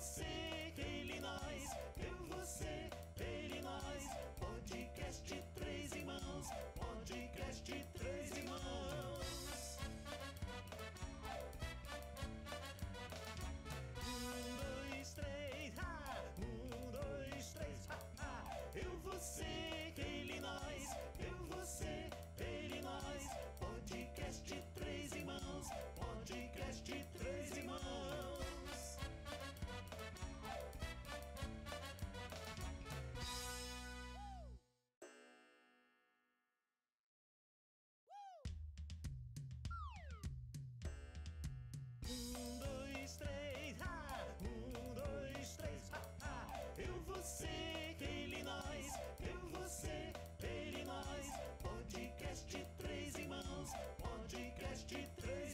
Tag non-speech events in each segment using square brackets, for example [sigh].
você, ele nós, eu você, ele nós, podcast Três Irmãos, podcast Três Irmãos. você, ele nós, eu você, ele nós. Podcast Três Irmãos, Podcast Três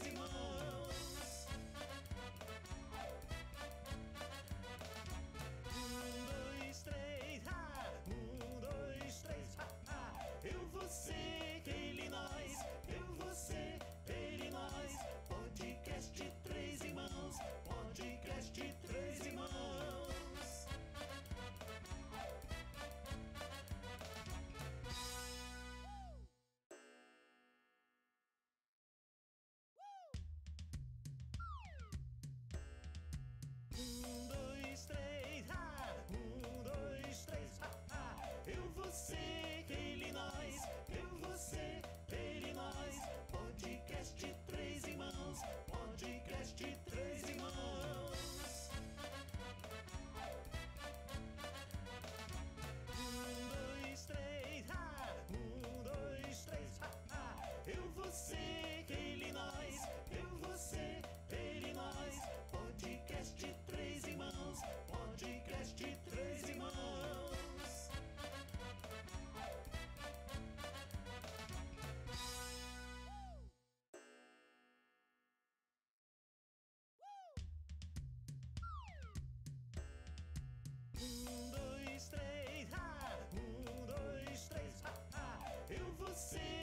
você, ele nós, eu, você, ele nós, podcast see.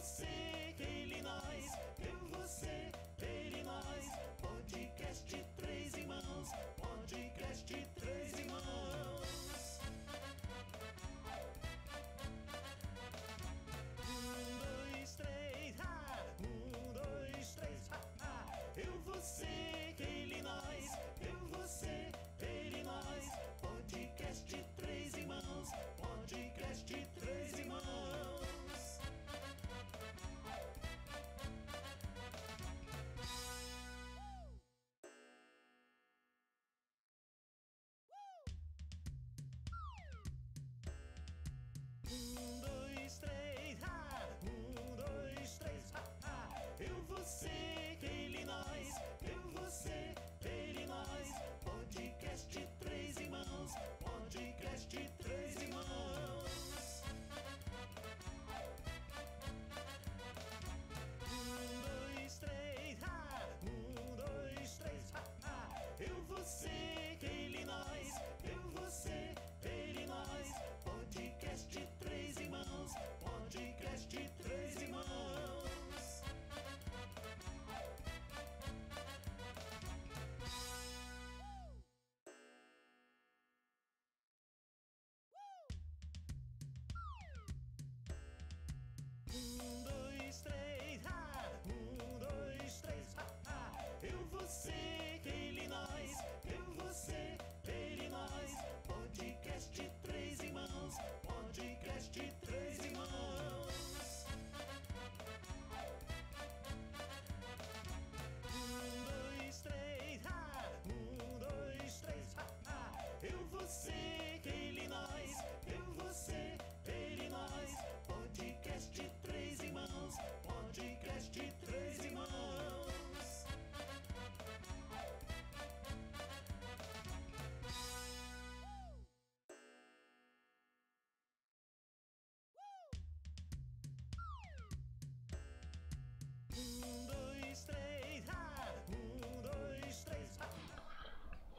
você, ele nós, eu você, ele nós. Podcast Três Irmãos, Podcast Três Irmãos. Um, dois, três, ha! Um, dois, três, ha, ha! Eu, você. see.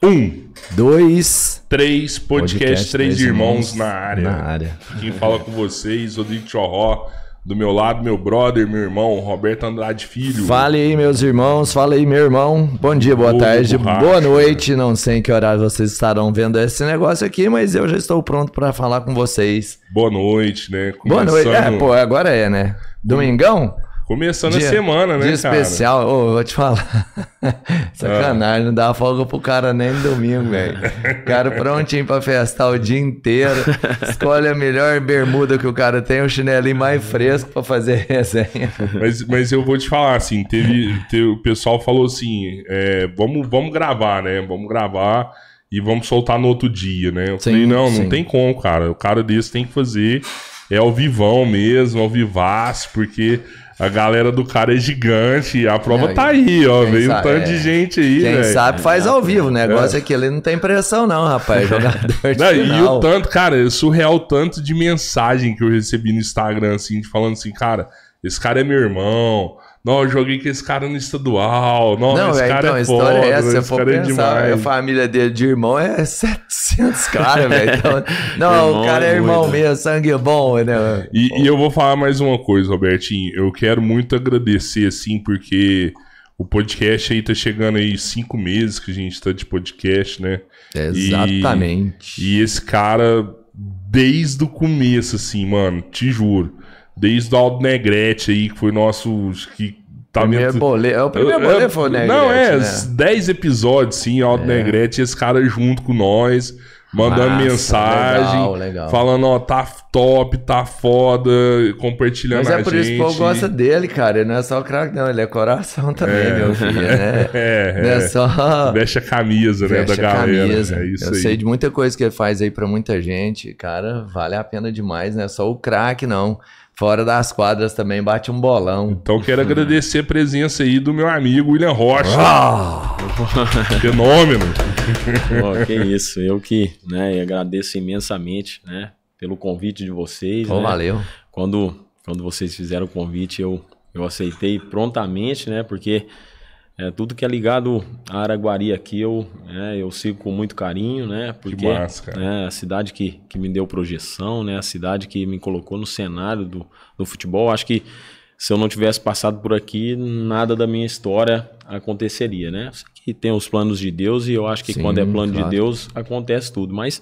Um, dois, três, podcast, podcast três, três irmãos, irmãos, na área. Na área. Quem fala com vocês, Rodrigo Chorró, do meu lado, meu brother, meu irmão, Roberto Andrade Filho. Fala aí, meus irmãos, fala aí, meu irmão. Bom dia, boa Ovo tarde, borracha, boa noite. Não sei em que horário vocês estarão vendo esse negócio aqui, mas eu já estou pronto para falar com vocês. Boa noite, né? Começando... Boa noite. É, pô, agora é, né? Domingão? Começando dia, a semana, né, dia cara? especial, ô, vou te falar. [laughs] Sacanagem, não dá folga pro cara nem domingo, velho. [laughs] Cara prontinho pra festar o dia inteiro. Escolhe a melhor bermuda que o cara tem, o chinelinho mais fresco pra fazer resenha. Mas, mas eu vou te falar, assim, teve, teve o pessoal falou assim, é, vamos, vamos gravar, né? Vamos gravar e vamos soltar no outro dia, né? Eu sim, falei, não, sim. não tem como, cara. O cara desse tem que fazer é ao vivão mesmo, ao vivaço, porque a galera do cara é gigante, a prova é, tá aí, ó. Veio um tanto é. de gente aí, Quem véio. sabe faz ao vivo, o é. negócio é, é que ele não tem pressão, não, rapaz. [laughs] Jogador de não, final. E o tanto, cara, é surreal o tanto de mensagem que eu recebi no Instagram, assim, falando assim, cara, esse cara é meu irmão. Não, eu joguei com esse cara no estadual. Não, não esse é, cara então, é a história é essa. eu for é pensar, é A família dele de irmão é 700 [laughs] caras, velho. Então, [laughs] não, irmão o cara é, é irmão mesmo, sangue bom, né? E, e eu vou falar mais uma coisa, Robertinho. Eu quero muito agradecer, assim, porque o podcast aí tá chegando aí cinco meses que a gente tá de podcast, né? Exatamente. e, e esse cara, desde o começo, assim, mano, te juro desde o Aldo Negrete aí, que foi nosso. Que tá primeiro Bolê, É o primeiro boleto foi o Negrete. Não, é, 10 né? episódios, sim, Aldo é. Negrete, esse cara junto com nós. Mandando Massa, mensagem, legal, legal. falando, ó, tá top, tá foda, compartilhando Mas é por gente. isso que o povo gosta dele, cara. Ele não é só o craque, não. Ele é coração é. também, é. meu filho, né? É, [laughs] é. Não é, é só... Veste a camisa, né, Veste da a galera. Camisa. É isso Eu aí. sei de muita coisa que ele faz aí pra muita gente. Cara, vale a pena demais, né? Só o craque, não fora das quadras também bate um bolão. Então quero agradecer a presença aí do meu amigo William Rocha. Ah! [laughs] Fenômeno. Pô, que isso, eu que né, agradeço imensamente né, pelo convite de vocês. né? valeu. Quando, quando vocês fizeram o convite, eu, eu aceitei prontamente, né? Porque é, tudo que é ligado à Araguari aqui eu, é, eu sigo com muito carinho, né? Porque que massa, é a cidade que, que me deu projeção, né? A cidade que me colocou no cenário do, do futebol. Acho que se eu não tivesse passado por aqui, nada da minha história aconteceria, né? Que tem os planos de Deus e eu acho que Sim, quando é plano claro. de Deus acontece tudo. Mas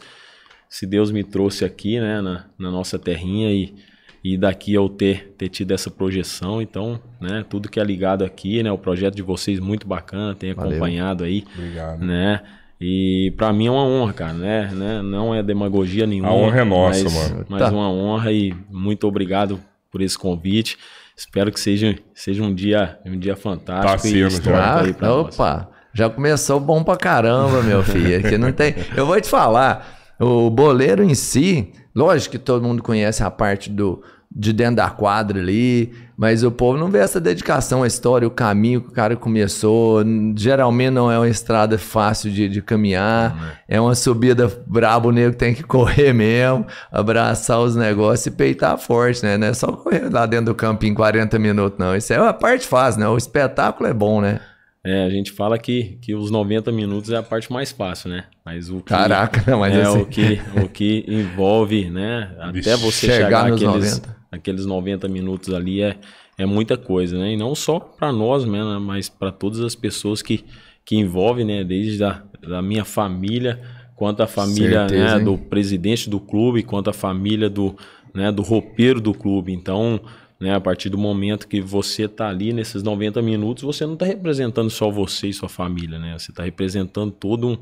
se Deus me trouxe aqui, né, na, na nossa terrinha e e daqui eu ter, ter tido essa projeção. Então, né, tudo que é ligado aqui, né, o projeto de vocês muito bacana, tem acompanhado aí, Obrigado. né? E para mim é uma honra, cara, né? né? Não é demagogia nenhuma. A honra é nossa, mas, mano. Mas tá. uma honra e muito obrigado por esse convite. Espero que seja, seja um dia um dia fantástico tá sendo, já. aí pra Opa, nós. já começou bom pra caramba, meu filho. Aqui não tem. Eu vou te falar, o boleiro em si, Lógico que todo mundo conhece a parte do de dentro da quadra ali, mas o povo não vê essa dedicação, a história, o caminho que o cara começou. Geralmente não é uma estrada fácil de, de caminhar, é. é. uma subida brabo, negro nego tem que correr mesmo, abraçar os negócios e peitar forte, né? Não é só correr lá dentro do campo em 40 minutos, não. Isso é a parte fácil, né? O espetáculo é bom, né? É, a gente fala que, que os 90 minutos é a parte mais fácil, né? Mas o que, Caraca, [laughs] mas é assim... o que o que envolve, né? Até você chegar, chegar 90. Aqueles 90 minutos ali é, é muita coisa, né? E não só para nós né? mas para todas as pessoas que, que envolvem, né? Desde a da minha família, quanto a família né? Certeza, né? do presidente do clube, quanto a família do, né? do roupeiro do clube. Então, né? A partir do momento que você está ali nesses 90 minutos, você não está representando só você e sua família, né? Você está representando todo um,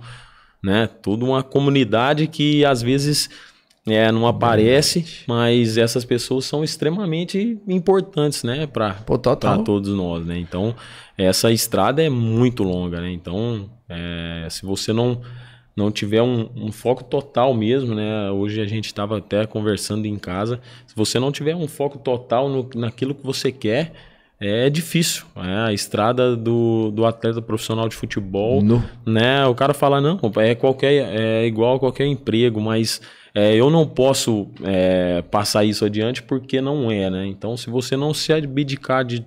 né? toda uma comunidade que às vezes é, não aparece, mas essas pessoas são extremamente importantes, né, para todos nós, né? Então, essa estrada é muito longa, né? Então, é, se você não não tiver um, um foco total mesmo, né? Hoje a gente estava até conversando em casa. Se você não tiver um foco total no, naquilo que você quer, é difícil. É a estrada do, do atleta profissional de futebol. No. Né? O cara fala, não, é, qualquer, é igual a qualquer emprego, mas é, eu não posso é, passar isso adiante porque não é, né? Então, se você não se abdicar de,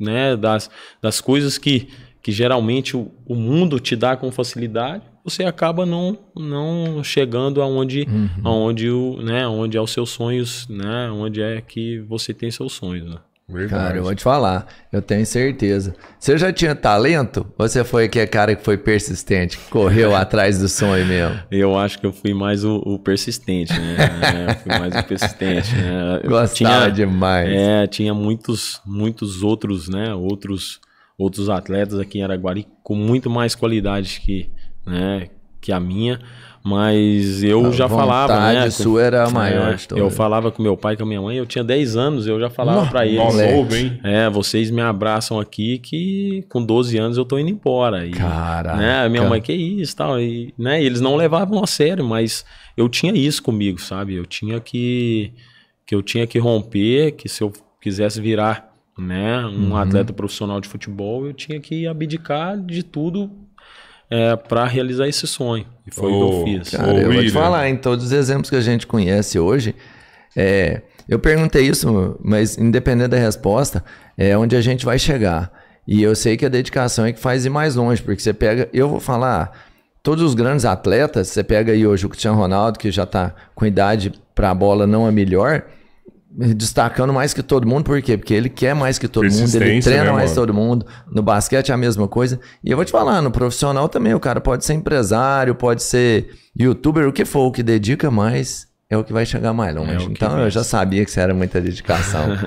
né, das, das coisas que, que geralmente o, o mundo te dá com facilidade, você acaba não, não chegando aonde, uhum. aonde, o, né, onde é os seus sonhos, né, onde é que você tem seus sonhos. Né? Verdade. Cara, eu vou te falar, eu tenho certeza. Você já tinha talento? Ou você foi aquele cara que foi persistente, que correu [laughs] atrás do sonho mesmo? Eu acho que eu fui mais o, o persistente, né? É, fui mais o persistente. Né? Gostava tinha, demais. É, tinha muitos, muitos outros, né? Outros, outros atletas aqui em Araguari com muito mais qualidade que, né? Que a minha. Mas eu a já falava, né? A sua era a é, maior. É, eu falava com meu pai, com a minha mãe, eu tinha 10 anos, eu já falava para eles. Novo, É, vocês me abraçam aqui que com 12 anos eu tô indo embora. E, Caraca. Né, minha mãe, que isso tal. E, né, eles não levavam a sério, mas eu tinha isso comigo, sabe? Eu tinha que. que eu tinha que romper, que se eu quisesse virar né, um uhum. atleta profissional de futebol, eu tinha que abdicar de tudo é, para realizar esse sonho. E foi oh, o que eu fiz. Cara, oh, eu vou te falar, em todos os exemplos que a gente conhece hoje, é, eu perguntei isso, mas independente da resposta, é onde a gente vai chegar. E eu sei que a dedicação é que faz ir mais longe, porque você pega, eu vou falar, todos os grandes atletas, você pega aí hoje o Cristiano Ronaldo, que já está com idade para a bola não é melhor, destacando mais que todo mundo, por quê? Porque ele quer mais que todo mundo, ele treina né, mais que todo mundo. No basquete é a mesma coisa. E eu vou te falar, no profissional também, o cara pode ser empresário, pode ser youtuber, o que for, o que dedica mais é o que vai chegar mais longe. É então eu já sabia que você era muita dedicação. [laughs]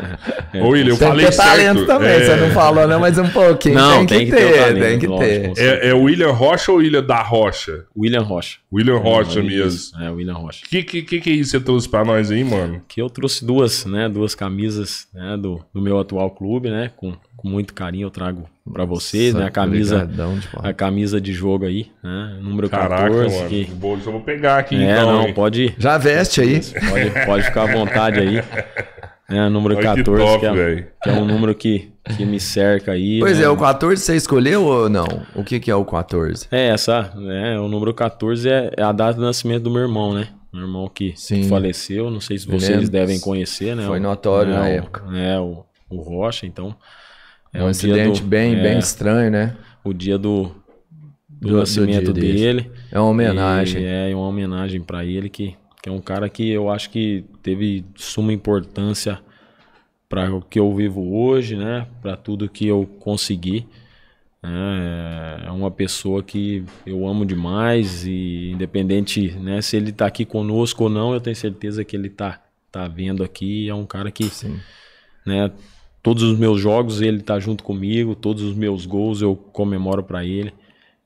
É. Ô, William, eu falei tem que ter talento certo. também, é... você não falou, né? mas um pouquinho. Não, tem, tem que, ter, talento, tem que ter. É, é William Rocha ou William da Rocha? William Rocha. William é, Rocha é, mesmo. É, William Rocha. O que, que, que, que isso você trouxe pra nós aí, mano? Que eu trouxe duas, né? Duas camisas né, do, do meu atual clube, né? Com com muito carinho eu trago para vocês, Nossa, né? A camisa, a camisa de jogo aí, né? Número Caraca, 14. que... Boa, eu vou pegar aqui. É, então, não, pode. Já veste aí. Pode, pode ficar à vontade aí. É, número Olha 14, que, top, que, é, que, é, um número que, que me cerca aí. Pois né? é, o 14 você escolheu ou não? O que, que é o 14? É, essa, né? O número 14 é, é a data do nascimento do meu irmão, né? Meu irmão que Sim. faleceu, não sei se vocês Lembra? devem conhecer, né? Foi notório né, o, na época. É, o, o Rocha, então. É um, acidente do, bem, é, bem estranho, né? O dia do, do, do nascimento dele. dele. É uma homenagem. E é uma homenagem para ele, que, que é um cara que eu acho que teve suma importância para o que eu vivo hoje, né? Para tudo que eu consegui. É, é uma pessoa que eu amo demais e independente né, se ele está aqui conosco ou não, eu tenho certeza que ele está tá vendo aqui. É um cara que Sim. né, todos os meus jogos ele tá junto comigo, todos os meus gols eu comemoro para ele.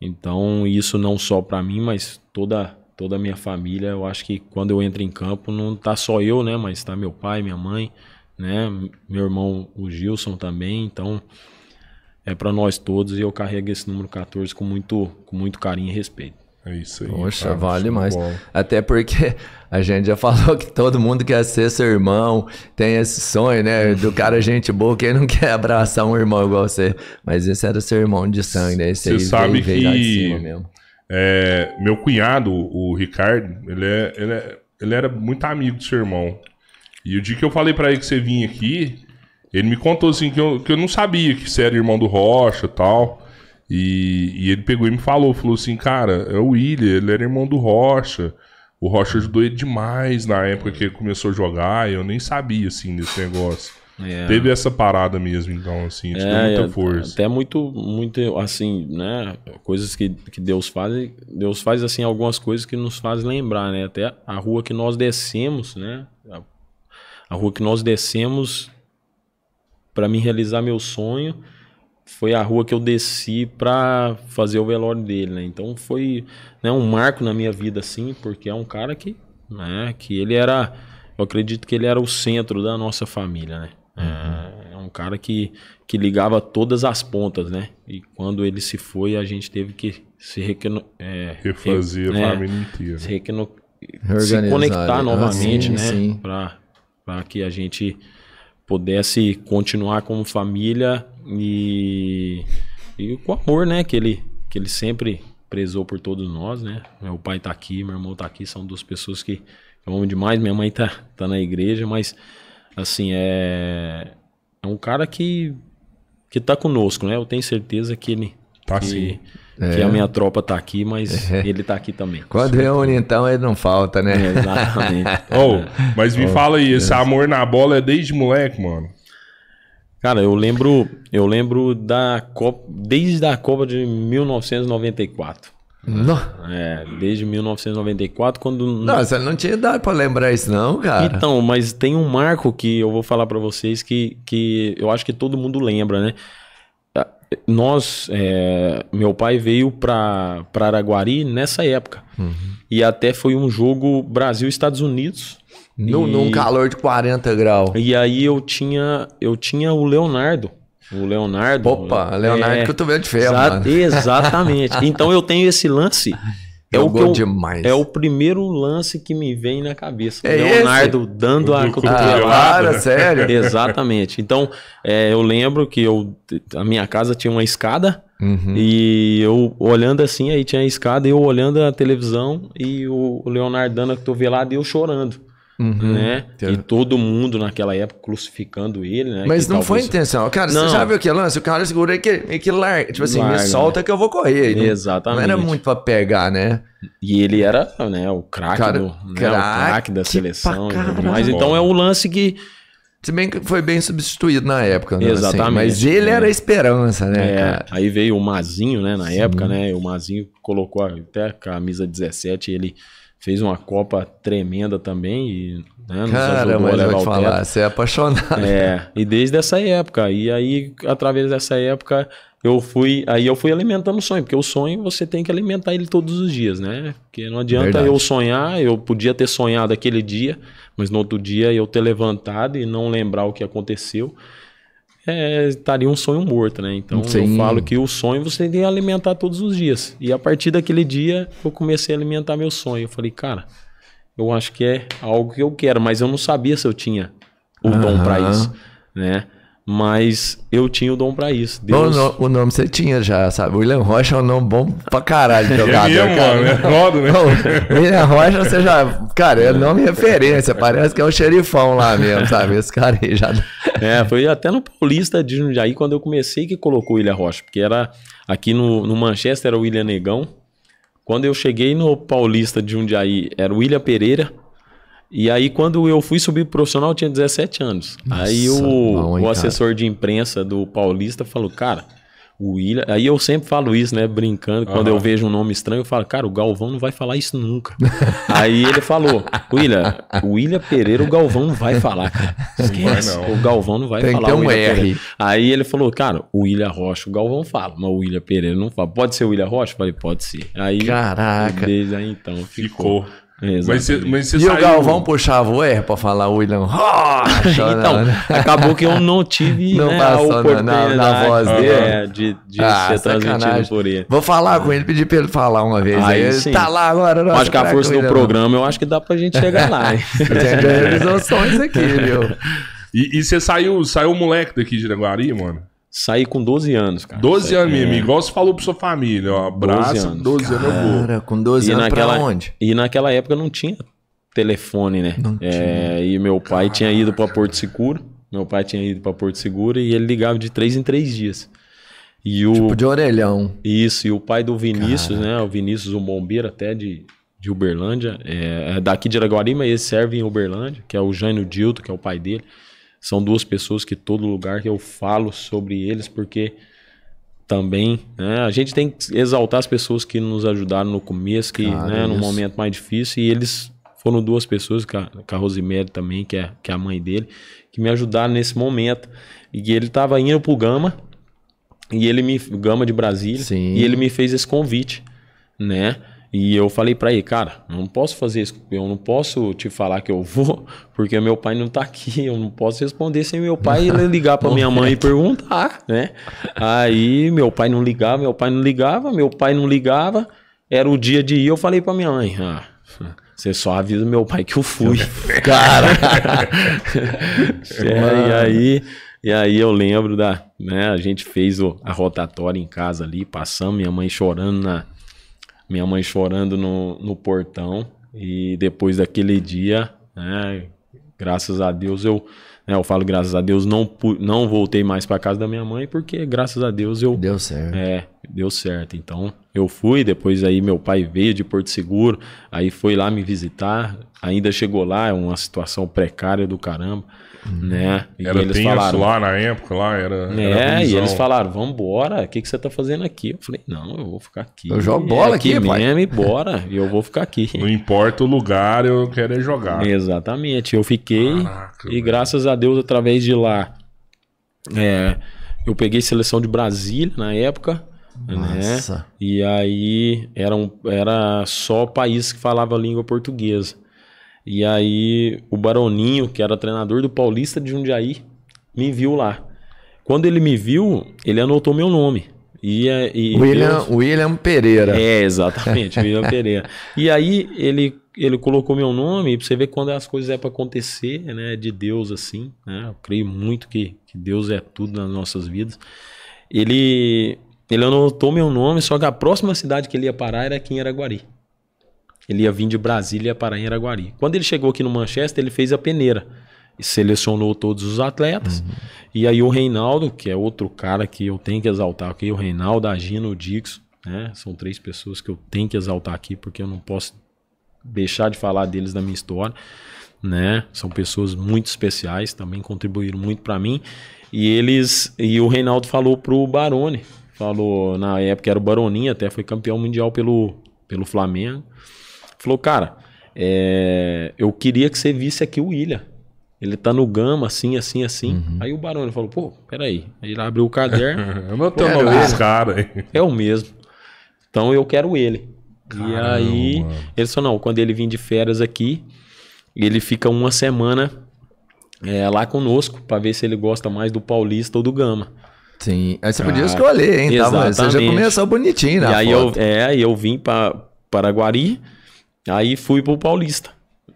Então, isso não só para mim, mas toda toda a minha família, eu acho que quando eu entro em campo não tá só eu, né, mas tá meu pai, minha mãe, né, meu irmão o Gilson também, então é para nós todos e eu carrego esse número 14 com muito com muito carinho e respeito. É isso aí. Poxa, cara, vale mais. Até porque a gente já [laughs] falou que todo mundo quer ser seu irmão, tem esse sonho, né? Do cara [laughs] gente boa, quem não quer abraçar um irmão igual você? Mas esse era seu irmão de sangue, né? Esse você aí sabe veio, veio que é, meu cunhado, o Ricardo, ele, é, ele, é, ele era muito amigo do seu irmão. E o dia que eu falei para ele que você vinha aqui, ele me contou assim que eu, que eu não sabia que você era irmão do Rocha e tal. E, e, ele pegou e me falou, falou assim, cara, é o William, ele era irmão do Rocha. O Rocha ajudou ele demais na época que ele começou a jogar, eu nem sabia, assim, desse negócio. É. Teve essa parada mesmo, então, assim, te é, muita é, força. Até muito, muito, assim, né, coisas que, que Deus faz, Deus faz, assim, algumas coisas que nos faz lembrar, né, até a rua que nós descemos, né, a, a rua que nós descemos para me realizar meu sonho, foi a rua que eu desci para fazer o velório dele, né? Então foi né, um marco na minha vida, assim, porque é um cara que, né, que ele era, eu acredito que ele era o centro da nossa família, né? Uhum. É um cara que, que ligava todas as pontas, né? E quando ele se foi, a gente teve que se requeno, é, refazer re, a é, família inteira. Se, requeno, se conectar ah, novamente, ah, sim, né? Para que a gente pudesse continuar como família e, e com o amor, né, que ele, que ele sempre prezou por todos nós, né? Meu pai tá aqui, meu irmão tá aqui, são duas pessoas que eu amo demais. Minha mãe tá, tá na igreja, mas assim, é é um cara que que tá conosco, né? Eu tenho certeza que ele tá que, sim. É. Que a minha tropa tá aqui, mas é. ele tá aqui também. Quando reúne, então, ele não falta, né? É, exatamente. oh, [laughs] mas me oh, fala aí, Deus. esse amor na bola é desde moleque, mano? Cara, eu lembro, eu lembro da Copa, desde a Copa de 1994. Não. É, desde 1994, quando. você não tinha idade pra lembrar isso, não, cara. Então, mas tem um marco que eu vou falar para vocês que, que eu acho que todo mundo lembra, né? Ah, nós, é, meu pai veio pra, pra Araguari nessa época. Uhum. E até foi um jogo Brasil-Estados Unidos num, e... num calor de 40 graus. E aí eu tinha, eu tinha o Leonardo. O Leonardo. Opa, Leonardo é, vendo de ferro. exatamente. [laughs] então eu tenho esse lance. É o, eu, demais. é o primeiro lance que me vem na cabeça. É Leonardo esse? dando a cotovelada. Ah, sério? [laughs] Exatamente. Então, é, eu lembro que eu, a minha casa tinha uma escada uhum. e eu olhando assim, aí tinha a escada, eu olhando a televisão e o Leonardo dando a cotovelada e eu chorando. Uhum. né? E todo mundo naquela época crucificando ele, né? Mas que não talvez... foi intenção. Cara, não. você já viu que é lance? O cara segura e que, e que larga. Tipo assim, larga, me solta né? que eu vou correr. Exatamente. Não, era muito pra pegar, né? E ele era né, o craque cara, do, né, craque, o craque da seleção. Mas então é um lance que... Se bem que foi bem substituído na época, né? Assim. Exatamente. Assim, mas ele era a é. esperança, né? É, aí veio o Mazinho, né? Na Sim. época, né? O Mazinho colocou até a camisa 17, ele fez uma Copa tremenda também e né, nos Cara, ajudou mas a levar falar, teto. você é apaixonado. É, e desde essa época. E aí, através dessa época, eu fui. Aí eu fui alimentando o sonho, porque o sonho você tem que alimentar ele todos os dias, né? Porque não adianta Verdade. eu sonhar, eu podia ter sonhado aquele dia, mas no outro dia eu ter levantado e não lembrar o que aconteceu é, estaria um sonho morto, né? Então Sim. eu falo que o sonho você tem que alimentar todos os dias. E a partir daquele dia eu comecei a alimentar meu sonho. Eu falei, cara, eu acho que é algo que eu quero, mas eu não sabia se eu tinha o dom para isso, né? Mas eu tinha o dom pra isso. Deus... O, no, o nome você tinha já, sabe? William Rocha é um nome bom pra caralho de [laughs] jogador. Eu ia, cara. mano, né? rodo, né? [laughs] William Rocha, você já. Cara, é nome referência. Parece que é o xerifão lá mesmo, sabe? Esse cara aí já. É, foi até no Paulista de Jundiaí quando eu comecei que colocou o William Rocha. Porque era aqui no, no Manchester era o William Negão. Quando eu cheguei no Paulista de Jundiaí, era o William Pereira. E aí, quando eu fui subir profissional, eu tinha 17 anos. Nossa, aí o, o assessor de imprensa do Paulista falou, cara, o William. Aí eu sempre falo isso, né? Brincando. Quando eu vejo um nome estranho, eu falo, cara, o Galvão não vai falar isso nunca. [laughs] aí ele falou, William, o William Pereira, o Galvão não vai falar, cara. Esquece. Não não. O Galvão não vai Tem falar. ter um R. Aí ele falou, cara, o William Rocha, o Galvão fala, mas o William Pereira não fala. Pode ser o William Rocha? Eu falei, pode ser. Aí, Caraca. Desde aí então ficou. ficou. Mas cê, mas cê e saiu... o Galvão puxava o R pra falar William Rocha. [laughs] então, né? acabou que eu não tive não né, a oportunidade na, voz dele. É, de, de ah, ser sacanagem. transmitido por ele. Vou falar com ele, pedir pra ele falar uma vez. Aí, aí ele tá lá agora. Nossa, acho que a força do né? programa, eu acho que dá pra gente chegar lá. [laughs] Tem realizações aqui, [laughs] viu? E, você saiu, saiu moleque daqui de Jaguari, mano? Saí com 12 anos, cara. 12 anos mesmo, é. igual você falou pra sua família, ó. Abraça, 12 anos, 12 cara, anos eu vou. com 12 e anos naquela, pra onde? E naquela época não tinha telefone, né? Não é, tinha. e meu pai Caraca. tinha ido para Porto Seguro. Meu pai tinha ido para Porto Seguro e ele ligava de 3 em 3 dias. E o, tipo de orelhão. Isso, e o pai do Vinícius, Caraca. né? O Vinícius, um bombeiro até de, de Uberlândia. é, é daqui de Araguari, mas ele serve em Uberlândia, que é o Jânio Dilto, que é o pai dele. São duas pessoas que todo lugar que eu falo sobre eles, porque também né, a gente tem que exaltar as pessoas que nos ajudaram no começo, que cara, né, no momento mais difícil, e eles foram duas pessoas, com a, com a Rosemary também, que é, que é a mãe dele, que me ajudaram nesse momento. E ele estava indo pro Gama, e ele me. Gama de Brasília, Sim. e ele me fez esse convite, né? E eu falei para ele, cara, não posso fazer isso, eu não posso te falar que eu vou, [laughs] porque meu pai não tá aqui, eu não posso responder sem meu pai ligar para minha mãe e perguntar, né? Aí meu pai não ligava, meu pai não ligava, meu pai não ligava, era o dia de ir, eu falei para minha mãe, ah, você só avisa meu pai que eu fui. [laughs] cara. [laughs] é, e aí, e aí eu lembro da, né, a gente fez o, a rotatória em casa ali, passando minha mãe chorando na minha mãe chorando no, no portão. E depois daquele dia, né, graças a Deus eu, né, eu falo graças a Deus, não, não voltei mais para casa da minha mãe, porque graças a Deus eu. Deu certo. É, deu certo. Então eu fui, depois aí meu pai veio de Porto Seguro, aí foi lá me visitar, ainda chegou lá, é uma situação precária do caramba. Uhum. Né? E era eles falaram, lá na época, lá era. É, era e eles falaram: vamos o que, que você tá fazendo aqui? Eu falei: não, eu vou ficar aqui. Eu jogo bola é aqui, aqui pai. mesmo, e bora, eu vou ficar aqui. Não importa o lugar, eu quero é jogar. Exatamente, eu fiquei Caraca, e graças a Deus, através de lá, é, eu peguei seleção de Brasília na época. Nossa. Né? E aí era, um, era só país que falava língua portuguesa. E aí o Baroninho, que era treinador do Paulista de Jundiaí, me viu lá. Quando ele me viu, ele anotou meu nome. E, é, e William, eu... William Pereira. É, exatamente, William Pereira. E aí ele, ele colocou meu nome para você ver quando as coisas é para acontecer, né? De Deus assim, né? Eu creio muito que, que Deus é tudo nas nossas vidas. Ele, ele anotou meu nome, só que a próxima cidade que ele ia parar era aqui em Araguari. Ele ia vir de Brasília para Araguari. Quando ele chegou aqui no Manchester, ele fez a peneira. Selecionou todos os atletas. Uhum. E aí o Reinaldo, que é outro cara que eu tenho que exaltar aqui, o Reinaldo, a Gina, o Dix, né? São três pessoas que eu tenho que exaltar aqui, porque eu não posso deixar de falar deles da minha história. Né? São pessoas muito especiais, também contribuíram muito para mim. E eles e o Reinaldo falou pro Barone, falou na época era o Baroninho, até foi campeão mundial pelo pelo Flamengo. Falou, cara, é, eu queria que você visse aqui o William. Ele tá no gama, assim, assim, assim. Uhum. Aí o Barone falou, pô, peraí. Aí ele abriu o caderno. é o meu tamanho, é, cara. É o mesmo. Então eu quero ele. Caramba. E aí, ele falou, não, quando ele vir de férias aqui, ele fica uma semana é, lá conosco para ver se ele gosta mais do Paulista ou do Gama. Sim, aí você podia ah, escolher, hein? Exatamente. você já começou bonitinho, né? aí eu, é, eu vim para Paraguari... Aí fui pro Paulista.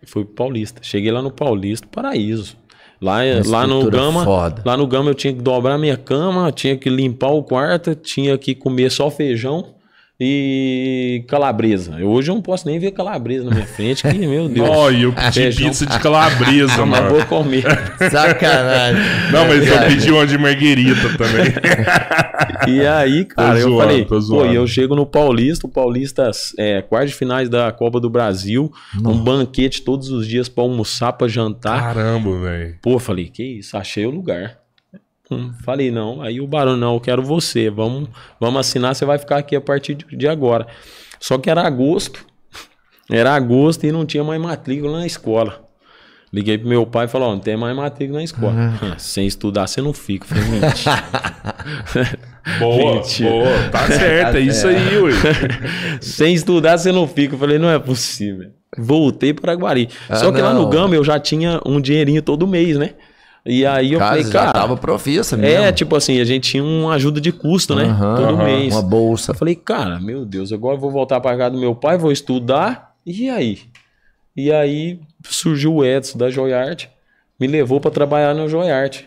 Fui pro Paulista. Cheguei lá no Paulista, paraíso. Lá, lá no Gama, foda. lá no Gama eu tinha que dobrar minha cama, tinha que limpar o quarto, tinha que comer só feijão e calabresa. Eu, hoje eu não posso nem ver calabresa na minha frente, que, meu Deus. Olha, eu pedi Feijão. pizza de calabresa, [laughs] mano. Vou comer. Sacanagem. Não, mas eu pedi uma de marguerita também. [laughs] e aí, cara, tô eu zoando, falei, tô pô, eu chego no Paulista, o Paulista é quarto de finais da Copa do Brasil, Nossa. um banquete todos os dias para almoçar, para jantar. Caramba, velho. Pô, falei, que isso, achei o lugar. Hum, falei, não. Aí o barão, não, eu quero você. Vamos, vamos assinar, você vai ficar aqui a partir de agora. Só que era agosto. [laughs] Era agosto e não tinha mais matrícula na escola. Liguei pro meu pai e falei, oh, não tem mais matrícula na escola. [laughs] Sem estudar, você não fica. Falei, mentira. boa, [laughs] mentira. boa. Tá certo, é isso aí, ui. Sem estudar, você não fica. falei, não é possível. Voltei para Guari. Ah, Só que não. lá no Gama eu já tinha um dinheirinho todo mês, né? E aí eu cara, falei, cara. tava profissa é, mesmo. É, tipo assim, a gente tinha uma ajuda de custo, né? Uhum, Todo uhum, mês. Uma bolsa. Eu falei, cara, meu Deus, agora eu vou voltar para casa do meu pai, vou estudar. E aí? E aí surgiu o Edson da Art me levou para trabalhar na Art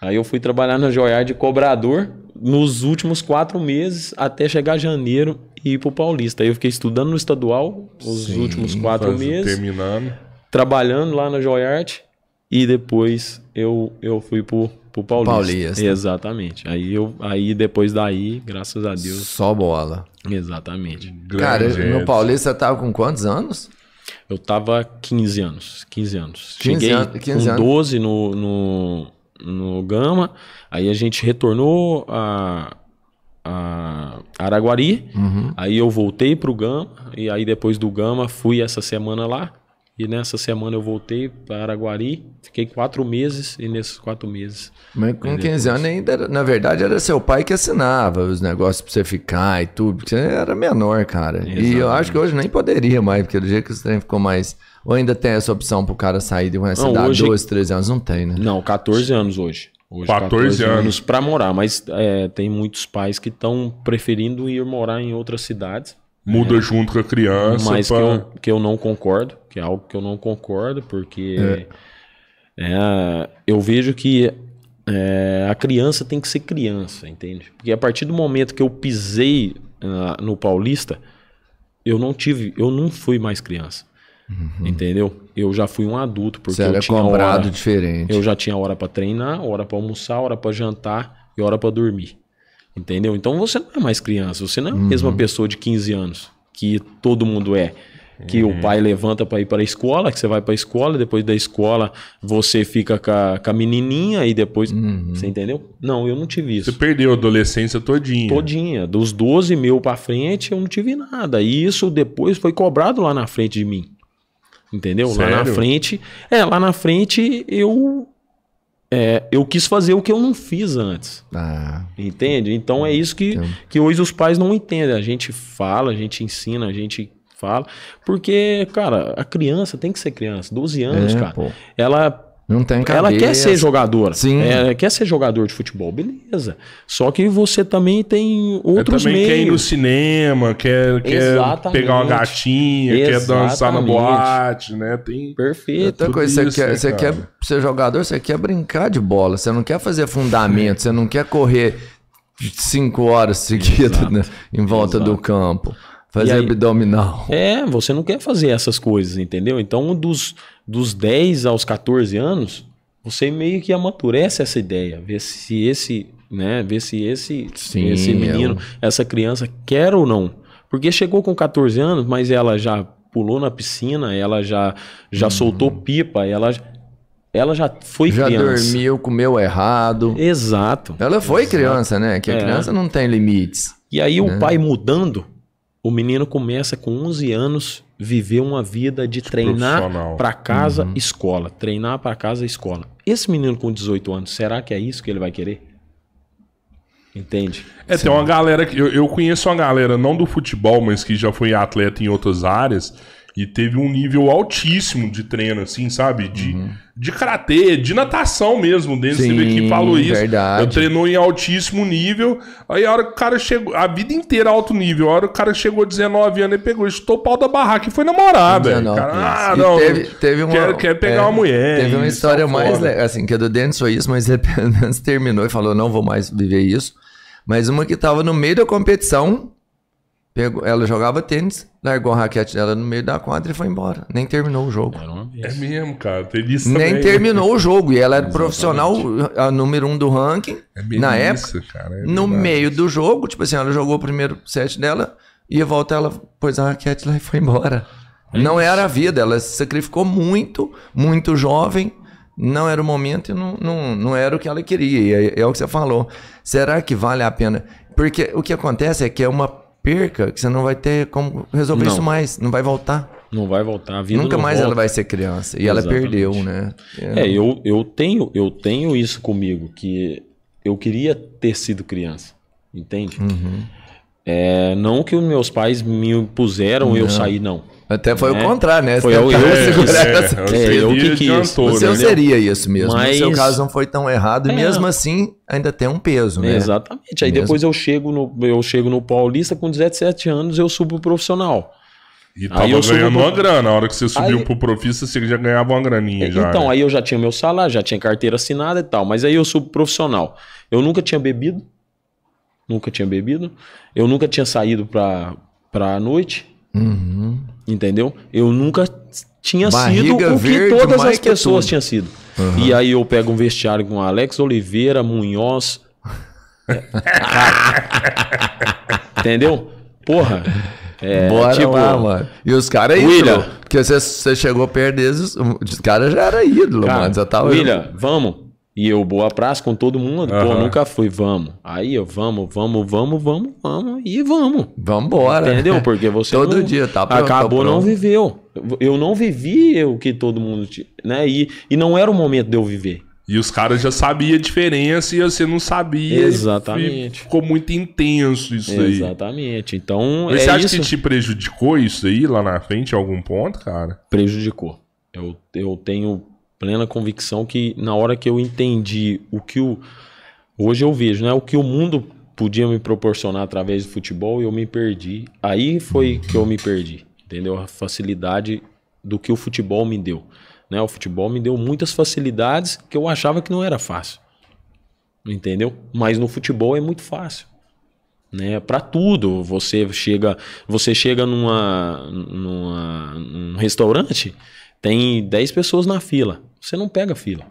Aí eu fui trabalhar na Joyard de cobrador nos últimos quatro meses até chegar janeiro e ir pro Paulista. Aí eu fiquei estudando no estadual os Sim, últimos quatro meses. Terminando. Trabalhando lá na Joyard. E depois eu, eu fui pro, pro Paulista. Paulista. Exatamente. Aí, eu, aí depois daí, graças a Deus. Só bola. Exatamente. Cara, no Paulista tava com quantos anos? Eu tava 15 anos. 15 anos. 15 Cheguei anos, 15 com 12 anos. no, no, no Gama. Aí a gente retornou a a Araguari. Uhum. Aí eu voltei pro Gama e aí depois do Gama fui essa semana lá. E nessa semana eu voltei para Araguari, fiquei quatro meses e nesses quatro meses. Mas com 15 anos ainda, era, na verdade, era seu pai que assinava os negócios para você ficar e tudo, porque você era menor, cara. Exatamente. E eu acho que hoje nem poderia mais, porque do jeito que o trem ficou mais. Ou ainda tem essa opção para o cara sair de uma não, cidade hoje... 12, 13 anos? Não tem, né? Não, 14 anos hoje. Hoje, 14, 14 anos para morar, mas é, tem muitos pais que estão preferindo ir morar em outras cidades muda é, junto com a criança. Mas pra... que, eu, que eu não concordo, que é algo que eu não concordo, porque é. É, eu vejo que é, a criança tem que ser criança, entende? Porque a partir do momento que eu pisei uh, no Paulista, eu não tive, eu não fui mais criança. Uhum. Entendeu? Eu já fui um adulto porque Você eu era tinha cobrado hora, diferente. Eu já tinha hora para treinar, hora para almoçar, hora para jantar e hora para dormir. Entendeu? Então você não é mais criança, você não é a uhum. mesma pessoa de 15 anos que todo mundo é. Que uhum. o pai levanta para ir para a escola, que você vai para a escola, depois da escola você fica com a, com a menininha e depois. Uhum. Você entendeu? Não, eu não tive isso. Você perdeu a adolescência todinha. Todinha. Dos 12 mil para frente eu não tive nada. E isso depois foi cobrado lá na frente de mim. Entendeu? Sério? Lá na frente. É, lá na frente eu é, eu quis fazer o que eu não fiz antes. Ah, entende? Então é isso que, que hoje os pais não entendem. A gente fala, a gente ensina, a gente fala. Porque, cara, a criança tem que ser criança. 12 anos, é, cara. Pô. Ela não tem cabeça. Ela quer ser jogadora. Sim. É, ela quer ser jogador de futebol, beleza. Só que você também tem outros também meios. também quer ir no cinema, quer, quer pegar uma gatinha, Exatamente. quer dançar na boate, né? Tem Perfeito. É coisa. Você, quer, né, você quer ser jogador, você quer brincar de bola, você não quer fazer fundamento, você não quer correr cinco horas seguidas né, em volta Exato. do campo. Fazer aí, abdominal. É, você não quer fazer essas coisas, entendeu? Então, dos, dos 10 aos 14 anos, você meio que amadurece é é essa ideia, ver se esse, né, ver se esse, Sim, esse menino, eu... essa criança quer ou não. Porque chegou com 14 anos, mas ela já pulou na piscina, ela já já uhum. soltou pipa, ela ela já foi já criança. Já dormiu, comeu errado. Exato. Ela foi Exato. criança, né? Que a é. criança não tem limites. E aí né? o pai mudando, o menino começa com 11 anos viver uma vida de treinar para casa, uhum. escola, treinar para casa, escola. Esse menino com 18 anos, será que é isso que ele vai querer? Entende? É, Sim. tem uma galera que eu, eu conheço uma galera não do futebol, mas que já foi atleta em outras áreas e teve um nível altíssimo de treino, assim, sabe? De, uhum. de karatê, de natação mesmo. Dentro Sim, você que falou isso. Verdade. Eu treinou em altíssimo nível. Aí a hora que o cara chegou. A vida inteira alto nível. A hora que o cara chegou 19 anos e pegou, estou pau da barraca e foi namorar, velho. Ah, não. Teve, teve uma, quero, pegar é, uma mulher. Teve uma história mais, foda. assim, que é do Dennis foi isso, mas [laughs] ele terminou e falou: não vou mais viver isso. Mas uma que tava no meio da competição, Pegou, ela jogava tênis, largou a raquete dela no meio da quadra e foi embora. Nem terminou o jogo. É mesmo, cara. Tem isso Nem também. terminou o jogo. E ela era Exatamente. profissional, a número um do ranking. É na isso, época. Cara, é no meio do jogo, tipo assim, ela jogou o primeiro set dela, ia voltar, ela pôs a raquete lá e foi embora. É não era a vida. Ela se sacrificou muito, muito jovem. Não era o momento e não, não, não era o que ela queria. É, é o que você falou. Será que vale a pena? Porque o que acontece é que é uma perca, que você não vai ter como resolver não. isso mais. Não vai voltar. Não vai voltar. A vida Nunca mais volta. ela vai ser criança. E Exatamente. ela perdeu, né? É, é, eu, eu, tenho, eu tenho isso comigo, que eu queria ter sido criança. Entende? Uhum. É, não que os meus pais me impuseram não. eu sair, não. Até foi o né? contrário, né? Foi eu, eu, é, é, é, eu que quis. Cantor, Você né? seria isso mesmo. Mas... No seu caso não foi tão errado, é. e mesmo assim ainda tem um peso, né? Exatamente. Aí mesmo? depois eu chego, no, eu chego no Paulista, com 17 anos eu subo profissional. E tava ganhando subi... uma grana. na hora que você subiu aí... pro profissa, você já ganhava uma graninha. É, já, então, né? aí eu já tinha meu salário, já tinha carteira assinada e tal. Mas aí eu subo profissional. Eu nunca tinha bebido. Nunca tinha bebido. Eu nunca tinha saído pra, pra noite. Uhum. Entendeu? Eu nunca tinha Barriga sido o verde, que todas as pessoas tinham sido. Uhum. E aí eu pego um vestiário com Alex Oliveira, Munhoz. É. [laughs] Entendeu? Porra. É, Bora tipo, lá, mano. E os caras é Porque você, chegou a perder, os caras já era ídolo, cara, mano. Já tava William, vamos. E eu, boa praça com todo mundo. Uhum. Pô, nunca fui, vamos. Aí eu, vamos, vamos, vamos, vamos, vamos e vamos. Vambora. Entendeu? Porque você. todo não, dia, tá? Pronto, tá acabou, não viveu. Eu não vivi o que todo mundo. Né? E, e não era o momento de eu viver. E os caras já sabiam a diferença e você não sabia. Exatamente. Ficou muito intenso isso Exatamente. aí. Exatamente. Então. Mas é você acha isso? que te prejudicou isso aí lá na frente em algum ponto, cara? Prejudicou. Eu, eu tenho plena convicção que na hora que eu entendi o que o hoje eu vejo, né, o que o mundo podia me proporcionar através do futebol, eu me perdi. Aí foi que eu me perdi, entendeu? A facilidade do que o futebol me deu, né? O futebol me deu muitas facilidades que eu achava que não era fácil. Entendeu? Mas no futebol é muito fácil né? Para tudo, você chega, você chega numa, numa num restaurante, tem 10 pessoas na fila. Você não pega fila.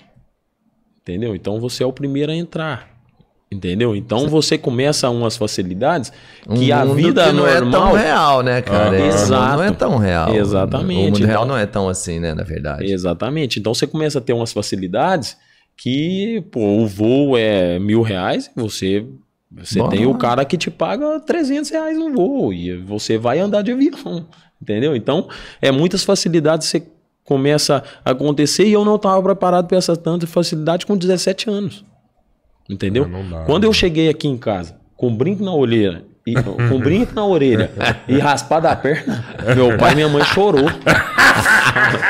Entendeu? Então você é o primeiro a entrar. Entendeu? Então certo. você começa umas facilidades que a vida que não normal... é tão real, né, cara? Ah, é, exato. Não é tão real. Exatamente. O mundo então... real não é tão assim, né, na verdade. Exatamente. Então você começa a ter umas facilidades que, pô, o voo é mil reais, você você tem o cara que te paga 300 reais no voo e você vai andar de avião, [laughs] entendeu? Então, é muitas facilidades que você começa a acontecer e eu não estava preparado para essa tanta facilidade com 17 anos. Entendeu? É, dá, Quando eu cheguei aqui em casa com um brinco na olheira e, com brinco na orelha [laughs] e raspada a perna, meu pai e minha mãe chorou. [laughs]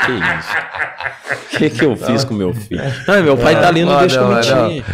que isso? O que, que eu fiz com meu filho? Ah, meu pai tá não, tá lindo deixa eu é, mentir.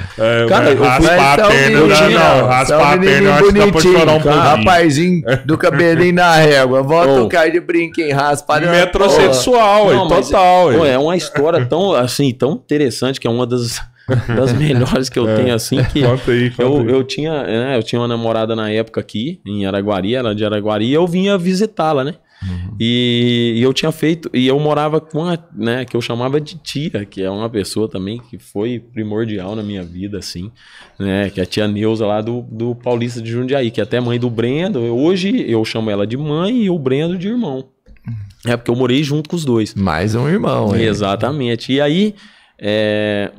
Cara, eu fui... Raspar a é perna, não, não. Raspar é a perna, eu acho que dá pra chorar um pouquinho. Rapazinho do cabelinho na régua. Volta oh. o cara de brinquinho, raspado. Metrosexual, total. É, é uma história tão, assim, tão interessante que é uma das [laughs] das melhores que eu é. tenho, assim. Que conta aí, conta eu, aí. eu tinha, né, eu tinha uma namorada na época aqui, em Araguari, ela é de Araguari, e eu vinha visitá-la, né? Uhum. E, e, eu tinha feito, e eu morava com a, né, que eu chamava de tia, que é uma pessoa também que foi primordial na minha vida, assim, né, que é a tia Neuza lá do, do Paulista de Jundiaí, que é até mãe do Brendo, hoje eu chamo ela de mãe e o Brendo de irmão. Uhum. É porque eu morei junto com os dois. Mais um irmão, hein? Exatamente. E aí, é,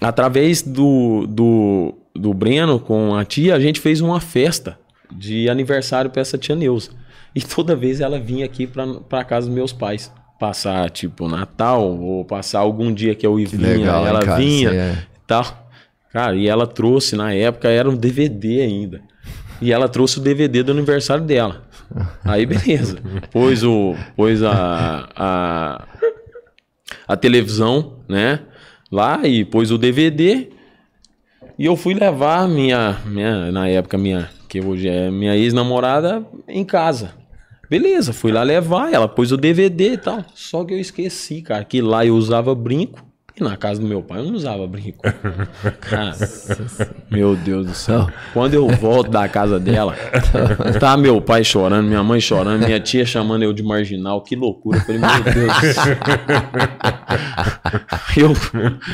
através do, do, do Breno com a tia, a gente fez uma festa de aniversário para essa tia Neuza. E toda vez ela vinha aqui para casa dos meus pais. Passar, tipo, Natal, ou passar algum dia que eu ia vinha, legal, ela cara, vinha é- e é... tal. Cara, e ela trouxe, na época, era um DVD ainda. E ela trouxe o DVD do aniversário dela. Aí, beleza. [laughs] Pôs, o, pôs a, a, a televisão, né? lá e pôs o DVD. E eu fui levar minha, minha na época, minha, que hoje é minha ex-namorada, em casa. Beleza, fui lá levar, ela pôs o DVD e tal. Só que eu esqueci, cara, que lá eu usava brinco e na casa do meu pai eu não usava brinco. Cara, ah, meu Deus do céu. Quando eu volto da casa dela, tá meu pai chorando, minha mãe chorando, minha tia chamando eu de marginal. Que loucura. Eu falei, meu Deus.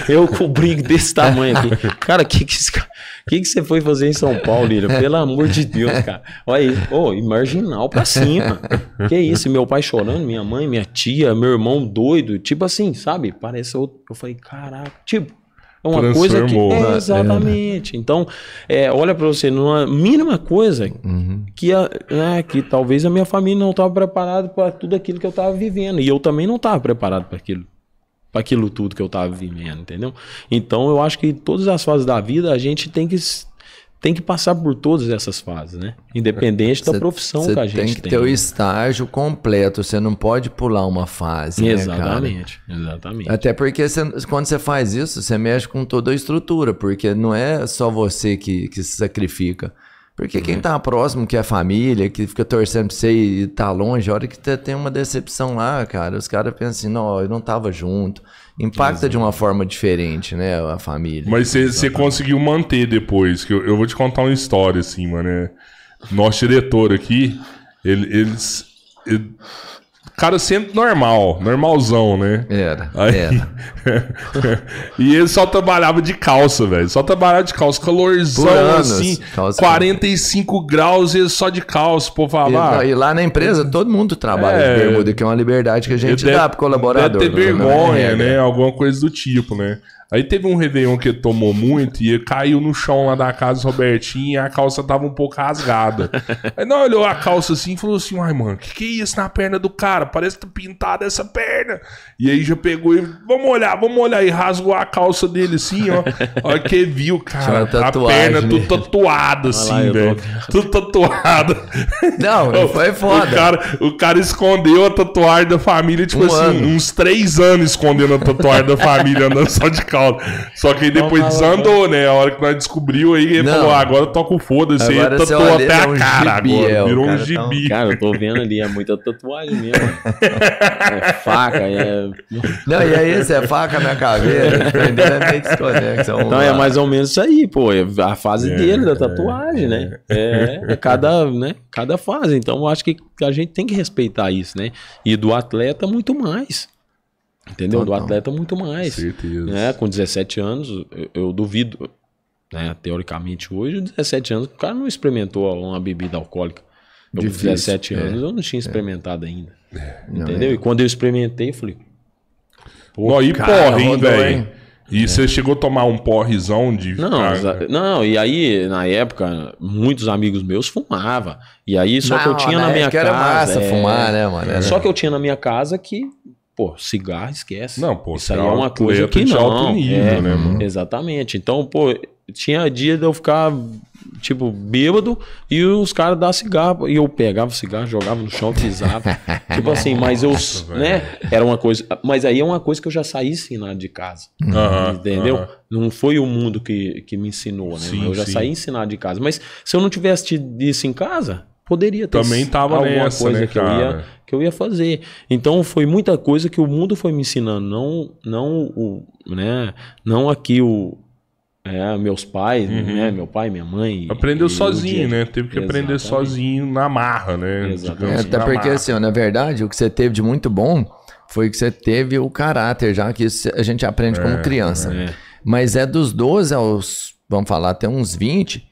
eu, eu com brinco desse tamanho aqui. Cara, que que esse cara. O que, que você foi fazer em São Paulo, Lírio? Pelo amor de Deus, cara. Olha aí, ô, oh, marginal pra cima. Que isso, meu pai chorando, minha mãe, minha tia, meu irmão doido. Tipo assim, sabe? Parece outro. Eu falei, caraca, tipo, é uma coisa que. Né? É, exatamente. É. Então, é, olha para você, numa mínima coisa uhum. que, a, né, que talvez a minha família não estava preparada para tudo aquilo que eu estava vivendo. E eu também não estava preparado para aquilo para aquilo tudo que eu estava vivendo, entendeu? Então eu acho que todas as fases da vida a gente tem que tem que passar por todas essas fases, né? Independente cê, da profissão que a gente tem. Tem que ter o né? estágio completo, você não pode pular uma fase. Né, exatamente, né, exatamente. Até porque cê, quando você faz isso, você mexe com toda a estrutura, porque não é só você que se sacrifica. Porque quem uhum. tá próximo, que é a família, que fica torcendo pra você e tá longe, a hora que tem uma decepção lá, cara, os caras pensam assim, não, eu não tava junto. Impacta Exato. de uma forma diferente, né, a família. Mas você conseguiu manter depois, que eu, eu, vou te contar uma história, assim, mano. É, nosso diretor aqui, ele, eles... Ele, cara sempre normal, normalzão, né? Era. Aí... era. [laughs] e ele só trabalhava de calça, velho. Só trabalhava de calça, calorzão anos, assim, calça 45 calça. graus e só de calça, pô, falar. E, ah, e, lá na empresa todo mundo trabalha é, de bermuda, que é uma liberdade que a gente dá pro colaborador. Deve ter né? É vergonha, né? Alguma coisa do tipo, né? Aí teve um Réveillon que tomou muito e caiu no chão lá da casa do Robertinho e a calça tava um pouco rasgada. Aí não olhou a calça assim e falou assim: ai, mano, que que é isso na perna do cara? Parece que tá pintada essa perna. E aí já pegou e vamos olhar, vamos olhar. E rasgou a calça dele assim, ó. Olha que viu, cara. A perna tudo tatuada assim, velho. Tudo tatuada. Não, [laughs] foi foda. O cara, o cara escondeu a tatuagem da família, tipo um assim, ano. uns três anos escondendo a tatuagem da família, andando só de calça. Só que aí depois desandou, né? A hora que nós descobriu aí, ele Não. falou: ah, agora toca o foda-se. Aí você tatuou até é a cara agora. É, virou um tá gibi. Cara, eu tô vendo ali, é muita tatuagem mesmo. É faca, é. Não, e aí, você é faca na caveira. Não, então então, É Então é mais ou menos isso aí, pô. É a fase É, dele, da é, tatuagem, né? É, é cada, né? cada fase. Então eu acho que a gente tem que respeitar isso, né? E do atleta muito mais. Entendeu? Então, do atleta muito mais. Certeza. Né? Com 17 anos, eu, eu duvido, né? Teoricamente, hoje, 17 anos, o cara não experimentou uma bebida alcoólica. Eu, com 17 é. anos, é. eu não tinha é. experimentado é. ainda. É. Entendeu? Não, é. e quando eu experimentei, eu falei. Pô, não, e cara, porra, hein, velho? E você chegou a tomar um porrizão de. Não, não, e aí, na época, muitos amigos meus fumavam. E aí, só não, que eu tinha na, na né, minha casa. Era massa fumar, né, mano? Só que eu tinha na minha casa que Pô, cigarro esquece. Não, pô, isso aí é uma coisa que não. Alto nível, é, né, mano? Exatamente. Então, pô, tinha dia de eu ficar, tipo, bêbado e os caras davam cigarro. E eu pegava o cigarro, jogava no chão, pisava. [laughs] tipo assim, mas eu. né? Era uma coisa. Mas aí é uma coisa que eu já saí ensinado de casa. entendeu? Não foi o mundo que, que me ensinou, né? Sim, eu já sim. saí ensinado de casa. Mas se eu não tivesse tido isso em casa, poderia ter Também tava alguma nessa, coisa né, que cara? eu ia que eu ia fazer. Então foi muita coisa que o mundo foi me ensinando, não não o, né, não aqui o é, meus pais, uhum. né, meu pai, minha mãe. Aprendeu sozinho, né? Teve que Exatamente. aprender sozinho na marra, né? Exatamente. É, assim, até porque marra. assim, ó, na verdade, o que você teve de muito bom foi que você teve o caráter, já que a gente aprende é, como criança. É. Mas é dos 12 aos, vamos falar, até uns 20,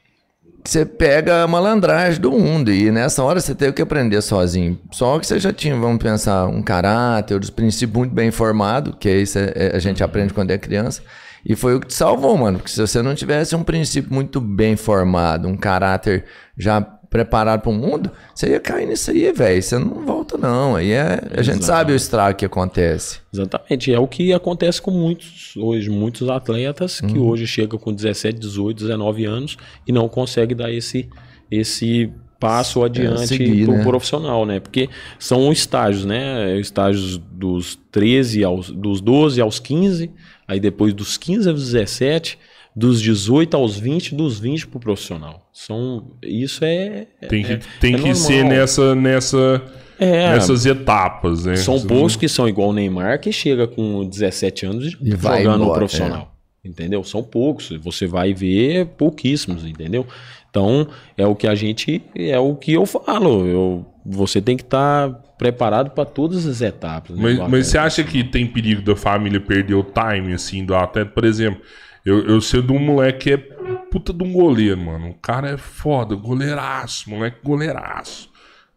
você pega a malandragem do mundo. E nessa hora você tem que aprender sozinho. Só que você já tinha, vamos pensar, um caráter, os um princípios muito bem formado, que é isso é, é, a gente aprende quando é criança. E foi o que te salvou, mano. Porque se você não tivesse um princípio muito bem formado, um caráter já preparado para o mundo, você ia cair nisso aí, velho. Você não volta, não. Aí é, a gente sabe o estrago que acontece. Exatamente. É o que acontece com muitos hoje, muitos atletas hum. que uhum. hoje chegam com 17, 18, 19 anos e não conseguem dar esse, esse passo é, adiante é, o pro né? profissional, né? Porque são estágios, né? Estágios dos 13 aos dos 12 aos 15, aí depois dos 15 aos 17 dos 18 aos 20, dos 20 para o profissional. São, isso é, é. Tem que, é, tem é que ser nessa, nessa, é, nessas etapas, né? São poucos que são igual o Neymar, que chega com 17 anos e vai jogando embora, profissional. É. Entendeu? São poucos. Você vai ver pouquíssimos, entendeu? Então, é o que a gente. É o que eu falo. Eu, você tem que estar tá preparado para todas as etapas. Né, mas, mas você acha que tem perigo da família perder o time, assim, do atleta? Por exemplo. Eu, eu sei de um moleque que é puta de um goleiro, mano. O cara é foda, goleiraço, moleque goleiraço.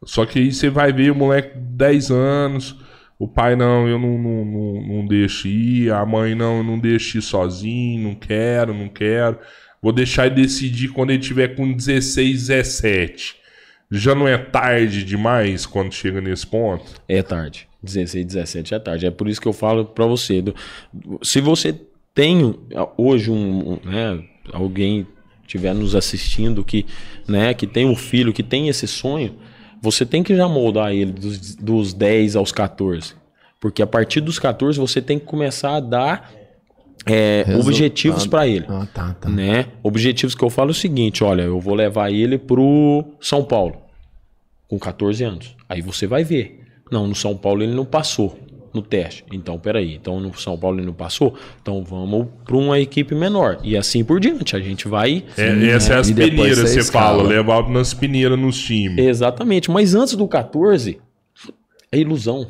Só que aí você vai ver o moleque 10 anos, o pai não, eu não, não, não, não deixo ir, a mãe não, eu não deixo ir sozinho, não quero, não quero. Vou deixar ele decidir quando ele tiver com 16, 17. Já não é tarde demais quando chega nesse ponto? É tarde. 16, 17 é tarde. É por isso que eu falo para você. Se você tenho hoje um, né, alguém tiver nos assistindo que, né, que tem um filho, que tem esse sonho, você tem que já moldar ele dos, dos 10 aos 14. Porque a partir dos 14 você tem que começar a dar é, objetivos para ele. Ah, tá, tá. Né? Objetivos que eu falo é o seguinte: olha, eu vou levar ele pro São Paulo com 14 anos. Aí você vai ver. Não, no São Paulo ele não passou no teste. Então, peraí, então no São Paulo ele não passou? Então vamos para uma equipe menor. E assim por diante, a gente vai... É, sim, né, essa né? é as peneiras, você fala, levar nas peneiras nos times. Exatamente, mas antes do 14, é ilusão.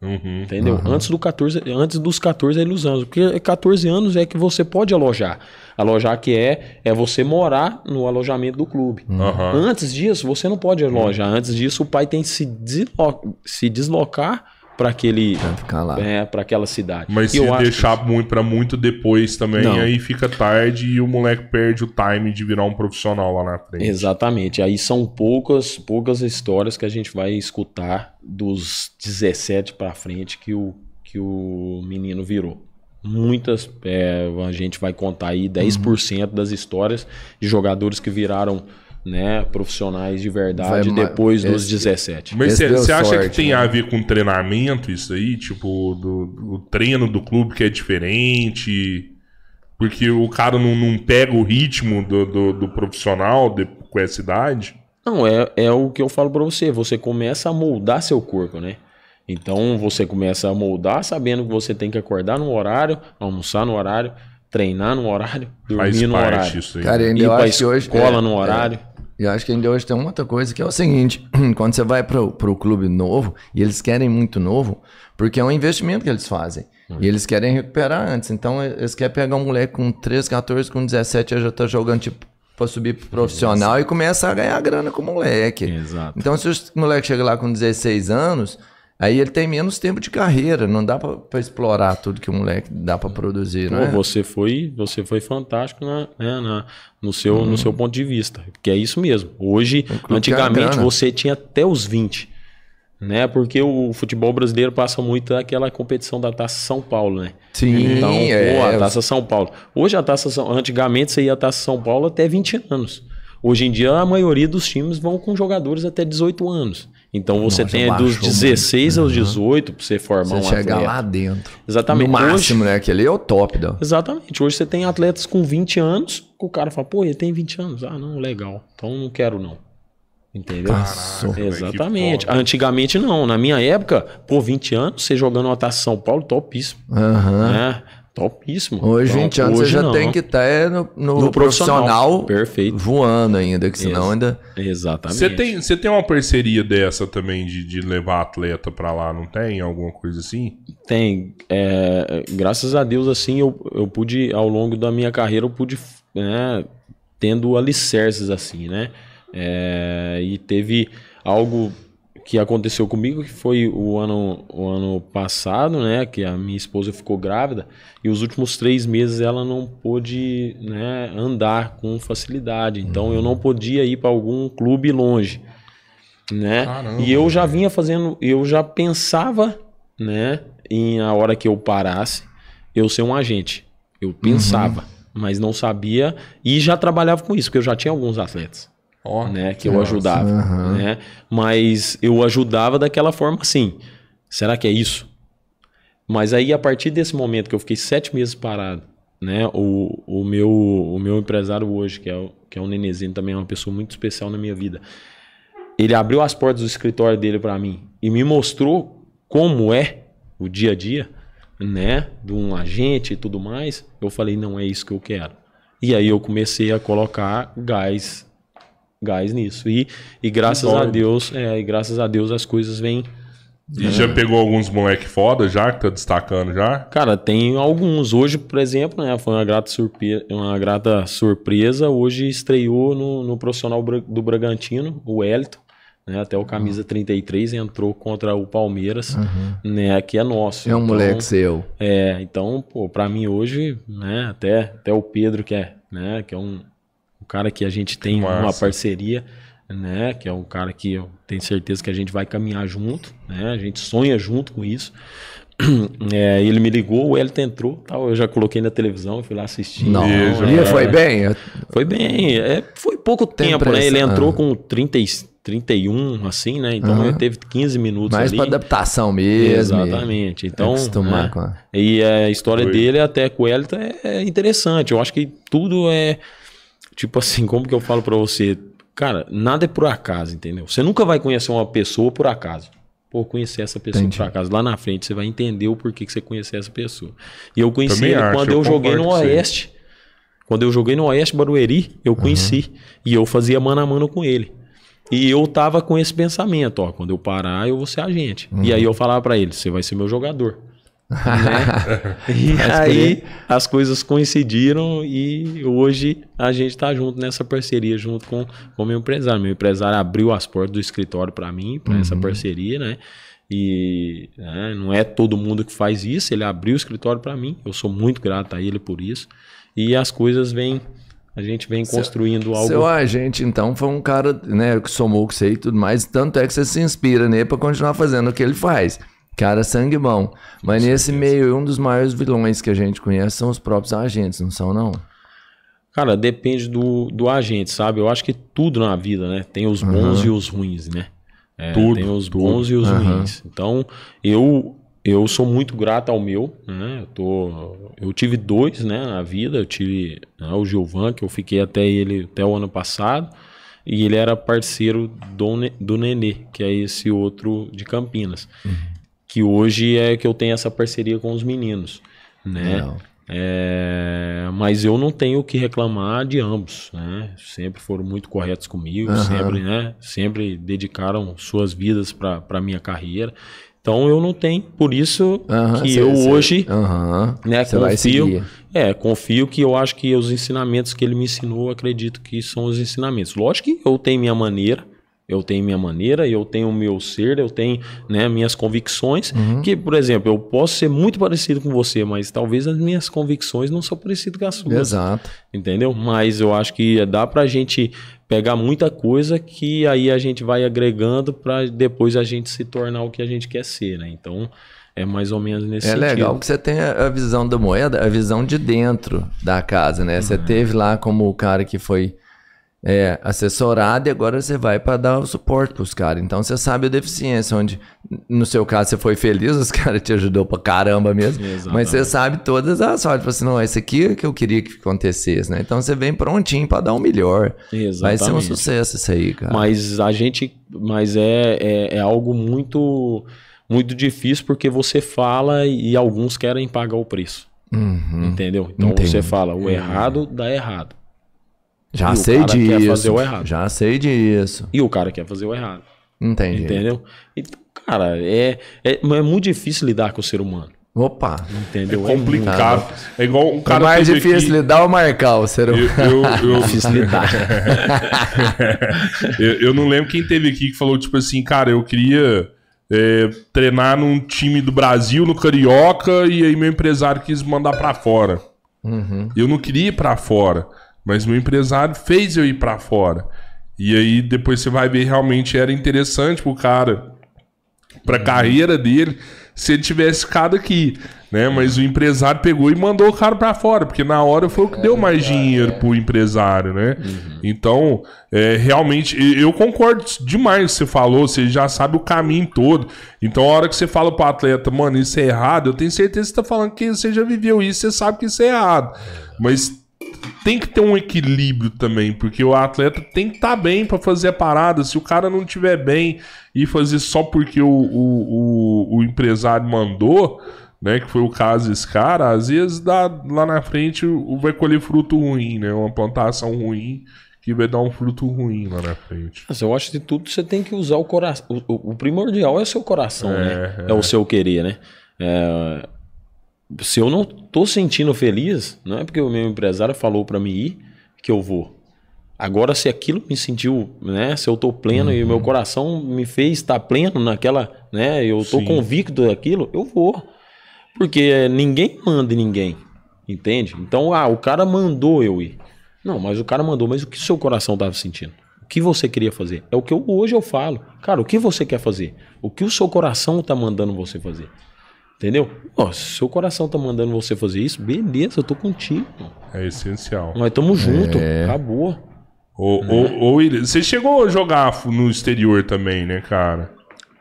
Uhum, Entendeu? Uhum. Antes, do 14, antes dos 14 é ilusão. Porque 14 anos é que você pode alojar. Alojar que é, é você morar no alojamento do clube. Uhum. Antes disso, você não pode alojar. Antes disso, o pai tem que se, deslo se deslocar para aquele pra ficar lá. É, para aquela cidade. Mas e se deixar muito para muito depois também, Não. aí fica tarde e o moleque perde o time de virar um profissional lá na frente. Exatamente. Aí são poucas, poucas histórias que a gente vai escutar dos 17 para frente que o que o menino virou. Muitas, é, a gente vai contar aí 10% uhum. das histórias de jogadores que viraram né, profissionais de verdade Vai, depois dos 17. Mas você acha sorte, que tem né? a ver com treinamento isso aí? Tipo, do, do, treino do clube que é diferente? Porque o cara não, não pega o ritmo do, do, do profissional de, com essa idade? Não, é, é o que eu falo para você. Você começa a moldar seu corpo, né? Então você começa a moldar sabendo que você tem que acordar no horário, almoçar no horário, treinar no horário, dormir no horário. Isso aí. Cara, né? ainda ir pra escola hoje, é, no é. horário. É. E acho que ainda hoje tem uma outra coisa que é o seguinte: [clears throat] quando você vai para o clube novo, e eles querem muito novo, porque é um investimento que eles fazem. Uhum. E eles querem recuperar antes. Então, eles querem pegar um moleque com 13, 14, com 17, já tá jogando tipo para subir pro profissional Exato. e começa a ganhar grana com o moleque. Exato. Então, se o moleque chega lá com 16 anos, Aí ele tem menos tempo de carreira, não dá para explorar tudo que o moleque dá para produzir, Pô, é? Você foi, você foi fantástico na, né, na no, seu, hum. no seu ponto de vista, que é isso mesmo. Hoje, antigamente, você tinha até os 20, né? Porque o futebol brasileiro passa muito aquela competição da Taça São Paulo, né? Sim, então, é. Pô, a Taça São Paulo. Hoje a Taça São, antigamente você ia à Taça São Paulo até 20 anos. Hoje em dia a maioria dos times vão com jogadores até 18 anos. Então você Nossa, tem dos 16 muito. aos 18 uhum. para você formar você um atleta. chegar lá dentro. Exatamente. No máximo, hoje, né? Que ali é o top. Da... Exatamente. Hoje você tem atletas com 20 anos, o cara fala, pô, ele tem 20 anos. Ah, não, legal. Então não quero não. Entendeu? Caraca, Exatamente. Antigamente não. Na minha época, pô, 20 anos, você jogando uma taça São Paulo, topíssimo. Uhum. Né? Topíssimo. Hoje, Top. 20 anos, Hoje você já não. tem que estar tá, é, no, no, no profissional, profissional voando ainda, que senão Ex ainda. Exatamente. Você tem, você tem uma parceria dessa também de, de levar atleta para lá, não tem? Alguma coisa assim? Tem. É, graças a Deus, assim, eu, eu pude, ao longo da minha carreira, eu pude, né, tendo alicerces assim, né? É, e teve algo que aconteceu comigo, que foi o ano, o ano passado, né? Que a minha esposa ficou grávida e os últimos três meses ela não pôde né, andar com facilidade. Então uhum. eu não podia ir para algum clube longe, né? Caramba, e eu já vinha fazendo, eu já pensava, né? Em a hora que eu parasse, eu ser um agente. Eu pensava, uhum. mas não sabia e já trabalhava com isso, porque eu já tinha alguns atletas ó, né? Que eu Nossa, ajudava, uhum. né? Mas eu ajudava daquela forma assim. Será que é isso? Mas aí, a partir desse momento que eu fiquei sete meses parado, né? O, o, meu, o meu empresário hoje, que é o, que é o Nenezinho, também é uma pessoa muito especial na minha vida. Ele abriu as portas do escritório dele para mim e me mostrou como é o dia a dia, né? De um agente e tudo mais. Eu falei, não é isso que eu quero. E aí eu comecei a colocar gás gás nisso. E, e graças a Deus, é, e graças a Deus as coisas vêm. E né? já pegou alguns moleque foda já, que tá destacando já? Cara, tem alguns. Hoje, por exemplo, né, foi uma grata, surpresa, uma grata surpresa. Hoje estreou no, no profissional do Bragantino, o Elton. Né, até o camisa uhum. 33 entrou contra o Palmeiras, uhum. né, que é nosso. É um então, moleque seu. É, então, pô, para mim hoje, né, até até o Pedro que é, né, que é um cara que a gente tem uma parceria, né? Que é um cara que eu tenho certeza que a gente vai caminhar junto, né? A gente sonha junto com isso. [clears throat] É, ele me ligou, o Elton entrou, tal, eu já coloquei na televisão, fui lá assistir. Não, não foi bem? Foi bem, é, foi pouco tempo, tempo né? Ele entrou com 30, 31, assim, né? Então uhum. ele teve 15 minutos Mais para adaptação mesmo. Exatamente. Então, né? E a história foi. dele até com o Elton é interessante. Eu acho que tudo é Tipo assim, como que eu falo para você? Cara, nada é por acaso, entendeu? Você nunca vai conhecer uma pessoa por acaso. Pô, conhecer essa pessoa Entendi. por acaso. Lá na frente você vai entender o porquê que você conheceu essa pessoa. E eu conheci Também acho, quando eu, eu joguei no Oeste. Quando eu joguei no Oeste Barueri, eu uhum. conheci. Uhum. E eu fazia mano a mano com ele. E eu tava com esse pensamento, ó, quando eu parar, eu vou ser agente. Uhum. E aí eu falava para ele, você vai ser meu jogador. Né? [laughs] e aí as coisas coincidiram e hoje a gente está junto nessa parceria, junto com o meu empresário. Meu empresário abriu as portas do escritório para mim, para uhum. essa parceria, né? E né, não é todo mundo que faz isso, ele abriu o escritório para mim, eu sou muito grato a ele por isso. E as coisas vêm a gente vem construindo seu, algo. Seu agente, então, foi um cara né, que somou com você e tudo mais. Tanto é que você se inspira nele para continuar fazendo o que ele faz. Cara, sangue bom. Mas nesse meio, um dos maiores vilões que a gente conhece são os próprios agentes, não são, não? Cara, depende do, do agente, sabe? Eu acho que tudo na vida, né? Tem os bons uhum. e os ruins, né? É, tudo, tem os bons e os uhum. ruins. Então, eu eu sou muito grato ao meu, né? Eu, tô, eu tive dois, né, na vida. Eu tive né, o Gilvan, que eu fiquei até ele até o ano passado, e ele era parceiro do, do Nenê, que é esse outro de Campinas. Uhum que hoje é que eu tenho essa parceria com os meninos, né? É, mas eu não tenho o que reclamar de ambos, né? Sempre foram muito corretos comigo, uhum. sempre, né? Sempre dedicaram suas vidas para minha carreira. Então eu não tenho, por isso uhum, que sei, eu sei. hoje, uhum. né, Você confio, é, confio que eu acho que os ensinamentos que ele me ensinou, acredito que são os ensinamentos. Lógico que eu tenho minha maneira, eu tenho minha maneira, eu tenho o meu ser, eu tenho né, minhas convicções. Uhum. Que, por exemplo, eu posso ser muito parecido com você, mas talvez as minhas convicções não são parecidas com as suas. Exato. Entendeu? Mas eu acho que dá pra gente pegar muita coisa que aí a gente vai agregando para depois a gente se tornar o que a gente quer ser, né? Então. É mais ou menos nesse é sentido. É legal que você tenha a visão da moeda, a visão de dentro da casa, né? Uhum. Você teve lá como o cara que foi é, assessorado e agora você vai para dar o suporte para os caras. Então você sabe a deficiência, onde no seu caso você foi feliz, [laughs] os caras te ajudou para caramba mesmo. Exatamente. Mas você sabe todas as horas, tipo assim, não, esse é aqui é que eu queria que acontecesse, né? Então você vem prontinho para dar o um melhor. Exatamente. Vai ser um sucesso isso aí, cara. Mas a gente, mas é, é, é algo muito muito difícil porque você fala e alguns querem pagar o preço. Uhum. Entendeu? Então Entendi. você fala, o errado dá errado. Já e sei disso. Já sei disso. E o cara quer fazer o errado. Entendi. Entendeu? Então, cara, é, é, é muito difícil lidar com o ser humano. Opa! Entendeu? É, é complicado. É, é igual um é cara. É mais difícil aqui... lidar ou marcar o ser humano? Eu, eu, eu... É difícil lidar. [laughs] eu, eu, não lembro quem teve aqui que falou, tipo assim, cara, eu queria é, treinar num time do Brasil, no Carioca, e aí meu empresário quis mandar para fora. Uhum. Eu não queria ir pra fora. Mas meu empresário fez eu ir para fora. E aí depois você vai ver realmente era interessante pro cara, pra uhum. carreira dele, se ele tivesse ficado aqui, né? Uhum. Mas o empresário pegou e mandou o cara para fora, porque na hora foi o que é, deu mais dinheiro é. pro empresário, né? Uhum. Então, é, realmente, eu concordo demais que você falou, você já sabe o caminho todo. Então, a hora que você fala pro atleta, mano, isso é errado, eu tenho certeza que você tá falando que você já viveu isso, você sabe que isso é errado. É. Mas tem que ter um equilíbrio também, porque o atleta tem que estar tá bem para fazer a parada. Se o cara não tiver bem e fazer só porque o, o, o, o empresário mandou, né? Que foi o caso desse cara, às vezes dá, lá na frente vai colher fruto ruim, né? Uma plantação ruim que vai dar um fruto ruim lá na frente. Mas eu acho que de tudo você tem que usar o coração. O, o, primordial é o seu coração, é, né? É. é o seu querer, né? É, se eu não tô sentindo feliz, não é porque o meu empresário falou para mim ir que eu vou. Agora, se aquilo me sentiu, né? Se eu tô pleno uhum. e o meu uhum. coração me fez estar tá pleno naquela, né? Eu tô Sim. convicto daquilo, eu vou. Porque ninguém manda em ninguém, entende? Então, ah, o cara mandou eu ir. Não, mas o cara mandou, mas o que seu coração tava sentindo? O que você queria fazer? É o que eu, hoje eu falo. Cara, o que você quer fazer? O que o seu coração tá mandando você fazer? Entendeu? Ó, seu coração tá mandando você fazer isso, beleza, eu tô contigo. É essencial. Nós tamo junto, é. acabou. Ou, ou, ou, você chegou a jogar no exterior também, né, cara?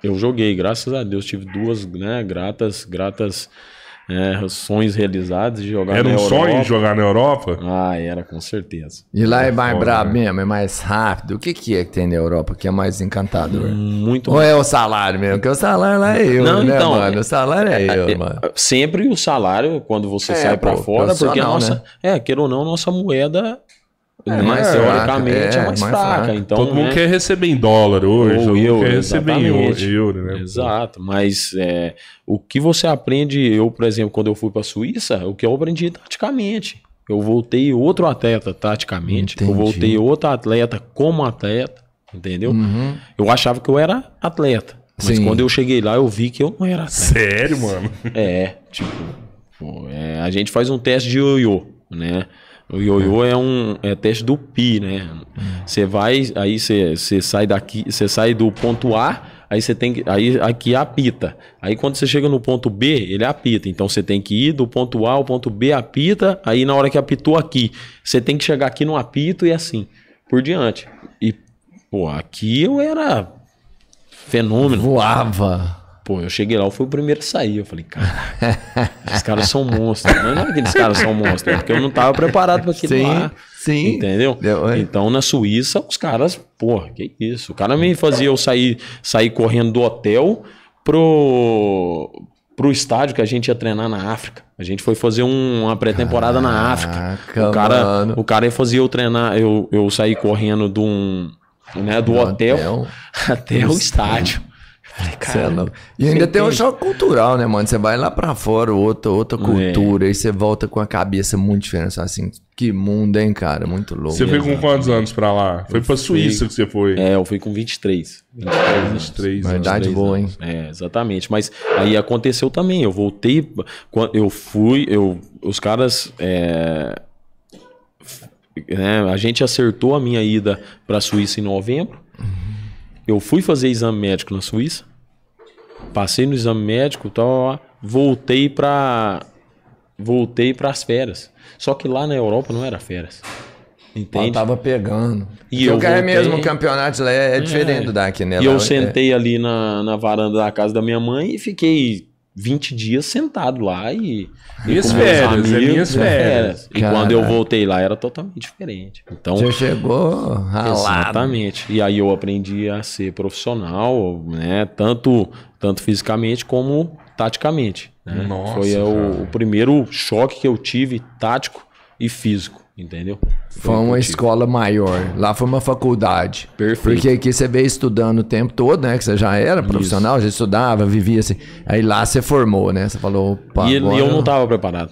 Eu joguei, graças a Deus, tive duas, né, gratas, gratas é, sonhos realizados de jogar era na um Europa. Era um sonho jogar na Europa? Ah, era, com certeza. E lá é, é mais brabo né? mesmo, é mais rápido. O que, que é que tem na Europa que é mais encantador? Muito Ou é o salário mesmo? Porque o salário lá é eu, não, né, então, mano? O salário é, eu, é, é, mano. Sempre o salário, quando você é, sai para fora, porque a nossa. Né? É, queira ou não, nossa moeda é, mas teoricamente é, é mais, fraca. fraca. Então, Todo né? mundo quer receber em dólar hoje, ou todo euro, mundo quer receber exatamente. em euro, né? Exato, mas é, o que você aprende, eu, por exemplo, quando eu fui para a Suíça, o que eu aprendi taticamente. Eu voltei outro atleta taticamente, Entendi. eu voltei outro atleta como atleta, entendeu? Uhum. Eu achava que eu era atleta, mas Sim. quando eu cheguei lá eu vi que eu não era atleta. Sério, mano? É, tipo, é, a gente faz um teste de ioiô, né? O ioiô é. é um é teste do pi, né? Você vai, aí você sai daqui, você sai do ponto A, aí você tem que, aí aqui é apita. Aí quando você chega no ponto B, ele é apita. Então você tem que ir do ponto A ao ponto B apita, aí na hora que apitou aqui, você tem que chegar aqui no apito e assim por diante. E pô, aqui eu era fenômeno. Voava. Pô, eu cheguei lá, eu fui o primeiro a sair. Eu falei, cara, esses caras são monstros. Mas não é que eles caras são monstros, é porque eu não estava preparado para aquilo sim, lá. Sim. Entendeu? É. então na Suíça, os caras, porra, que isso? O cara me fazia eu sair, sair correndo do hotel pro, pro estádio que a gente ia treinar na África. A gente foi fazer um, uma pré-temporada na África. O cara, o cara fazia eu treinar, eu, eu sair correndo de um, né, do, do hotel, hotel, [laughs] até o estádio. É cara, e ainda tem um choque cultural, né, mano? Você vai lá pra fora, outra, outra é. cultura, é. aí você volta com a cabeça muito diferente. Assim, que mundo, hein, cara? Muito louco. Você foi com quantos anos pra lá? Foi eu pra fui... Suíça que você foi. É, eu fui com 23. 23, é, 23 anos. Idade boa, hein? É, exatamente. Mas aí aconteceu também. Eu voltei, eu fui, eu, os caras. É, né, a gente acertou a minha ida pra Suíça em novembro. Uhum. Eu fui fazer exame médico na Suíça, passei no exame médico, tal, voltei para voltei para as férias. Só que lá na Europa não era férias. Entende? Eu tava pegando. E eu é voltei... mesmo o campeonato lá é, é, diferente daqui, né? E eu é- sentei é... ali na, na varanda da casa da minha mãe e fiquei 20 dias sentado lá e. É minhas férias, amigos, é minhas férias. E quando eu voltei lá era totalmente diferente. Então, Você chegou ralado. Exatamente. E aí eu aprendi a ser profissional, né? Tanto, tanto fisicamente como taticamente. Né? Nossa, Foi o, o primeiro choque que eu tive tático e físico. Entendeu? Foi, foi uma escola maior. Lá foi uma faculdade. Perfeito. Porque aqui você veio estudando o tempo todo, né? Que você já era profissional, Isso. já estudava, vivia assim. Aí lá você formou, né? Você falou, opa. E, agora... e eu não estava preparado.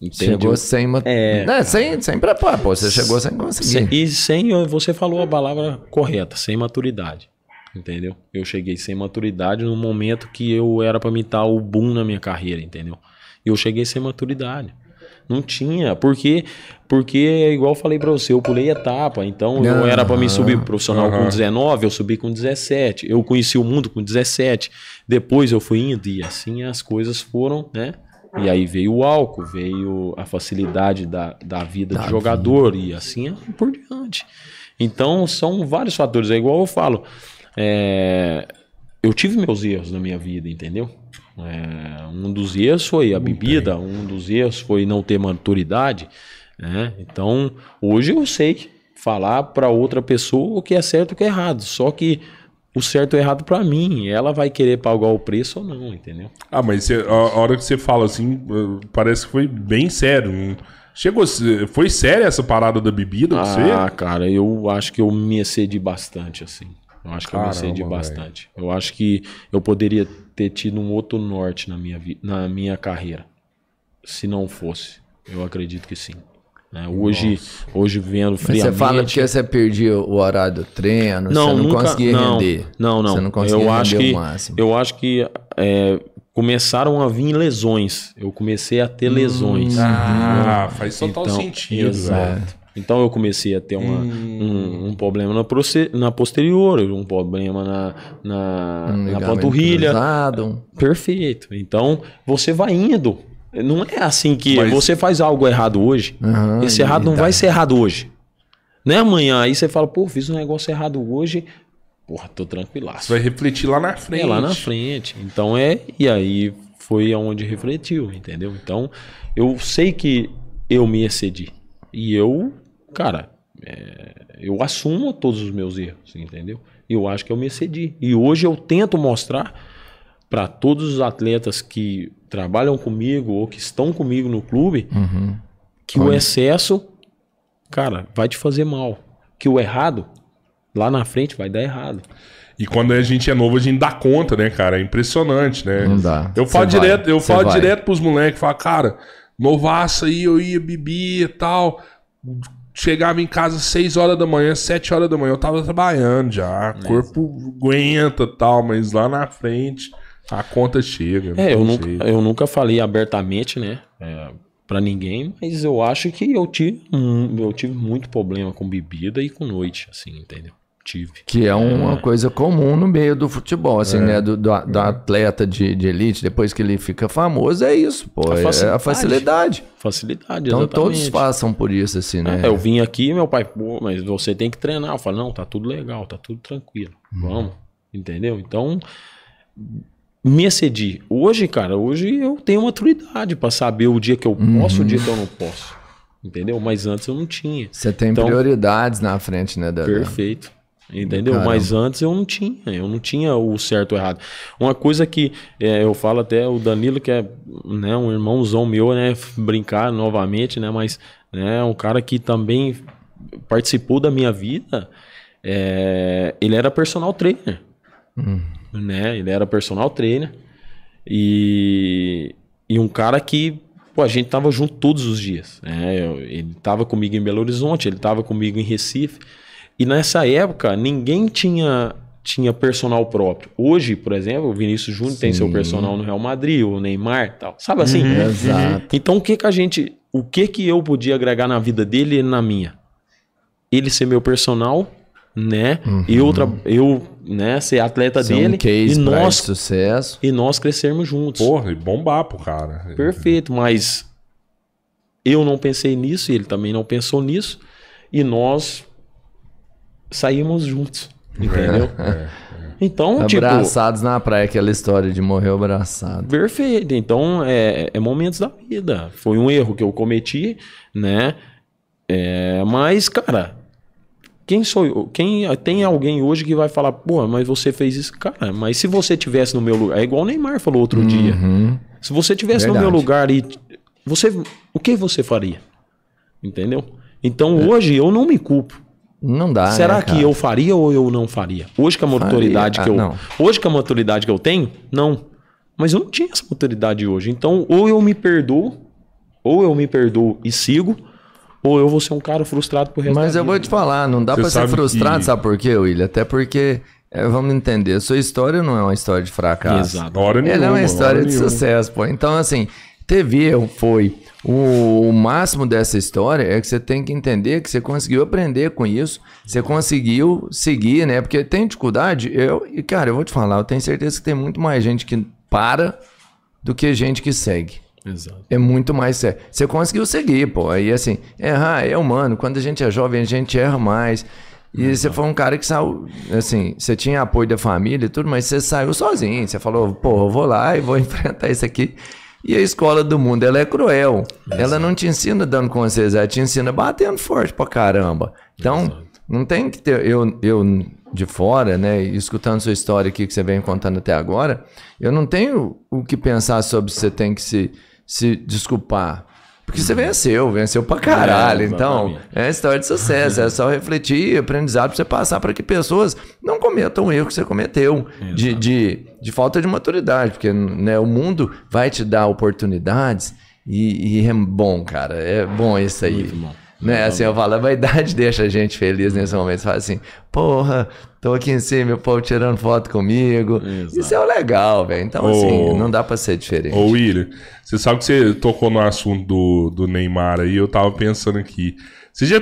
Entendeu? Chegou sem. Uma... É, né, sem, sem preparo, pô. Você chegou sem conseguir. e sem. Você falou a palavra correta, sem maturidade. Entendeu? Eu cheguei sem maturidade no momento que eu era para me dar o boom na minha carreira, entendeu? E eu cheguei sem maturidade. Não tinha, porque porque é igual eu falei para você, eu pulei etapa, então não, era para me subir profissional uhum. com 19, eu subi com 17. Eu conheci o mundo com 17. Depois eu fui indo e assim as coisas foram, né? E aí veio o álcool, veio a facilidade da, da vida da de jogador vida. e assim por diante. Então são vários fatores, é igual eu falo. É, eu tive meus erros na minha vida, entendeu? É, um dos erros foi a bebida, um dos erros foi não ter maturidade. Né? Então, hoje eu sei falar para outra pessoa o que é certo e o que é errado. Só que o certo e o errado para mim, ela vai querer pagar o preço ou não, entendeu? Ah, mas cê, a, a, hora que você fala assim, eh, parece que foi bem sério. Chegou, foi séria essa parada da bebida? Ah, cara, eu acho que eu me excedi bastante assim. Eu acho que Caramba, eu me excedi bastante. Véio. Eu acho que eu poderia ter tido um outro norte na minha, na minha carreira. Se não fosse. Eu acredito que sim. Né? hoje, hoje vendo friamente... Mas você fala que você perdeu o horário do treino, não, você não nunca, conseguia não, render. Não, não. Você não conseguia eu acho que, Eu acho que é, começaram a vir lesões. Eu comecei a ter hum. lesões. ah, né? faz total então, sentido. Exato. É. Então eu comecei a ter uma, hum. um, um, problema na, na posterior, um problema na, na, hum, um na panturrilha. Cruzado. Perfeito. Então você vai indo. Não é assim que Mas... você faz algo errado hoje. Uhum, esse errado não tá. vai ser errado hoje. Né, amanhã aí você fala, pô, fiz um negócio errado hoje, porra, tô tranquilaço. vai refletir lá na frente. É, lá na frente. Então é, e aí foi aonde refletiu, entendeu? Então eu sei que eu me excedi. E eu cara, é, eu assumo todos os meus erros, entendeu? Eu acho que eu me excedi. E hoje eu tento mostrar para todos os atletas que trabalham comigo ou que estão comigo no clube uhum. que Olha. o excesso, cara, vai te fazer mal. Que o errado, lá na frente, vai dar errado. E quando a gente é novo, a gente dá conta, né, cara? É impressionante, né? Não dá. Eu falo direto, eu falo direto pros moleques, falo, cara, novaça aí, eu ia beber e tal Chegava em casa 6 horas da manhã, 7 horas da manhã, eu tava trabalhando já. Mas... Corpo aguenta tal, mas lá na frente a conta chega. É, eu nunca, eu nunca falei abertamente, né? É, para ninguém, mas eu acho que eu tive, eu tive muito problema com bebida e com noite, assim, entendeu? Que é uma é. coisa comum no meio do futebol, assim, é. né? Do, do, do é. atleta de, de, elite, depois que ele fica famoso, é isso, pô. A facilidade. É a facilidade. Facilidade, Então exatamente. todos passam por isso, assim, né? É, eu vim aqui meu pai, pô, mas você tem que treinar. Eu falo, não, tá tudo legal, tá tudo tranquilo. Hum. Vamos, entendeu? Então me excedi. Hoje, cara, hoje eu tenho maturidade para saber o dia que eu uhum. posso, uhum. o dia que eu não posso. Entendeu? Mas antes eu não tinha. Você tem então, prioridades na frente, né, Dada? Perfeito. Entendeu? Caramba. Mas antes eu não tinha, eu não tinha o certo ou errado. Uma coisa que é, eu falo até o Danilo, que é né, um irmãozão meu, né? Brincar novamente, né? Mas é né, um cara que também participou da minha vida. É, ele era personal trainer. Hum. Né? Ele era personal trainer. E, e um cara que pô, a gente tava junto todos os dias. Né? Eu, ele tava comigo em Belo Horizonte, ele tava comigo em Recife. E nessa época, ninguém tinha tinha personal próprio. Hoje, por exemplo, o Vinícius Júnior tem seu personal no Real Madrid, o Neymar, tal. Sabe assim? Uhum. Exato. Então, o que que a gente, o que que eu podia agregar na vida dele e na minha? Ele ser meu personal, né? Uhum. Eu, eu, né, ser atleta ser dele um case e nós sucesso. E nós crescermos juntos. Porra, e bombar pro cara. Perfeito, mas eu não pensei nisso e ele também não pensou nisso e nós saímos juntos. Entendeu? [laughs] É, é. então, tipo, abraçados tipo. na praia, aquela história de morrer abraçado. Perfeito. Então, é, é momentos da vida. Foi um erro que eu cometi, né? É, mas, cara, quem sou eu? Quem tem alguém hoje que vai falar, pô, mas você fez isso, cara. Mas se você tivesse no meu lugar, é igual o Neymar falou outro uhum. dia. Se você tivesse Verdade. no meu lugar e você, o que você faria? Entendeu? Então é. hoje eu não me culpo. Não dá. Será né, que cara? eu faria ou eu não faria? Hoje com a maturidade ah, que eu não. hoje com a maturidade que eu tenho, não. Mas eu não tinha essa maturidade hoje. Então, ou eu me perdoo, ou eu me perdoo e sigo, ou eu vou ser um cara frustrado por resto Mas eu vida. vou te falar, não dá para ser frustrado, que... sabe por quê, William? Até porque é, vamos entender, sua história não é uma história de fracasso. Exato. Hora nenhuma, Ela é uma história de nenhuma. sucesso, pô. Então, assim, teve eu foi. O, o, máximo dessa história é que você tem que entender que você conseguiu aprender com isso, você conseguiu seguir, né? Porque tem dificuldade, eu, e cara, eu vou te falar, eu tenho certeza que tem muito mais gente que para do que gente que segue. Exato. É muito mais sério. Você conseguiu seguir, pô. Aí assim, errar é humano. Quando a gente é jovem, a gente erra mais. E Exato. você foi um cara que saiu, assim, você tinha apoio da família e tudo, mas você saiu sozinho. Você falou, pô, eu vou lá e vou [laughs] enfrentar isso aqui. E a escola do mundo, ela é cruel. Exato. Ela não te ensina dando conselhos, ela te ensina batendo forte pra caramba. Então, Exato. não tem que ter. Eu, eu de fora, né, escutando sua história aqui que você vem contando até agora, eu não tenho o que pensar sobre se você tem que se, se desculpar porque você venceu, venceu pra caralho. É, então, é história de sucesso. é só refletir, aprendizado pra você passar para que pessoas não cometam o erro que você cometeu de, de, de, falta de maturidade. Porque né, o mundo vai te dar oportunidades e, e é bom, cara. É bom isso aí. Muito bom. Né? Assim, eu falo, a vaidade deixa a gente feliz nesse momento. Você fala assim, porra, tô aqui em cima, o povo tirando foto comigo. Exato. Isso é o legal, velho. Então, ô, assim, não dá pra ser diferente. Ô, William, você sabe que você tocou no assunto do, do Neymar aí, eu tava pensando aqui. Você já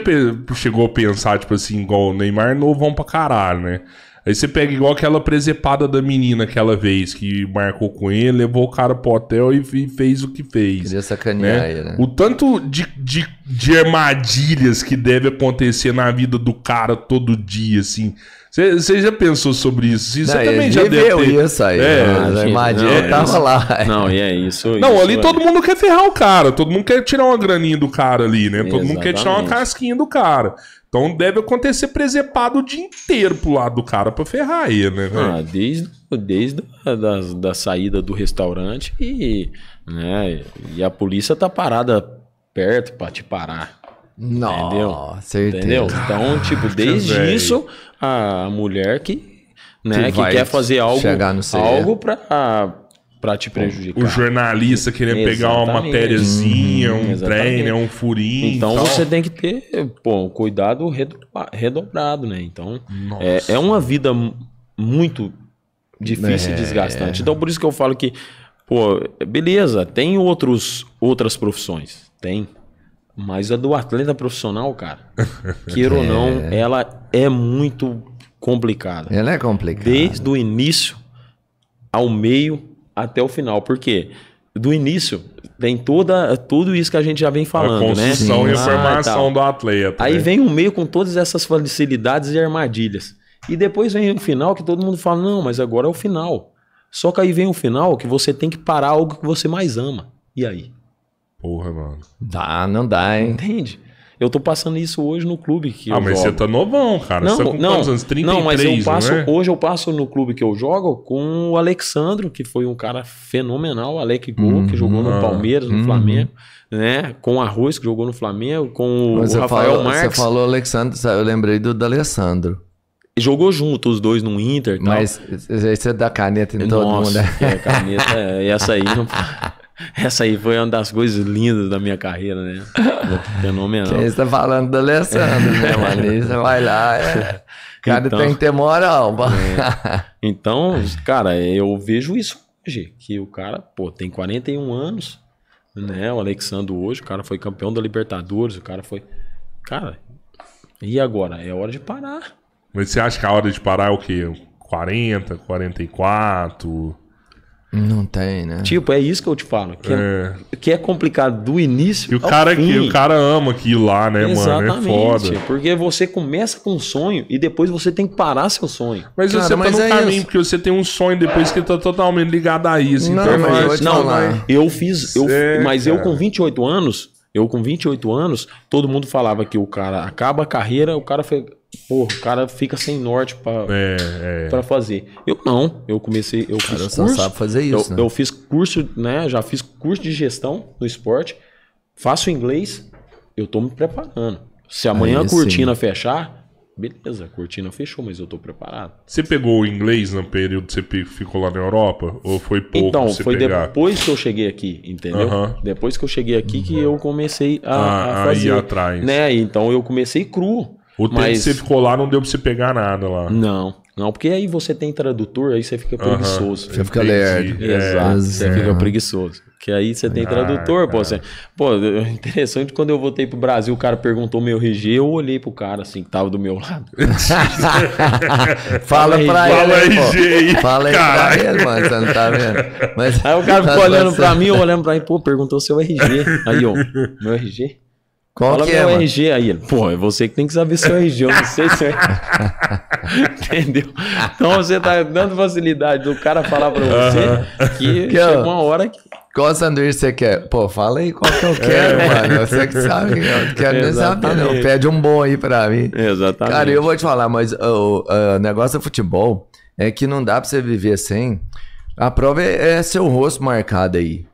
chegou a pensar, tipo assim, igual o Neymar é novão pra caralho, né? Aí você pega igual aquela presepada da menina aquela vez que marcou com ele, levou o cara pro hotel e, fez o que fez. Queria né? sacanear né? ele, né? O tanto de, de, de armadilhas que deve acontecer na vida do cara todo dia, assim. Você já pensou sobre isso? Você também já deu ter... isso aí. É, mas a imagina, não, é tava isso, lá. Não, e é isso. Não, isso, ali é. todo mundo quer ferrar o cara, todo mundo quer tirar uma graninha do cara ali, né? Todo Exatamente. mundo quer tirar uma casquinha do cara. Então deve acontecer presepado o dia inteiro pro lado do cara pra ferrar ele, né? Ah, desde desde a da, da saída do restaurante e, né, e a polícia tá parada perto pra te parar. Não, entendeu? Certeza. Entendeu? Então, tipo, desde isso, a mulher que, né, que, que quer fazer algo, algo pra, para te prejudicar. O jornalista querendo pegar uma matériazinha, uhum. um Exatamente. trem, né, um furinho. Então você tem que ter pô, cuidado redobrado, né? Então é, é, uma vida muito difícil é. e desgastante. Então por isso que eu falo que, pô, beleza, tem outros, outras profissões, tem. Mas a do atleta profissional, cara, [laughs] queira é. ou não, é. ela é muito complicada. Ela é complicada. Desde o início ao meio até o final. Por quê? Do início, tem toda, tudo isso que a gente já vem falando, né? a construção né? e a ah, formação ah, do atleta. Aí né? vem o meio com todas essas facilidades e armadilhas. E depois vem o final que todo mundo fala: não, mas agora é o final. Só que aí vem o final que você tem que parar algo que você mais ama. E aí? Porra, mano. Dá, não dá, hein? Entende? Eu tô passando isso hoje no clube que ah, eu jogo. Ah, mas você tá novão, cara. Não, você tá com não, anos? 33, não, mas eu passo, é? hoje eu passo no clube que eu jogo com o Alexandro, que foi um cara fenomenal, Alec Gol, uhum, que jogou no ah, Palmeiras, no uhum. Flamengo, né? Com o Arroz, que jogou no Flamengo, com mas o Rafael Marques. Você falou Alexandre, eu lembrei do do Alessandro jogou junto os dois no Inter. Tal. Mas isso é da caneta em todo mundo. Né? É, caneta, é, essa aí não. [laughs] Essa aí foi uma das coisas lindas da minha carreira, né? Fenomenal. Você está falando do Alessandro, né, Você vai lá. É. [laughs] Então, cara, então, tem que ter moral. É. Então, cara, eu vejo isso hoje. Que o cara, pô, tem 41 anos, né? O Alexandro hoje, o cara foi campeão da Libertadores, o cara foi. Cara, e agora? É hora de parar. Mas você acha que a hora de parar é o quê? 40, 44? Não tem, né? Tipo, é isso que eu te falo. Que é, é, que é complicado do início. E o, cara, fim. Que, o cara ama aquilo lá, né, Exatamente, mano? É foda. Porque você começa com um sonho e depois você tem que parar seu sonho. Mas cara, você tá mas tá no é caminho, isso. porque você tem um sonho depois que tá totalmente ligado a isso. Não, então, mas, mas, não, não eu fiz. Eu, mas eu com 28 anos, eu com 28 anos, todo mundo falava que o cara acaba a carreira, o cara foi, Porra, o cara fica sem norte para é, é. fazer. Eu não, eu comecei, eu cara, fiz curso. sabe fazer isso, eu, né? eu, fiz curso, né? Já fiz curso de gestão no esporte, faço inglês, eu tô me preparando. Se amanhã Aí, a cortina sim. fechar, beleza, a cortina fechou, mas eu tô preparado. Você pegou o inglês no período que você ficou lá na Europa? Ou foi pouco? Então, foi pegar? depois que eu cheguei aqui, entendeu? Uh -huh. Depois que eu cheguei aqui uh -huh. que uhum. eu comecei a, ah, a fazer. Ah, atrás. Né? Então eu comecei cru. O tempo Mas... que você ficou lá não deu pra você pegar nada lá. Não, não, porque aí você tem tradutor, aí você fica preguiçoso. Uhum, você fica lerdo. É, Exato, é, você é. fica preguiçoso. Que aí você tem ah, tradutor, ah, pô. Pô, [laughs] interessante, quando eu voltei pro Brasil, o cara perguntou meu RG, eu olhei pro cara assim, que tava do meu lado. [laughs] fala, fala pra fala ele. Fala RG aí. Fala aí pra ele, mano, você não tá vendo? [laughs] Mas, aí o cara tá ficou olhando pra mim, olhando pra mim, pô, perguntou seu RG. Aí, ó, meu RG? Qual Fala que meu é, mano? RG aí. Pô, é você que tem que saber seu RG, eu não sei se é. [laughs] Entendeu? Então você tá dando facilidade do cara falar pra você uh -huh. que, que chegou uma hora que. Qual sanduíche você quer? Pô, fala aí qual que eu quero, é, mano. Você que sabe, eu quero nem saber, não. Pede um bom aí pra mim. Exatamente. Cara, eu vou te falar, mas o uh, uh, negócio do futebol é que não dá pra você viver sem. A prova é, é seu rosto marcado aí.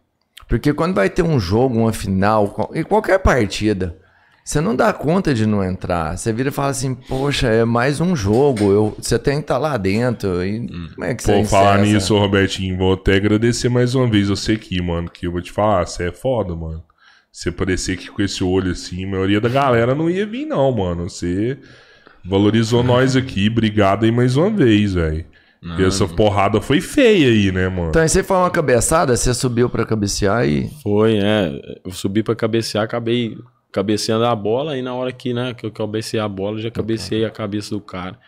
Porque quando vai ter um jogo, uma final, e qualquer partida, você não dá conta de não entrar. Você vira e fala assim, poxa, é mais um jogo. Eu, você tem que estar tá lá dentro. E hum. como é que você Vou falar nisso, Robertinho, vou até agradecer mais uma vez você aqui, mano. Que eu vou te falar, você é foda, mano. Você parecia que com esse olho assim, a maioria da galera não ia vir, não, mano. Você valorizou nós aqui. Obrigado aí mais uma vez, velho. Não, ah. e essa porrada foi feia aí, né, mano? Então, aí você foi uma cabeçada? Você subiu para cabecear e. Foi, é. Eu subi para cabecear, acabei cabeceando a bola e na hora que, né, que eu cabecei a bola, já cabecei a cabeça do cara.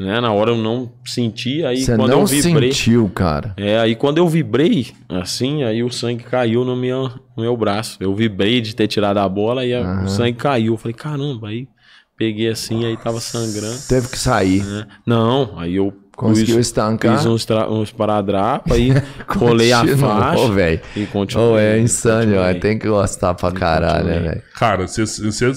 Né? Na hora eu não senti, aí você quando não eu vibrei. sentiu, cara. É, aí quando eu vibrei, assim, aí o sangue caiu no meu, no meu braço. Eu vibrei de ter tirado a bola e Aham. o sangue caiu. Eu falei, caramba, aí peguei assim, Nossa. aí tava sangrando. Teve que sair. Né? Não, aí eu Conseguiu uns, estancar. Fiz uns, uns paradrapa e colei [laughs] a faixa. velho. E continuou. Oh, é insano, velho. Tem que gostar pra caralho, né, velho? Cara, você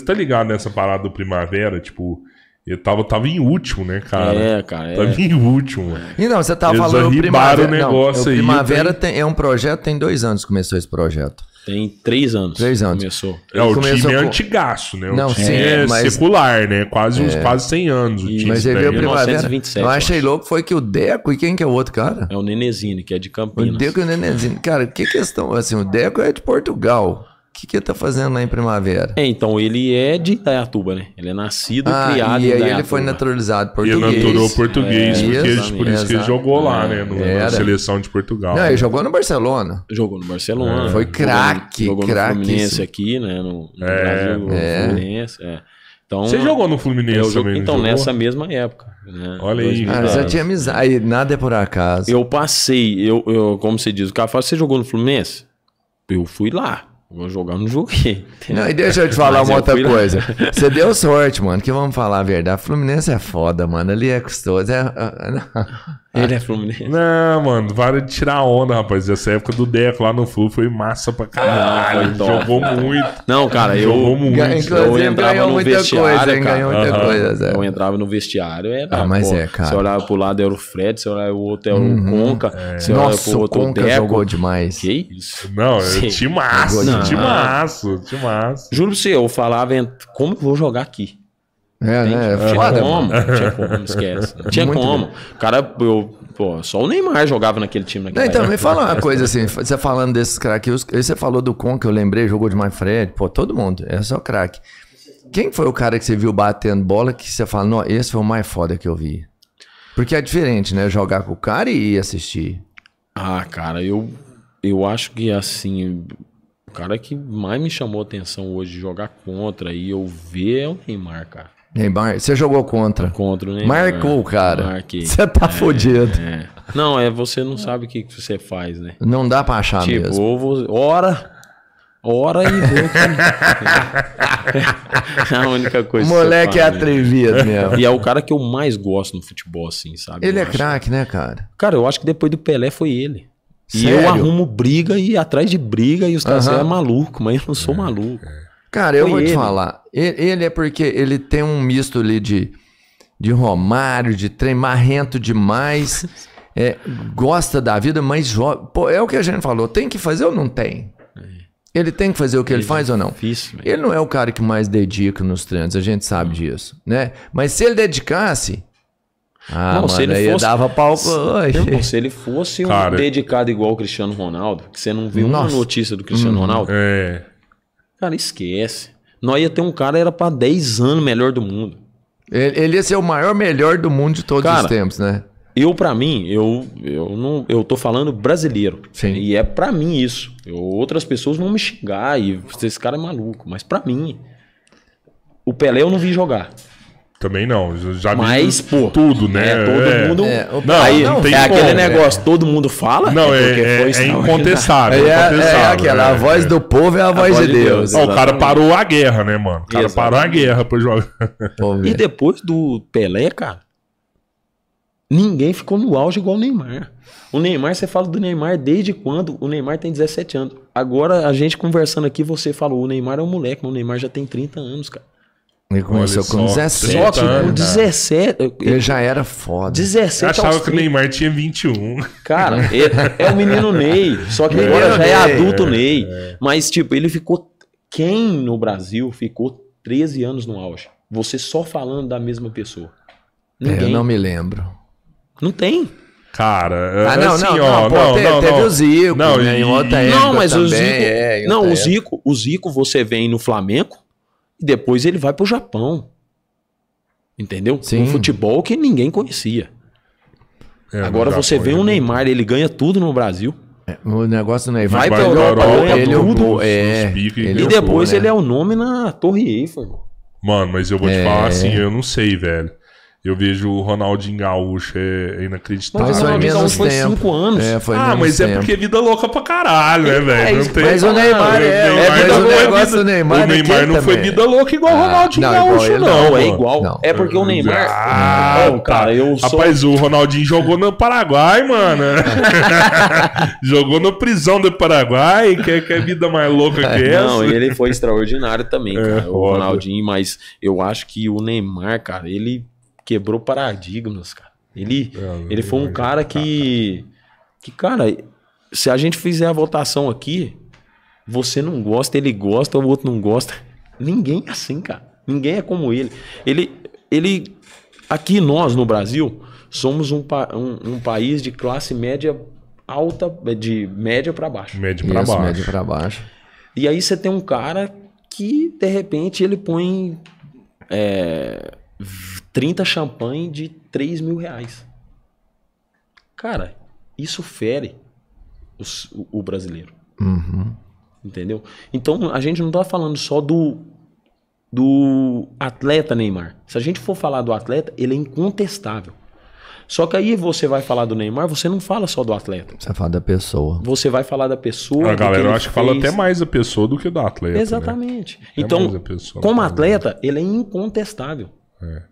tá ligado nessa parada do Primavera, tipo eu tava, tava em último, né, cara? É, cara. É. Tava em último. Mano. E não, você tava Eles falando primavera. O negócio não, aí, primavera tem... Tem, é um projeto, tem dois anos que começou esse projeto. Tem três anos. Três anos. Começou. É, o começou time é antigaço, né? O não, time sim, é mas... secular, né? Quase uns é. quase 100 anos. E... mas ele veio primavera. 1927, eu achei louco foi que o Deco e quem que é o outro cara? É o Nenezine, que é de Campinas. O Deco e o Nenezine. Cara, que questão, assim, o Deco é de Portugal. O que, que ele tá fazendo lá em Primavera? É, então, ele é de Itaiatuba, né? Ele é nascido ah, criado e em Itaiatuba. E aí ele foi naturalizado português. E naturou português, é, porque ele, por isso que ele jogou é, lá, né? No, na seleção de Portugal. Não, ele jogou no Barcelona. Jogou no Barcelona. É, foi craque, Jogou, no Fluminense aqui, né? No, no é, Brasil, é. Fluminense, é. Então, Você jogou no Fluminense eu também, Então, jogou? nessa mesma época. Né? Olha aí. Ah, já tinha amizade, nada é por acaso. Eu passei, eu, eu como você diz, o cara fala, você jogou no Fluminense? Eu fui lá. Vou jogar, no joguei. Não, e deixa eu te [laughs] falar uma outra coisa. [laughs] Você deu sorte, mano, que vamos falar a verdade. Fluminense é foda, mano. Ali é custoso. É... é, é ah, Ele é Fluminense. Não, mano, vale de tirar onda, rapaz. Essa época do Deco lá no Flu foi massa pra caralho. Ah, jogou muito. Não, cara, eu. Jogou muito. Eu entrava no vestiário. Coisa, hein, cara. Muita uhum. coisa, Zé. Eu entrava no vestiário, era. Ah, mas pô, é, cara. Você olhava pro lado era o Fred, você olhava pro outro era o uhum, Conca. É. olhava Nossa, pro outro o Conca jogou demais. Que isso? Não, eu massa, é timaço, massa. Juro pra você, eu falava, como eu vou jogar aqui? É, né? É tinha como, tinha como, esquece. [laughs] Tinha Muito como. O cara, eu, pô, só o Neymar jogava naquele time. então, me fala uma coisa assim, [laughs] você falando desses craques, você falou do Con que eu lembrei, jogou de Fred, pô, todo mundo, é só craque. Quem foi o cara que você viu batendo bola que você falou? esse foi o mais foda que eu vi? Porque é diferente, né? Jogar com o cara e assistir. Ah, cara, eu, eu acho que assim, o cara que mais me chamou atenção hoje de jogar contra e eu ver é o Neymar, cara. Neymar, você jogou contra. Contra o Neymar. Marcou, cara. Marquei. [laughs] Você tá é, fodido. É. Não, é você não sabe o que você faz, né? Não dá pra achar tipo, mesmo. Ou ora, ora e vê. Que... [laughs] é a única coisa. O moleque faz, é atrevido né? [laughs] mesmo. E é o cara que eu mais gosto no futebol, assim, sabe? Ele eu é craque, né, cara? Cara, eu acho que depois do Pelé foi ele. Sério? E eu arrumo briga e atrás de briga e os caras uhum. é maluco, mas eu não sou maluco. É, é. Cara, eu vou ele. te falar. Ele, ele, é porque ele tem um misto ali de, de Romário, de trem marrento demais. [laughs] é, gosta da vida, mas jo... Pô, é o que a gente falou. Tem que fazer ou não tem? É. Ele tem que fazer o que ele, ele é faz ou não? Difícil, né? ele não é o cara que mais dedica nos treinos, a gente sabe hum. disso, né? Mas se ele dedicasse, ah, não, mano, se ele fosse, dava pau. Se, não, se ele fosse cara, um dedicado igual o Cristiano Ronaldo, que você não viu nossa. uma notícia do Cristiano hum, Ronaldo, é. Cara, esquece. Nós ia ter um cara, era para 10 anos melhor do mundo. Ele, ele ia ser o maior melhor do mundo de todos cara, os tempos, né? Eu, para mim, eu, eu não eu tô falando brasileiro. Sim. E é para mim isso. Eu, outras pessoas vão me xingar e esse cara é maluco. Mas para mim, o Pelé eu não vi jogar. Também não. Já Mas, pô, tudo, né? É, todo é. mundo. É, não, aí, não é aquele negócio, é. todo mundo fala? Não, é, é, é incontestável. É, aquela, a voz do povo é a, a voz de Deus. Deus. Ó, o cara parou a guerra, né, mano? O cara Exatamente. parou a guerra pra jogar. e depois do Pelé, cara, ninguém ficou no auge igual o Neymar. O Neymar, você fala do Neymar desde quando? O Neymar tem 17 anos. Agora, a gente conversando aqui, você falou, o Neymar é um moleque, mas o Neymar já tem 30 anos, cara. Ele começou com 17. Só, tipo, 17. Ele já era foda. 17 Eu achava que o Neymar tinha 21. Cara, [laughs] é, é o menino Ney. Só que menino agora já é adulto é, Ney. É. Mas, tipo, ele ficou. Quem no Brasil ficou 13 anos no auge? Você só falando da mesma pessoa. É, Ninguém. Eu não me lembro. Não tem. Cara, ah, não, assim, não, ó, não, pô, não, teve, não, teve não. o Zico, não, né, e... em outra Não, mas também, o Zico, é, não, o Zico, o Zico você vem no Flamengo, e depois ele vai para o Japão. Entendeu? Sim. Um futebol que ninguém conhecia. É, Agora você vê o é um Neymar, ele ganha tudo no Brasil. É, o negócio não é vai para Europa, Europa ganha é, ele tudo. é, ele e depois né? ele é o nome na Torre Eiffel. Mano, mas eu vou te é. falar assim, eu não sei, velho. Eu vejo o Ronaldinho Gaúcho, é, inacreditável. Mas é o Ronaldinho Gaúcho foi cinco anos. É, foi ah, mas é porque é vida louca pra caralho, né, é, velho? É, tem... mas o Neymar é, é, Neymar mas o é do Neymar. O Neymar não foi vida louca igual o ah, Ronaldinho não, Gaúcho, não. Não, é igual. Não. É porque o ah, Neymar. Ah, não, cara, eu sou. Rapaz, o Ronaldinho jogou no Paraguai, mano. [laughs] jogou no prisão do Paraguai. Que é, que é vida mais louca que essa? Não, ele foi extraordinário também, cara. o Ronaldinho, mas eu acho que o Neymar, cara, ele quebrou paradigmas, cara. Ele, é, é ele foi um cara que. Que, cara, se a gente fizer a votação aqui, você não gosta, ele gosta, o outro não gosta. Ninguém é assim, cara. Ninguém é como ele. Ele. ele aqui nós, no Brasil, somos um, um, um país de classe média alta, de média para baixo. Média para baixo. Média para baixo. E aí você tem um cara que, de repente, ele põe. É, 30 champanhe de 3 mil reais. Cara, isso fere os, o, o, brasileiro. Uhum. Entendeu? Então a gente não tá falando só do, do atleta Neymar. Se a gente for falar do atleta, ele é incontestável. Só que aí você vai falar do Neymar, você não fala só do atleta. Você fala da pessoa. Você vai falar da pessoa. A galera acho que fala até mais da pessoa do que né? então, do atleta. Exatamente. Né? Então, como atleta, ele é incontestável. É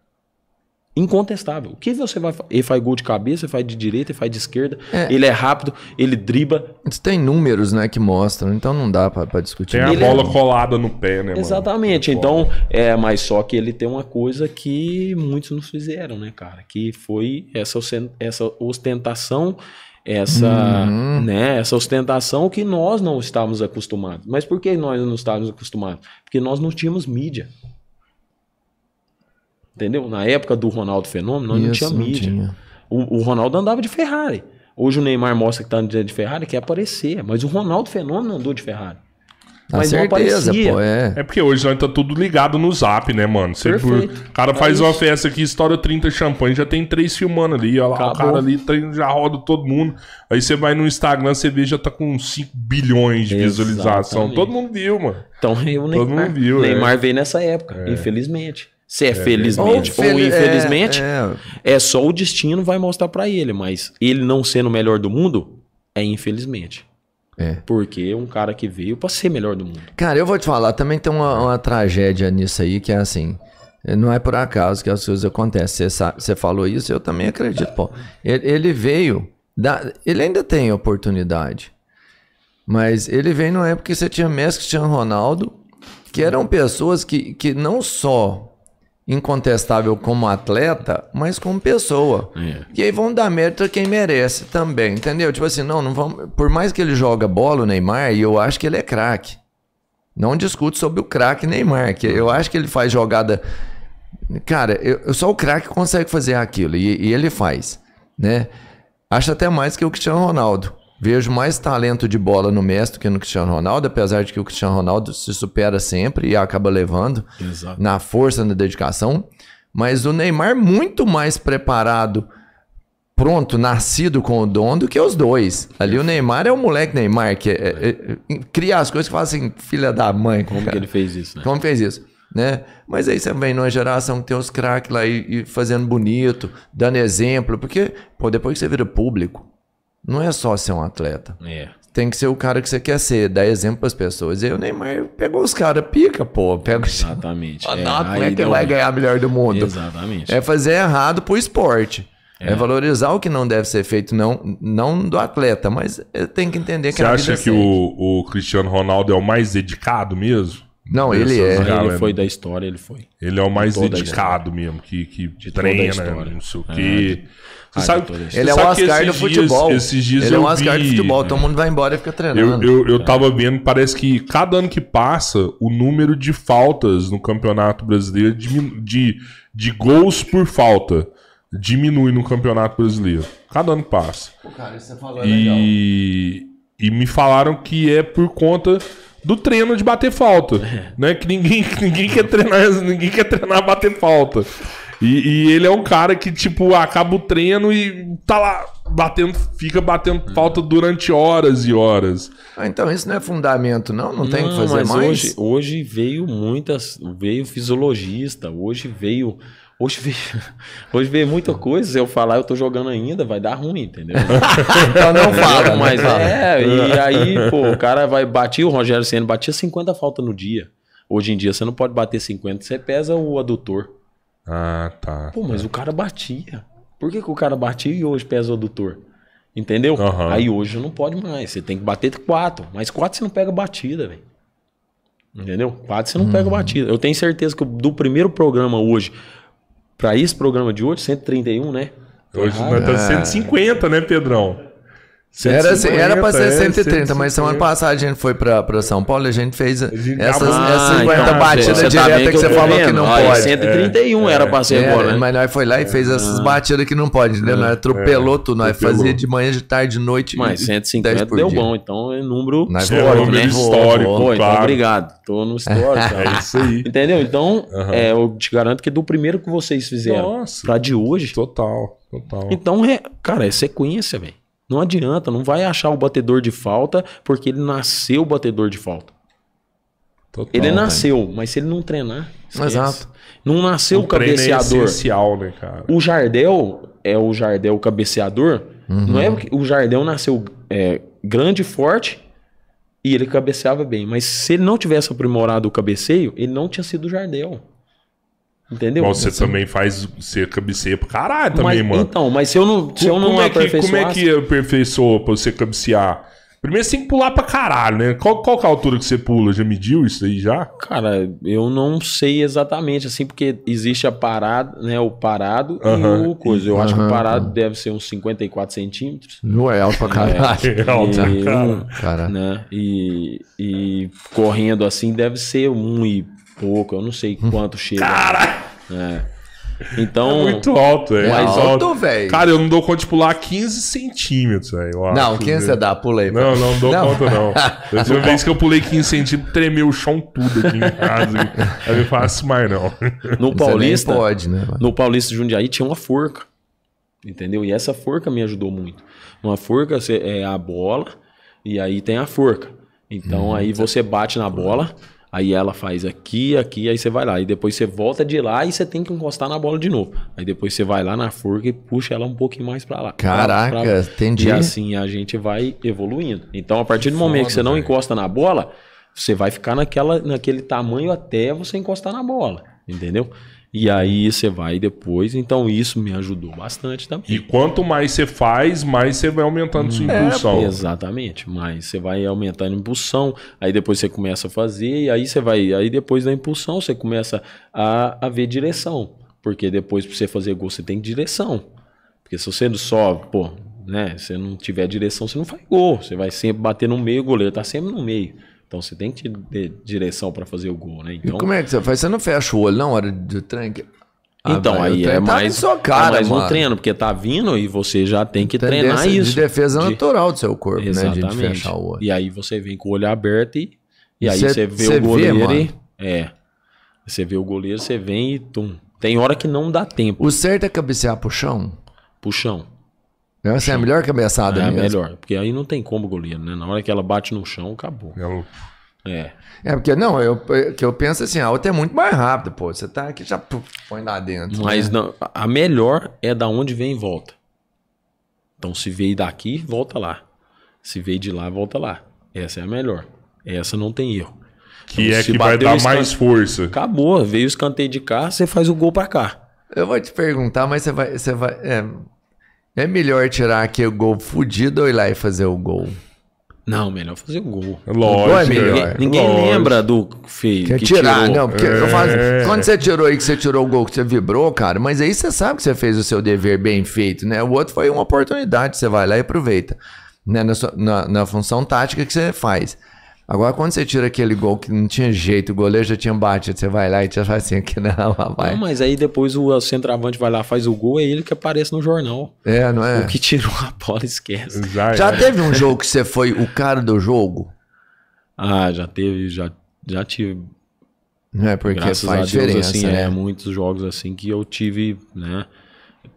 incontestável. O que você vai Ele faz gol de cabeça, ele faz de direita, ele faz de esquerda, é. ele é rápido, ele driba. Tem números, né, que mostram, então não dá para discutir. Tem a bola é... colada no pé, né, Exatamente. Mano? Então, é, mas só que ele tem uma coisa que muitos nos fizeram, né, cara, que foi essa essa ostentação essa, uhum. né, essa ostentação que nós não estávamos acostumados. Mas por que nós não estávamos acostumados? Porque nós não tínhamos mídia. Entendeu? Na época do Ronaldo Fenômeno, nós não tinha mídia. Não tinha. O, o, Ronaldo andava de Ferrari. Hoje o Neymar mostra que tá andando de Ferrari, quer aparecer. Mas o Ronaldo Fenômeno andou de Ferrari. Mas certeza, pô, é. é porque hoje já tá tudo ligado no zap, né, mano? Você O cara é faz é uma festa aqui, estoura 30 champanhe, já tem três filmando ali, ó lá, o cara ali tá já roda todo mundo. Aí você vai no Instagram, você vê já tá com 5 bilhões de Exatamente. visualização. Todo mundo viu, mano. Então eu Neymar, Todo mundo viu, é. Neymar é. veio nessa época, é. infelizmente. Se é, é, felizmente ou, fel é, infelizmente, é, é. é só o destino vai mostrar para ele. Mas ele não sendo o melhor do mundo, é infelizmente. É. Porque um cara que veio pra ser melhor do mundo. Cara, eu vou te falar, também tem uma, uma tragédia nisso aí que é assim. Não é por acaso que as coisas acontecem. Você falou isso, eu também acredito. Pô. Ele, ele veio, da, ele ainda tem oportunidade. Mas ele veio não época que você tinha Messi, Cristiano Ronaldo, que eram pessoas que, que não só incontestável como atleta, mas como pessoa. É. E aí vão dar mérito a quem merece também, entendeu? Tipo assim, não, não vamos, por mais que ele joga bola o Neymar, e eu acho que ele é craque. Não discuto sobre o craque Neymar, que eu acho que ele faz jogada Cara, eu, eu só o craque consegue fazer aquilo e, e, ele faz, né? Acho até mais que o Cristiano Ronaldo. Vejo mais talento de bola no Messi do que no Cristiano Ronaldo, apesar de que o Cristiano Ronaldo se supera sempre e acaba levando Exato. na força, na dedicação. Mas o Neymar muito mais preparado, pronto, nascido com o dom do que os dois. Ali o Neymar é o moleque Neymar, que é, é, é, cria as coisas que fala assim, filha da mãe. Como cara. que ele fez isso, né? Como fez isso, né? Mas aí você vem numa geração que tem os craques lá e, e fazendo bonito, dando exemplo, porque pô, depois que você vira público, não é só ser um atleta. É. Tem que ser o cara que você quer ser, dar exemplo para as pessoas. Eu nem mais pegou os caras, pica, pô. Pega Exatamente. Os... É, tá, como é que ele vai ganhar a melhor do mundo? Exatamente. É fazer errado pro esporte. É. é. valorizar o que não deve ser feito, não, não do atleta, mas é, tem que entender que Você acha que o, o, Cristiano Ronaldo é o mais dedicado mesmo? Não, ele é. Galera. Ele né? foi da história, ele foi. Ele é o mais de dedicado mesmo, que, que de treina, não sei o é. quê. É. Você ah, sabe, tá ele é o Oscar do futebol. esses dias ele é o Oscar vi, do futebol. Todo mundo vai embora e fica treinando. Eu, eu, eu tava vendo, parece que cada ano que passa, o número de faltas no Campeonato Brasileiro, de, de, de gols por falta, diminui no Campeonato Brasileiro. Cada ano que passa. Pô, cara, isso você falou, é e, e me falaram que é por conta do treino de bater falta. É. Né? Que ninguém, [laughs] ninguém quer treinar, ninguém quer treinar bater falta. E, e, ele é um cara que, tipo, acaba o treino e tá lá batendo, fica batendo hum. falta durante horas e horas. Ah, então isso não é fundamento, não? Não tem o que fazer mais? Hoje, hoje veio muitas, veio fisiologista, hoje veio Hoje veio, [laughs] hoje veio muita coisa. Se eu falar, eu tô jogando ainda, vai dar ruim, entendeu? [laughs] então não falo mais. É, e aí, pô, o cara vai bater, o Rogério Senna batia 50 faltas no dia. Hoje em dia, você não pode bater 50, você pesa o adutor. Ah, tá. Pô, mas é. o cara batia. Por que, que o cara batia e hoje pesa o adutor? Entendeu? Uhum. Aí hoje não pode mais. Você tem que bater quatro. Mas quatro você não pega batida, velho. Entendeu? Quatro você não uhum. pega batida. Eu tenho certeza que do primeiro programa hoje para esse programa de hoje, 131, né? Hoje ah, nós estamos 150, né, Pedrão? Era, assim, era pra ser 130, é, mas semana passada a gente foi pra, São Paulo e a gente fez é gente essas, ah, essas 50 então, batidas tá direta tá que, que você falou que não Olha, pode. 131 é. era pra ser é, agora, né? Mas nós foi lá e fez ah. essas batidas que não pode, né? Nós atropelou tudo, nós fazia de manhã, de tarde, de noite. Mas 150 deu bom, então é número nós histórico, né? número né? histórico. Pô, então claro. então obrigado, tô no histórico. [laughs] é isso aí. Entendeu? Então, uhum. é, eu te garanto que do primeiro que vocês fizeram Nossa. pra de hoje. Total, total. Então, cara, é sequência, velho. Não adianta, não vai achar o batedor de falta porque ele nasceu batedor de falta. Total, ele né? nasceu, né? mas se ele não treinar. Esquece. Exato. Não nasceu é o cabeceador. É né, cara? O Jardel é o Jardel cabeceador. Uhum. Não é uhum. porque o Jardel nasceu é, grande e forte e ele cabeceava bem. Mas se ele não tivesse aprimorado o cabeceio, ele não tinha sido o Jardel. Entendeu? Mas você assim. também faz, você cabeceia pra caralho também, mas, mano. Então, mas se eu não, se eu como não como é que, Como é que aperfeiçoou pra você cabecear? Primeiro você tem que pular pra caralho, né? Qual, qual é a altura que você pula? Já mediu isso aí já? Cara, eu não sei exatamente, assim, porque existe a parada, né? O parado uh -huh. e o coisa. Eu uh -huh. acho que o parado deve ser uns 54 centímetros. Não é alto pra é. caralho. É, é alto pra caralho. Cara. Né? E, e correndo assim deve ser um e pouco, eu não sei hum. quanto chega. Cara! É. Então. É muito alto, é. Mais é alto, velho. Cara, eu não dou conta de pular 15 centímetros, velho. Não, 15 você dá, pulei. Não, não dou não. conta, não. a [laughs] última vez que eu pulei 15 centímetros, tremeu o chão tudo aqui em casa. aí eu faço ah, mais, não. No Paulista. pode, né? Mano? No Paulista Jundiaí tinha uma forca. Entendeu? E essa forca me ajudou muito. Uma forca é a bola, e aí tem a forca. Então hum, aí você bate na bola. Aí ela faz aqui, aqui, aí você vai lá. E depois você volta de lá e você tem que encostar na bola de novo. Aí depois você vai lá na forca e puxa ela um pouquinho mais para lá. Caraca, pra, entendi. E assim a gente vai evoluindo. Então, a partir do Foda, momento que você não encosta na bola, você vai ficar naquela, naquele tamanho até você encostar na bola. Entendeu? E aí você vai depois. Então isso me ajudou bastante também. E quanto mais você faz, mais você vai aumentando hum, sua é, impulsão. É, exatamente. Mais você vai aumentando a impulsão. Aí depois você começa a fazer. E aí você vai. Aí depois da impulsão você começa a, a ver direção. Porque depois pra você fazer gol você tem direção. Porque se você só, pô, né? Se não tiver direção você não faz gol. Você vai sempre bater no meio. O goleiro tá sempre no meio. Então você tem que ter direção para fazer o gol, né? Então, e como é que você faz? Você não fecha o olho na hora do tranque? Ah, então, aí é mais, tá cara, é mais um treino, porque tá vindo e você já tem que Tendência treinar isso. De defesa de... natural do seu corpo, Exatamente. né? De fechar o olho. E aí você vem com o olho aberto e, e, e aí cê, você vê o goleiro vê, e, É. Você vê o goleiro, você vem e tum. Tem hora que não dá tempo. O certo é cabecear pro chão? Pro chão. Essa assim, é a melhor cabeçada. É a melhor, porque aí não tem como goleiro, né? Na hora que ela bate no chão, acabou. É. É, é porque não, eu, que eu penso assim, a outra é muito mais rápida, pô. Você tá aqui já põe lá dentro. Né? Mas né? não, a melhor é da onde vem e volta. Então se veio daqui, volta lá. Se veio de lá, volta lá. Essa é a melhor. Essa não tem erro. Que então, é que vai dar escante... mais força. Acabou, veio o escanteio de cá, você faz o gol para cá. Eu vou te perguntar, mas você vai, você vai, é... É melhor tirar aqui o gol fudido ou ir lá e fazer o gol? Não, melhor fazer o gol. É lógico. O gol é ninguém lógico. lembra do feio. que tirar, tirou. não. Porque é. eu falo, quando você tirou aí que você tirou o gol que você vibrou, cara, mas aí você sabe que você fez o seu dever bem feito, né? O outro foi uma oportunidade, você vai lá e aproveita. Né? Na, sua, na, na função tática que você faz. Agora, quando você tira aquele gol que não tinha jeito, o goleiro já tinha batido, você vai lá e já faz assim, aqui não, [laughs] vai. Não, mas aí depois o centroavante vai lá, faz o gol, é ele que aparece no jornal. É, não é? O que tirou a bola, esquece. Já, já é. teve um jogo que você foi o cara do jogo? Ah, já teve, já, já tive. Não é porque Graças faz a Deus, diferença, assim, né? é, muitos jogos assim que eu tive, né?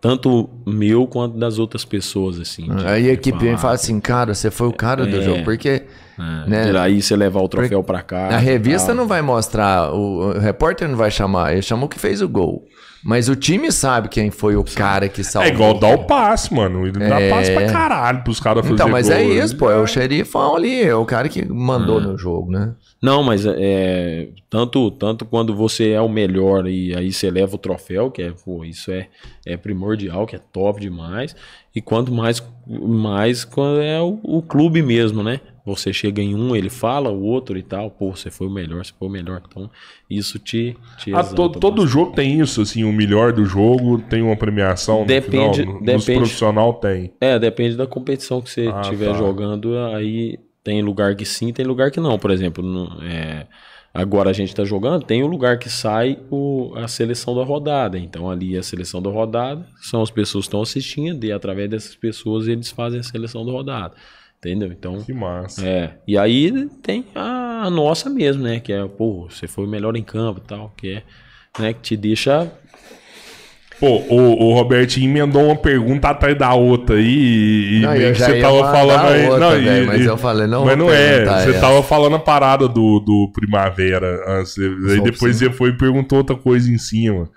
tanto meu quanto das outras pessoas, assim. Aí tipo, a equipe falar. Tipo, vem e fala ah, assim, cara, você foi o cara é, do jogo, porque é, né? E aí você levar o troféu para cá. A revista tal. não vai mostrar, o, o repórter não vai chamar, ele chamou que fez o gol. Mas o time sabe quem foi o cara que salvou. É igual dar o passe, mano. Ele é... dá passe pra caralho pros caras fazerem Então, mas é gol, é isso, pô. É o xerifão ali. É o cara que mandou é. no jogo, né? Não, mas é, é... Tanto, tanto quando você é o melhor e aí você leva o troféu, que é... Pô, isso é, é primordial, que é top demais. E quanto mais, mais quando é o, o clube mesmo, né? você chega em um, ele fala, o outro e tal, pô, você foi o melhor, você foi o melhor. Então, isso te. te ah, todo, todo jogo tem isso, assim, o melhor do jogo tem uma premiação depende, no final. Depende, Nos profissional tem. É, depende da competição que você estiver ah, tá. jogando. Aí tem lugar que sim, tem lugar que não. Por exemplo, no, é, agora a gente está jogando, tem o lugar que sai o, a seleção da rodada. Então, ali é a seleção da rodada são as pessoas que estão assistindo e através dessas pessoas eles fazem a seleção da rodada. Entendeu? Então. Que massa. É. E aí tem a nossa mesmo, né? Que é, pô, você foi o melhor em campo e tal, que é, né? Que te deixa. Pô, o, o Robertinho emendou uma pergunta atrás da outra aí e, não, você tava falando aí. Outra, não, véio, e, mas eu falei, não. Mas não é, você tava falando a parada do, do Primavera Aí depois você foi e perguntou outra coisa em cima.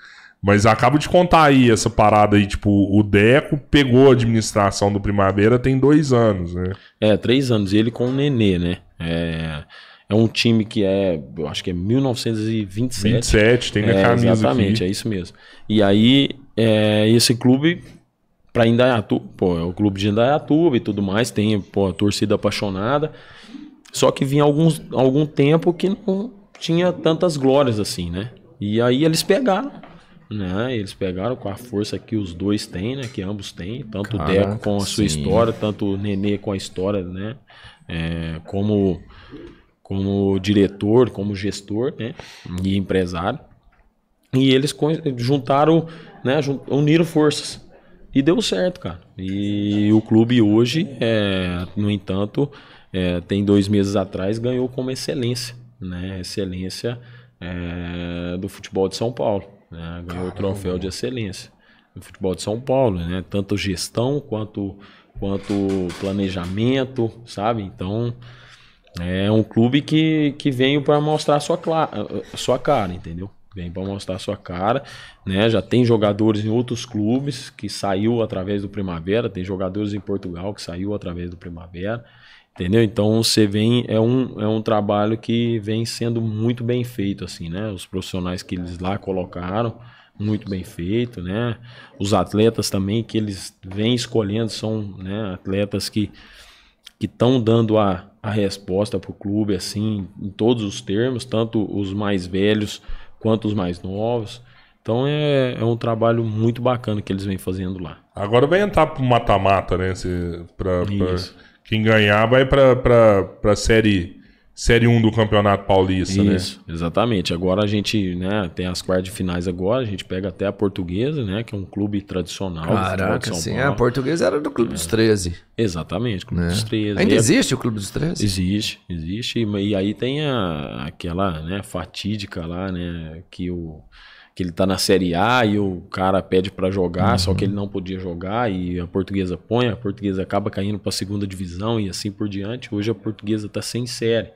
Mas acabo de contar aí essa parada aí, tipo, o Deco pegou a administração do Primavera tem dois anos, né? É, três anos. E ele com o Nenê, né? É, é um time que é, eu acho que é 1927. 27, tem na é, camisa Exatamente, aqui. é isso mesmo. E aí, é, esse clube para Indaiatuba, é pô, é o clube de Indaiatuba e tudo mais, tem, pô, a torcida apaixonada. Só que vinha alguns, algum tempo que não tinha tantas glórias assim, né? E aí eles pegaram né? Eles pegaram com a força que os dois têm, né? Que ambos têm, tanto Caraca, o Deco com a sua história, tanto o Nenê com a história, né? É, como, como diretor, como gestor, né? E empresário. E eles juntaram, né? Uniram forças. E deu certo, cara. E o clube hoje, é, no entanto, é, tem dois meses atrás, ganhou como excelência, né? Excelência é, do futebol de São Paulo né? ganhou o troféu de excelência no futebol de São Paulo, né? Tanto gestão quanto quanto planejamento, sabe? Então é um clube que, que veio para mostrar sua, a sua cara, entendeu? Vem para mostrar sua cara, né? Já tem jogadores em outros clubes que saiu através do Primavera, tem jogadores em Portugal que saiu através do Primavera. Entendeu? Então você vem, é um, é um trabalho que vem sendo muito bem feito, assim, né? Os profissionais que eles lá colocaram, muito bem feito, né? Os atletas também que eles vêm escolhendo são né, atletas que estão dando a, a resposta para o clube, assim, em todos os termos, tanto os mais velhos quanto os mais novos. Então é, é um trabalho muito bacana que eles vêm fazendo lá. Agora vai entrar pro mata-mata, né? pra, pra... Isso. Quem ganhar vai para a série, série 1 do Campeonato Paulista, né? Isso, né? exatamente. Agora a gente né, tem as quartas de finais agora, a gente pega até a Portuguesa, né? Que é um clube tradicional. Caraca, sim. A Portuguesa era do Clube é. dos 13. Exatamente, Clube é. dos 13. Ainda existe o Clube dos 13? Existe, existe. E, e aí tem a, aquela né, fatídica lá, né? Que o que ele tá na Série A e o cara pede para jogar, uhum. só que ele não podia jogar e a portuguesa põe, a portuguesa acaba caindo para a segunda divisão e assim por diante. Hoje a portuguesa tá sem série.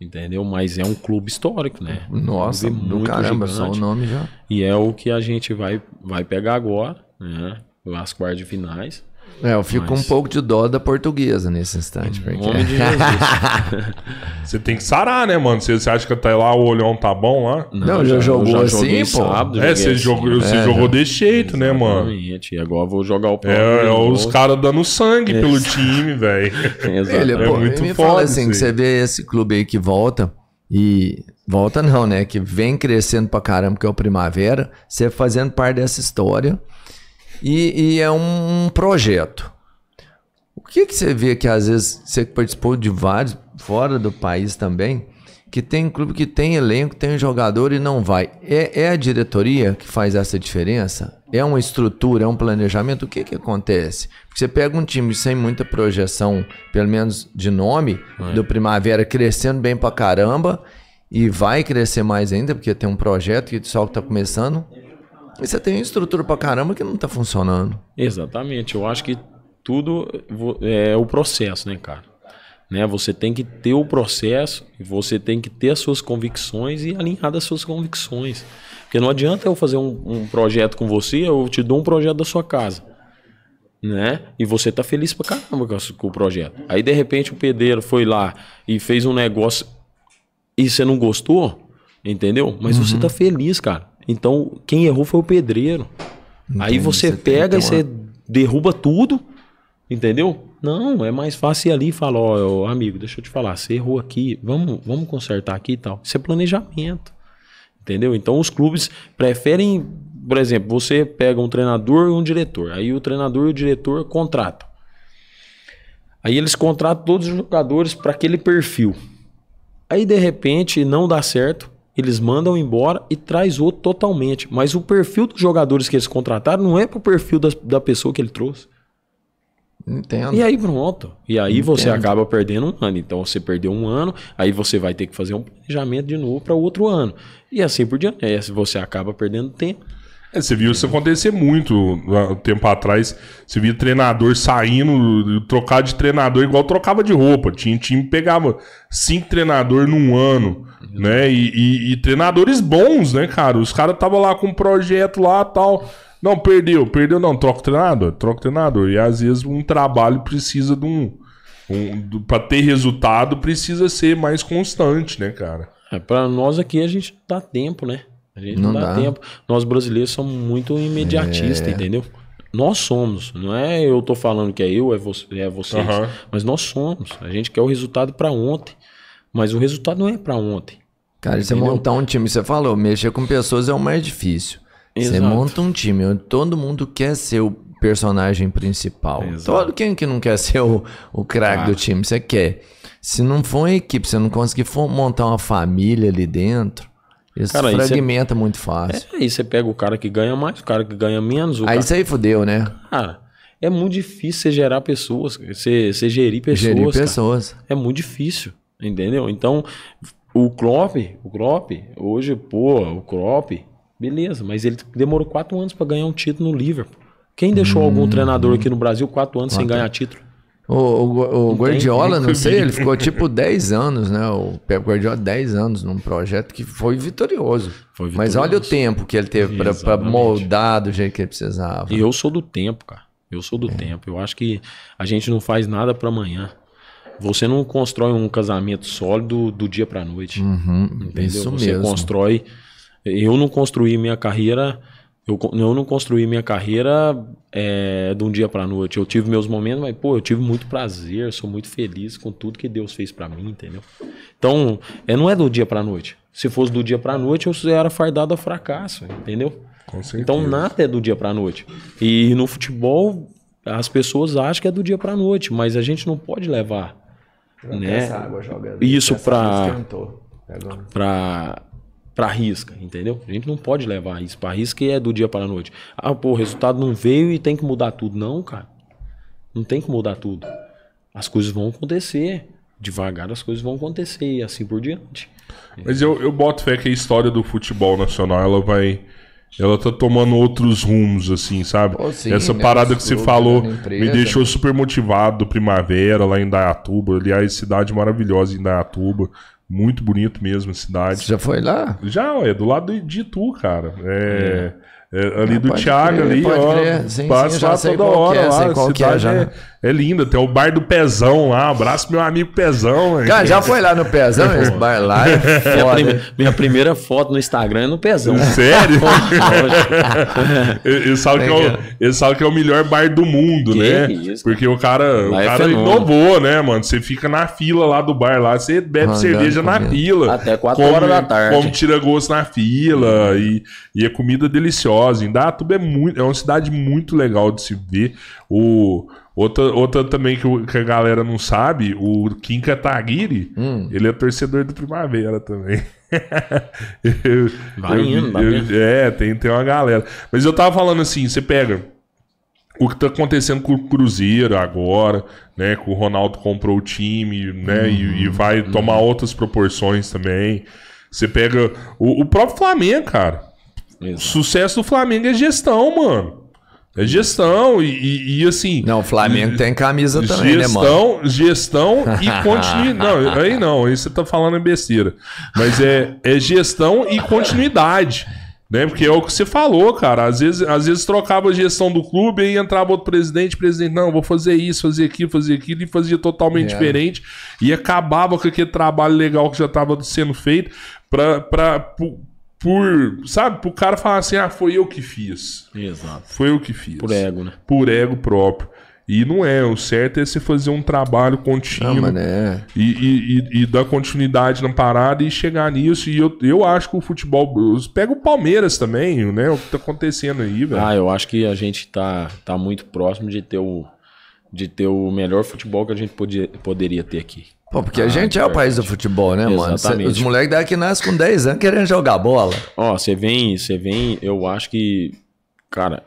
Entendeu? Mas é um clube histórico, né? Nossa, um muito caramba, gigante, só o nome já. E é o que a gente vai vai pegar agora, né? As quartas de finais. É, eu fico Mas... um pouco de dó da portuguesa nesse instante. Hum, porque... Nome de Jesus. [laughs] você tem que sarar, né, mano? Você, você acha que até tá lá o olhão tá bom lá? Não, Não já, já jogou já assim, assim, pô. Sábado, é, você assim, jogou, é, desse jeito, né, mano? E agora vou jogar o pé. É, é os caras dando sangue é. pelo time, velho. [laughs] Ele é, pô, é muito me foda. Fala assim, que você vê esse clube aí que volta e volta não, né? Que vem crescendo pra caramba, que é o Primavera, você fazendo parte dessa história. E, e é um, um projeto. O que, que você vê que às vezes você participou de vários fora do país também, que tem clube que tem elenco, tem jogador e não vai. É, é a diretoria que faz essa diferença? É uma estrutura, é um planejamento? O que, que acontece? Porque você pega um time sem muita projeção, pelo menos de nome, é. do Primavera crescendo bem pra caramba e vai crescer mais ainda, porque tem um projeto que só está começando você tem uma estrutura pra caramba que não tá funcionando. Exatamente. Eu acho que tudo é o processo, né, cara? Né? Você tem que ter o processo, você tem que ter as suas convicções e alinhar as suas convicções. Porque não adianta eu fazer um, um projeto com você, eu te dou um projeto da sua casa. Né? E você tá feliz pra caramba com o projeto. Aí de repente o pedreiro foi lá e fez um negócio e você não gostou, entendeu? Mas uhum. você tá feliz, cara. Então, quem errou foi o pedreiro. Entendi, Aí você, você pega e você derruba tudo, entendeu? Não, é mais fácil ir ali e falar, ó, oh, amigo, deixa eu te falar, você errou aqui, vamos, vamos consertar aqui e tal. Isso é planejamento. Entendeu? Então os clubes preferem, por exemplo, você pega um treinador e um diretor. Aí o treinador e o diretor contratam. Aí eles contratam todos os jogadores para aquele perfil. Aí de repente não dá certo eles mandam embora e traz outro totalmente. Mas o perfil dos jogadores que eles contrataram não é pro perfil da da pessoa que ele trouxe. Entendo. E aí pronto. E aí Entendo. você acaba perdendo um ano. Então você perdeu um ano, aí você vai ter que fazer um planejamento de novo para outro ano. E assim por diante. Aí você acaba perdendo tempo. É, você viu isso acontecer muito um tempo atrás. Você via treinador saindo, trocar de treinador igual trocava de roupa. Tinha time que pegava cinco treinadores num ano, né? E, e, e, treinadores bons, né, cara? Os caras estavam lá com um projeto lá tal. Não, perdeu, perdeu, não, troca o treinador, troca o treinador. E às vezes um trabalho precisa de um. um para ter resultado, precisa ser mais constante, né, cara? É, para nós aqui a gente dá tempo, né? A gente não, não dá, dá, tempo. Nós brasileiros somos muito imediatistas, é. entendeu? Nós somos, não é eu tô falando que é eu, é, você, é vocês, uhum. mas nós somos. A gente quer o resultado para ontem, mas o resultado não é para ontem. Cara, entendeu? você montar um time, você falou, mexer com pessoas é o mais difícil. Exato. Você monta um time todo mundo quer ser o personagem principal. Exato. Todo quem que não quer ser o, o craque ah. do time, você quer. Se não for uma equipe, você não conseguir montar uma família ali dentro, isso cara, fragmenta cê, muito fácil. É, aí você pega o cara que ganha mais, o cara que ganha menos. aí isso aí fodeu né? Cara, é muito difícil você gerar pessoas, você, você gerir pessoas. Gerir pessoas. É muito difícil, entendeu? Então, o Klopp, o Klopp, hoje, pô, o Klopp, beleza, mas ele demorou quatro anos para ganhar um título no Liverpool. Quem deixou hum. algum treinador aqui no Brasil quatro anos quatro. sem ganhar título? O, o, o Guardiola, não sei, ele ficou tipo 10 [laughs] anos, né? O Pep Guardiola 10 anos num projeto que foi vitorioso. Foi vitorioso. Mas olha o tempo que ele teve para moldar do jeito que ele precisava. E eu sou do tempo, cara. Eu sou do é. tempo. Eu acho que a gente não faz nada para amanhã. Você não constrói um casamento sólido do dia para noite. Uhum, entendeu? Isso Você mesmo. constrói. Eu não construí minha carreira eu, eu não construí minha carreira é, de um dia para noite. Eu tive meus momentos, mas, pô, eu tive muito prazer, sou muito feliz com tudo que Deus fez para mim, entendeu? Então, é, não é do dia para noite. Se fosse do dia para noite, eu era fardado a fracasso, entendeu? Então, nada é do dia para noite. E no futebol, as pessoas acham que é do dia para noite, mas a gente não pode levar. né? Essa água joga. Isso para para para risca, entendeu? A gente não pode levar isso para risca e é do dia para a noite. Ah, pô, o resultado não veio e tem que mudar tudo. Não, cara. Não tem que mudar tudo. As coisas vão acontecer. Devagar as coisas vão acontecer e assim por diante. Mas eu, eu boto fé que a história do futebol nacional ela vai. Ela tá tomando outros rumos, assim, sabe? Oh, sim, Essa né? parada que você falou né? me deixou super motivado. Primavera, lá em Dayatuba. Aliás, cidade maravilhosa em Dayatuba. Muito bonito mesmo a cidade. Você já foi lá? Já, é do lado de Itu, cara. É, é. é ali ah, do Thiago, é, crer, ali, ó. Sim, passa sim, lá toda hora. É, lá, sei qual que é, já. É, né? É lindo, tem o bar do Pezão lá. abraço meu amigo Pezão. Cara, já foi lá no Pezão? Esse [laughs] bar lá é minha, prime... minha, primeira foto no Instagram é no Pezão. Sério? ele, [laughs] sabe que é o, ele sabe que é o melhor bar do mundo, que né? Isso, Porque o cara, o é cara é inovou, né, mano? Você fica na fila lá do bar lá, você bebe cerveja na fila. Até 4 horas da tarde. Como tira gosto na fila uhum. e, e a é comida deliciosa. Indatuba é, muito, é uma cidade muito legal de se ver. O... Outra, outra também que, que a galera não sabe, o Kim Kataguiri, hum. ele é torcedor do Primavera também. [laughs] eu, Vai eu, indo, eu, eu, é, tem, tem uma galera. Mas eu tava falando assim, você pega o que tá acontecendo com o Cruzeiro agora, né? Que o Ronaldo comprou o time, né? Uhum, e, e, uhum, vai uhum. tomar outras proporções também. Você pega o, o próprio Flamengo, cara. Exato. O sucesso do Flamengo é gestão, mano. É gestão e, e, e, assim. Não, o Flamengo tem camisa também, gestão, né, mano? Gestão e [laughs] continuidade. não, aí não, aí você tá falando besteira. Mas é, é gestão e continuidade. Né? Porque é o que você falou, cara. Às vezes, às vezes trocava a gestão do clube e entrava outro presidente, presidente, não, vou fazer isso, fazer aquilo, fazer aquilo, e fazia totalmente é. diferente. E acabava com aquele trabalho legal que já estava sendo feito para por, sabe, pro cara falar assim, ah, foi eu que fiz. Exato. Foi eu que fiz. Por ego, né? Por ego próprio. E não é, o certo é você fazer um trabalho contínuo não, é. e, e, e, dar continuidade na parada e chegar nisso. E eu, eu acho que o futebol. Pega o Palmeiras também, né? O que tá acontecendo aí, velho. Ah, eu acho que a gente tá, tá muito próximo de ter o, de ter o melhor futebol que a gente podia, poderia ter aqui. Pô, porque a ah, gente é, é o país do futebol, né, Exatamente. mano? Cê, os moleques daqui nascem com 10 anos querendo jogar bola. Ó, você vem, você vem, eu acho que, cara,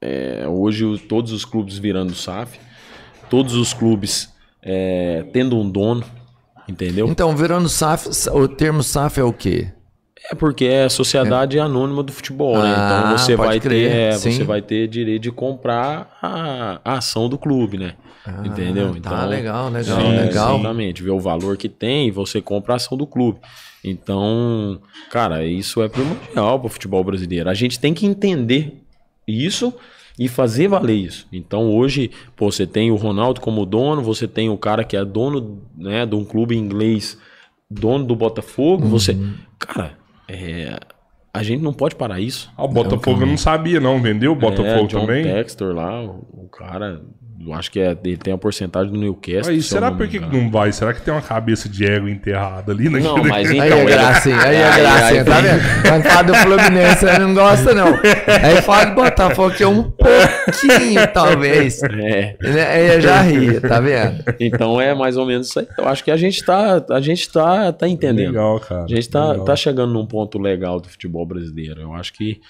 é, hoje todos os clubes virando SAF, todos os clubes é, tendo um dono, entendeu? Então, virando SAF, o termo SAF é o quê? É porque é a sociedade é. anônima do futebol, né? então ah, você vai crer. ter, é, você vai ter direito de comprar a, a ação do clube, né? Ah, Entendeu? Tá, então, legal, legal, né, sim, é, legal. Exatamente, ver o valor que tem e você compra a ação do clube. Então, cara, isso é primordial para o futebol brasileiro. A gente tem que entender isso e fazer valer isso. Então hoje, pô, você tem o Ronaldo como dono, você tem o cara que é dono né, de um clube inglês, dono do Botafogo, uhum. você. Cara, é, a gente não pode parar isso. Ah, o Botafogo não, não sabia, não. Vendeu o é, Botafogo é, John também? lá, o, o cara acho que é, ele tem a porcentagem do Newcastle. Aí, será por que não vai? Será que tem uma cabeça de ego enterrada ali? Naquele né? não, mas [laughs] então... Aí é, é gracinha, aí é gracinha, tá vendo? Quando fala do Fluminense, ele não gosta não. Aí fala do Botafogo, que é um pouquinho, talvez. É. Aí é, já ri, tá vendo? Então é mais ou menos isso aí. Eu acho que a gente tá, a gente tá, tá entendendo. Legal, cara. A gente tá, tá chegando num ponto legal do futebol brasileiro. Eu acho que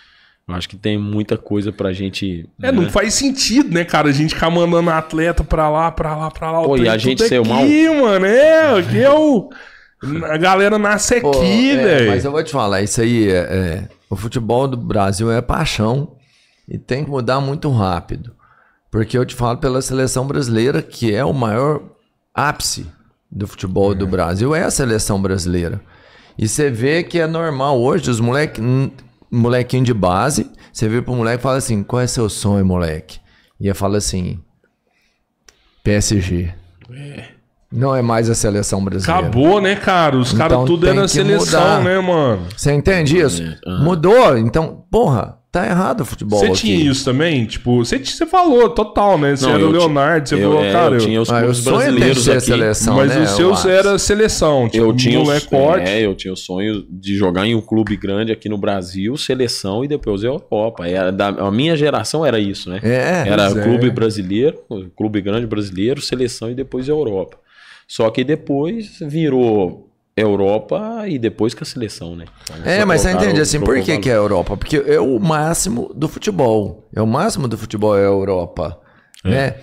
eu acho que tem muita coisa pra gente. É, né? não faz sentido, né, cara? A gente ficar mandando atleta pra lá, pra lá, pra lá. Pô, e a gente ser mal. mano, é, aqui é o. A galera nasce Pô, aqui, é, velho. Mas eu vou te falar, isso aí é, é, O futebol do Brasil é paixão e tem que mudar muito rápido. Porque eu te falo pela seleção brasileira, que é o maior ápice do futebol é. do Brasil, é a seleção brasileira. E você vê que é normal hoje, os moleques molequinho de base, você vira pro moleque e fala assim: qual é seu sonho, moleque? E ele fala assim: PSG. É. Não é mais a seleção brasileira. Acabou, né, cara? Os então, caras tudo é era seleção, mudar. né, mano? Você entende isso? Uhum. Mudou. Então, porra, Tá errado o futebol. Você tinha isso também? Tipo, você, você falou total, né? Você era o Leonardo, você falou, é, cara. Eu, tinha os ah, brasileiros aqui, seleção, mas né, os seus era seleção. Tipo, eu tinha o recorte. É, é, eu tinha o sonho de jogar em um clube grande aqui no Brasil, seleção e depois Europa. É, a minha geração era isso, né? era clube brasileiro, clube grande brasileiro, seleção e depois Europa. Só que depois virou Europa e depois com a seleção, né? Então, é, mas você entende assim, por que, que é a Europa? Porque é o máximo do futebol. É o máximo do futebol é a Europa, é. né?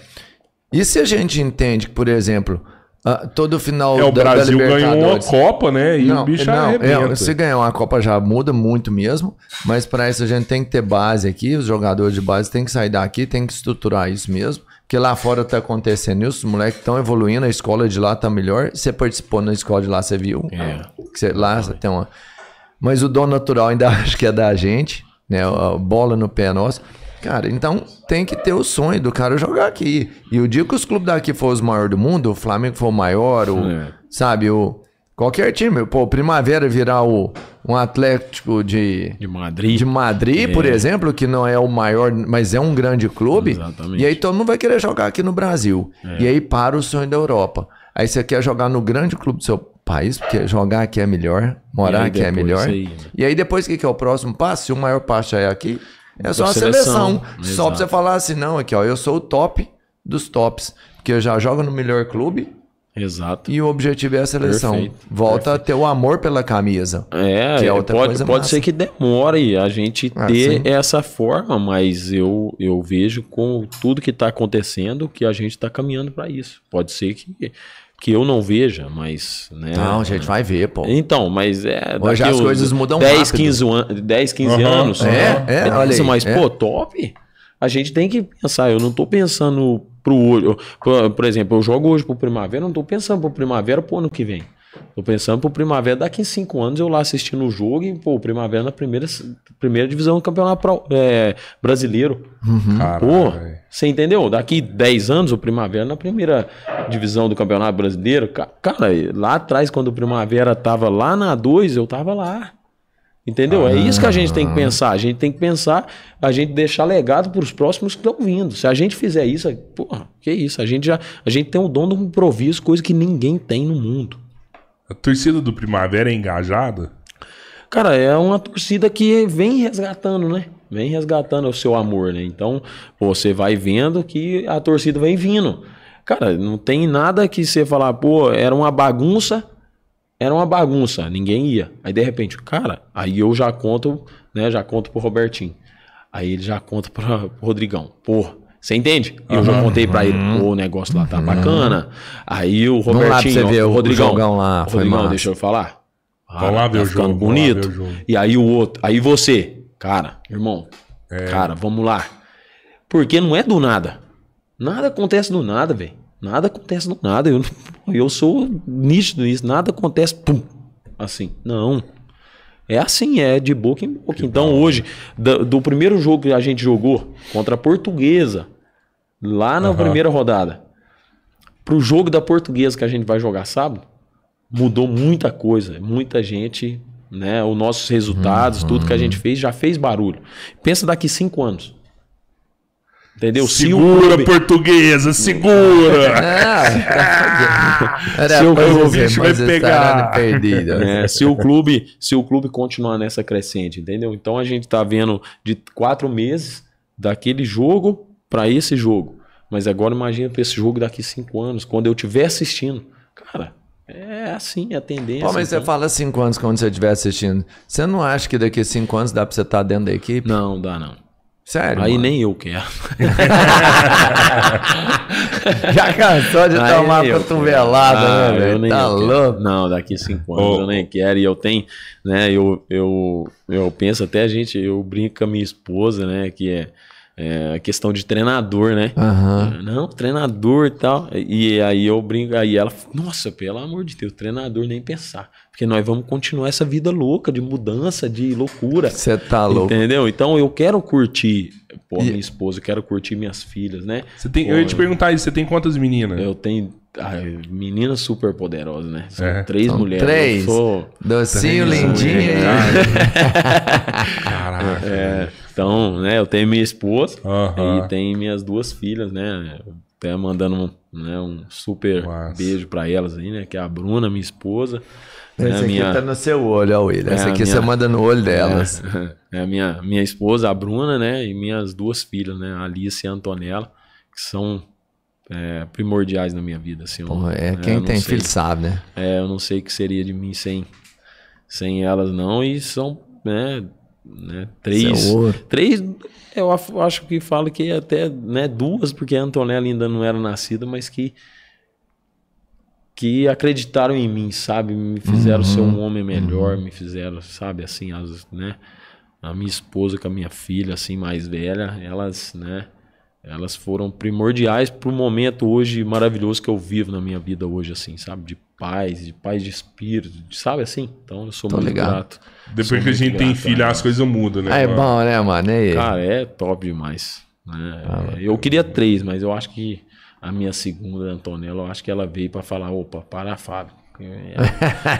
E se a gente entende que, por exemplo, a, todo final é, o da, Brasil da ganhou uma Copa, né? E não, o bicho não, É, se ganhar uma Copa já muda muito mesmo, mas para isso a gente tem que ter base aqui, os jogadores de base têm que sair daqui, tem que estruturar isso mesmo que lá fora tá acontecendo isso, os moleques estão evoluindo, a escola de lá tá melhor. Você participou na escola de lá, você viu? É. lá tem uma. Mas o dom natural ainda [laughs] acho que é da gente, né? A bola no pé nosso. Cara, então tem que ter o sonho do cara jogar aqui. E o dia que os clubes daqui foram os maiores do mundo, o Flamengo for o maior, o, é. sabe, o, Qualquer é time, pô, Primavera virar o, um Atlético de, de Madrid, de Madrid é. por exemplo, que não é o maior, mas é um grande clube. Exatamente. E aí todo mundo vai querer jogar aqui no Brasil. É. E aí para o sonho da Europa. Aí você quer jogar no grande clube do seu país, porque jogar aqui é melhor, morar aqui é melhor. Aí, né? E aí depois o que, que é o próximo passo? Se o maior passo é aqui, é só a seleção. seleção. Só pra você falar assim, não, aqui ó, eu sou o top dos tops, porque eu já jogo no melhor clube Exato. E o objetivo é a seleção. Perfeito, Volta perfeito. a ter o amor pela camisa. É, que é, é outra pode, coisa pode ser que demore a gente ah, ter ah, essa forma, mas eu, eu vejo com tudo que está acontecendo que a gente está caminhando para isso. Pode ser que que eu não veja, mas. Né, não, a gente vai ver, pô. Então, mas é. Hoje as coisas mudam 10, rápido. 15 an 10, 15 uhum, anos. É, né? é, é, olha aí, Mas, é. pô, top. A gente tem que pensar. Eu não estou pensando pro hoje. Por, por exemplo, eu jogo hoje pro primavera, não tô pensando pro primavera pro ano que vem. Tô pensando pro Primavera daqui em cinco anos eu lá assistindo o jogo e, pô, o Primavera na primeira, primeira divisão do campeonato é, brasileiro. Uhum. Pô, você entendeu? Daqui dez anos o Primavera na primeira divisão do campeonato brasileiro. Cara, lá atrás, quando o Primavera tava lá na 2, eu tava lá. Entendeu? Ah, é isso que a gente tem que ah. pensar. A gente tem que pensar, a gente deixar legado para os próximos que estão vindo. Se a gente fizer isso, porra, que isso? A gente já, a gente tem o dom do improviso, coisa que ninguém tem no mundo. A torcida do Primavera é engajada? Cara, é uma torcida que vem resgatando, né? Vem resgatando o seu amor, né? Então, você vai vendo que a torcida vem vindo. Cara, não tem nada que você falar, pô, era uma bagunça, era uma bagunça, ninguém ia. Aí de repente, cara, aí eu já conto, né? Já conto pro Robertinho. Aí ele já conta pro Rodrigão. Porra. Você entende? Uhum, eu já contei pra ele, pô, o negócio lá tá uhum. bacana. Aí o Robertinho, ver, o Rodrigão, o lá, foi Rodrigão, massa. deixa eu falar. Ah, Vamos lá ver tá o jogo. Bonito. O jogo. E aí o outro, aí você, cara, irmão, é. cara, vamos lá. Porque não é do nada. Nada acontece do nada, velho. Nada acontece do nada. Eu, eu sou nítido nisso. Nada acontece, pum, assim. Não. É assim, é de boca em boca. Que então, bom. hoje, do, do, primeiro jogo que a gente jogou contra a Portuguesa, lá na uhum. primeira rodada, pro jogo da Portuguesa que a gente vai jogar sábado, mudou muita coisa. Muita gente, né? Os nossos resultados, uhum. tudo que a uhum. gente fez, já fez barulho. Pensa daqui cinco anos. Entendeu? Segura, se portuguesa, segura! [laughs] Ah, se o clube vai pegar. É é, se o clube, se o clube continuar nessa crescente, entendeu? Então a gente está vendo de quatro meses daquele jogo para esse jogo. Mas agora imagina para esse jogo daqui cinco anos, quando eu estiver assistindo. Cara, é assim, a é tendência. Pô, mas então. você fala cinco anos quando você estiver assistindo. Você não acha que daqui cinco anos dá para você estar tá dentro da equipe? Não, dá não. Sério? Aí mano. nem eu quero. [laughs] Já cansou de Aí tomar cotovelada, né, ah, né, velho? Tá louco? Não, daqui cinco anos oh. eu nem quero. E eu tenho, né? Eu, eu, eu penso até a gente, eu brinco com a minha esposa, né? Que é a é, questão de treinador, né? Uhum. Não, treinador e tal. E aí eu brinco, aí ela, nossa, pelo amor de Deus, treinador nem pensar. Porque nós vamos continuar essa vida louca de mudança, de loucura. Você tá louco. Entendeu? Então eu quero curtir, pô, e... minha esposa, eu quero curtir minhas filhas, né? Você tem, pô, eu ia te perguntar isso, você tem quantas meninas? Eu tenho menina super poderosa, né? São é. três São mulheres. Três. Sou... Docinho, três lindinho. Né? [laughs] É. Caraca. É, então, né? Eu tenho minha esposa uh -huh. e tenho minhas duas filhas, né? Até mandando um, né, um super Nossa. beijo para elas aí, né? Que é a Bruna, minha esposa. Essa é aqui minha... tá no seu olho, ó, William. É Essa aqui minha... você manda no olho é, delas. [laughs] É, a minha, minha esposa, a Bruna, né? E minhas duas filhas, né? A Alice e a Antonella, que são é, primordiais na minha vida. Assim, Porra, é, é, quem é, tem filho sabe, né? É, eu não sei o que seria de mim sem, sem elas, não. E são né, né, três. Três, eu acho que falo que até né, duas, porque a Antonella ainda não era nascida, mas que que acreditaram em mim, sabe? Me fizeram uhum. ser um uhum. homem melhor, uhum. me fizeram, sabe, assim, as, né? A minha esposa com a minha filha, assim, mais velha, elas, né? Elas foram primordiais para o momento hoje maravilhoso que eu vivo na minha vida hoje, assim, sabe? De paz, de paz de espírito, sabe assim? Então eu sou Tô muito ligado. grato. Depois que a gente grato, tem filha né? as coisas mudam, né? Ah, é mano? bom, né, mano? É... Cara, é top demais. Né? Ah, eu queria três, mas eu acho que a minha segunda, Antonella, eu acho que ela veio para falar, opa, para, Fábio.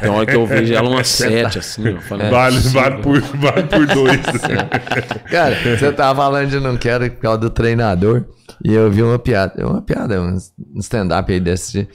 Tem hora que eu vejo ela umas [laughs] é sete, assim. Eu falo, é vale, vale, por, vale por dois. [laughs] Cara, você tava falando de não quero por causa do treinador. E eu vi uma piada, é uma piada, um stand-up aí desse.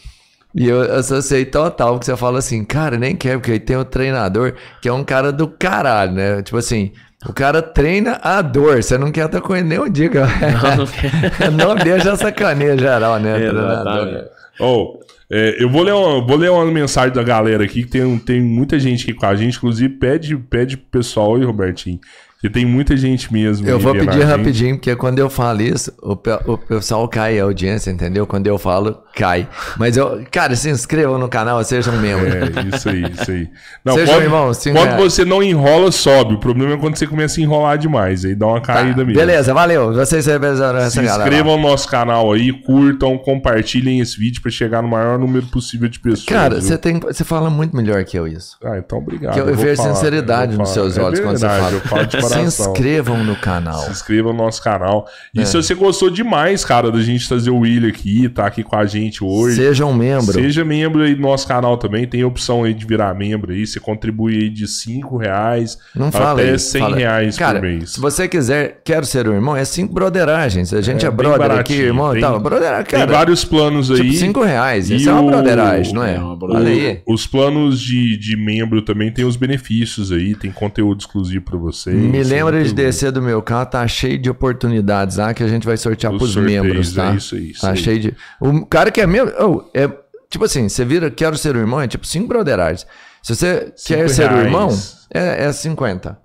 E eu associei total, que você fala assim, cara, nem quero, porque aí tem o treinador que é um cara do caralho, né? Tipo assim, o cara treina a dor, você não quer estar com ele nem um dia. Não, não, [laughs] não deixa essa caneia geral, né? Treinador. Ou, é, eu vou ler, uma, vou ler uma mensagem da galera aqui, que tem, tem muita gente aqui com a gente, inclusive pede, pede pro pessoal oi, Robertinho, e tem muita gente mesmo. Eu vou pedir rapidinho, porque quando eu falo isso, o, o pessoal cai a audiência, entendeu? Quando eu falo, cai. Mas eu, cara, se inscrevam no canal, sejam membros. É, isso aí, isso aí. [laughs] Não, sejam irmão, irmãos. Quando você não enrola, sobe. O problema é quando você começa a enrolar demais, aí dá uma tá, caída tá, mesmo. Beleza, valeu. Vocês representam essa Se inscrevam no nosso canal aí, curtam, compartilhem esse vídeo para chegar no maior número possível de pessoas. Cara, você tem, você fala muito melhor que eu isso. Ah, então obrigado. Que eu, eu vejo sinceridade nos seus é olhos verdade, quando você fala. Eu falo de [laughs] Se inscrevam no canal. Se inscrevam no nosso canal. E é. se você gostou demais, cara, da gente trazer o William aqui, tá aqui com a gente hoje. Seja um membro. Seja membro aí do nosso canal também. Tem a opção aí de virar membro aí. Você contribui aí de 5 reais Não até fala, 100 fala. reais cara, por mês. Se você quiser, quero ser um irmão, é 5 broderagens. A gente é, é brother aqui, irmão. Tem, tal. brother, cara, tem vários planos tipo, aí. 5 tipo reais. Isso é uma broderagem, não é? Olha é aí. Os planos de, de membro também tem os benefícios aí. Tem conteúdo exclusivo para vocês. Me lembra de descer do meu carro, tá cheio de oportunidades lá ah, que a gente vai sortear para os membros, tá? É isso, isso, tá cheio de. O cara que é membro. Oh, é, tipo assim, você vira, quero ser o irmão, é tipo cinco brotheragens. Se você cinco quer ser o irmão, é, é 50.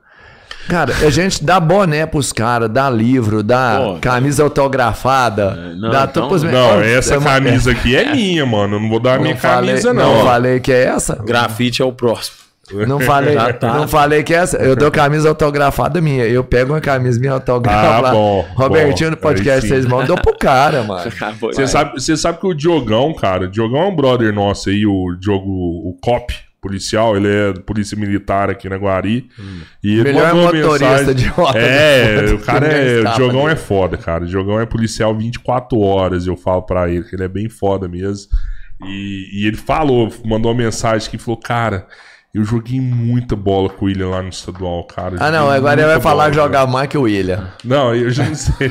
Cara, a gente dá boné pros caras, dá livro, dá Pô, camisa autografada. É, não, dá então, pros... não essa é camisa uma... [laughs] aqui é minha, mano. Eu não vou dar a minha falei, camisa, não. Não falei que é essa? Grafite é o próximo. [laughs] Não falei, tá. não falei que é essa. Eu dou camisa autografada minha. Eu pego uma camisa minha autografada. Ah, bom, Robertinho bom, no podcast vocês mãos, dou pro cara, mano. [laughs] Você né? sabe, você sabe que o Diogão, cara, o Diogão é um brother nosso aí, o Diogo, o Cop, policial, ele é polícia militar aqui na Guari. Hum. E ele Melhor mandou motorista mensagem... de é, roda. É, o cara é. O Diogão é foda, cara. O Diogão é policial 24 horas, eu falo para ele, que ele é bem foda mesmo. E, e ele falou, mandou uma mensagem que falou, cara. Eu joguei muita bola com o William lá no estadual, cara. Ah, não, agora ele vai falar que jogar mais que o William. Não, eu já não sei.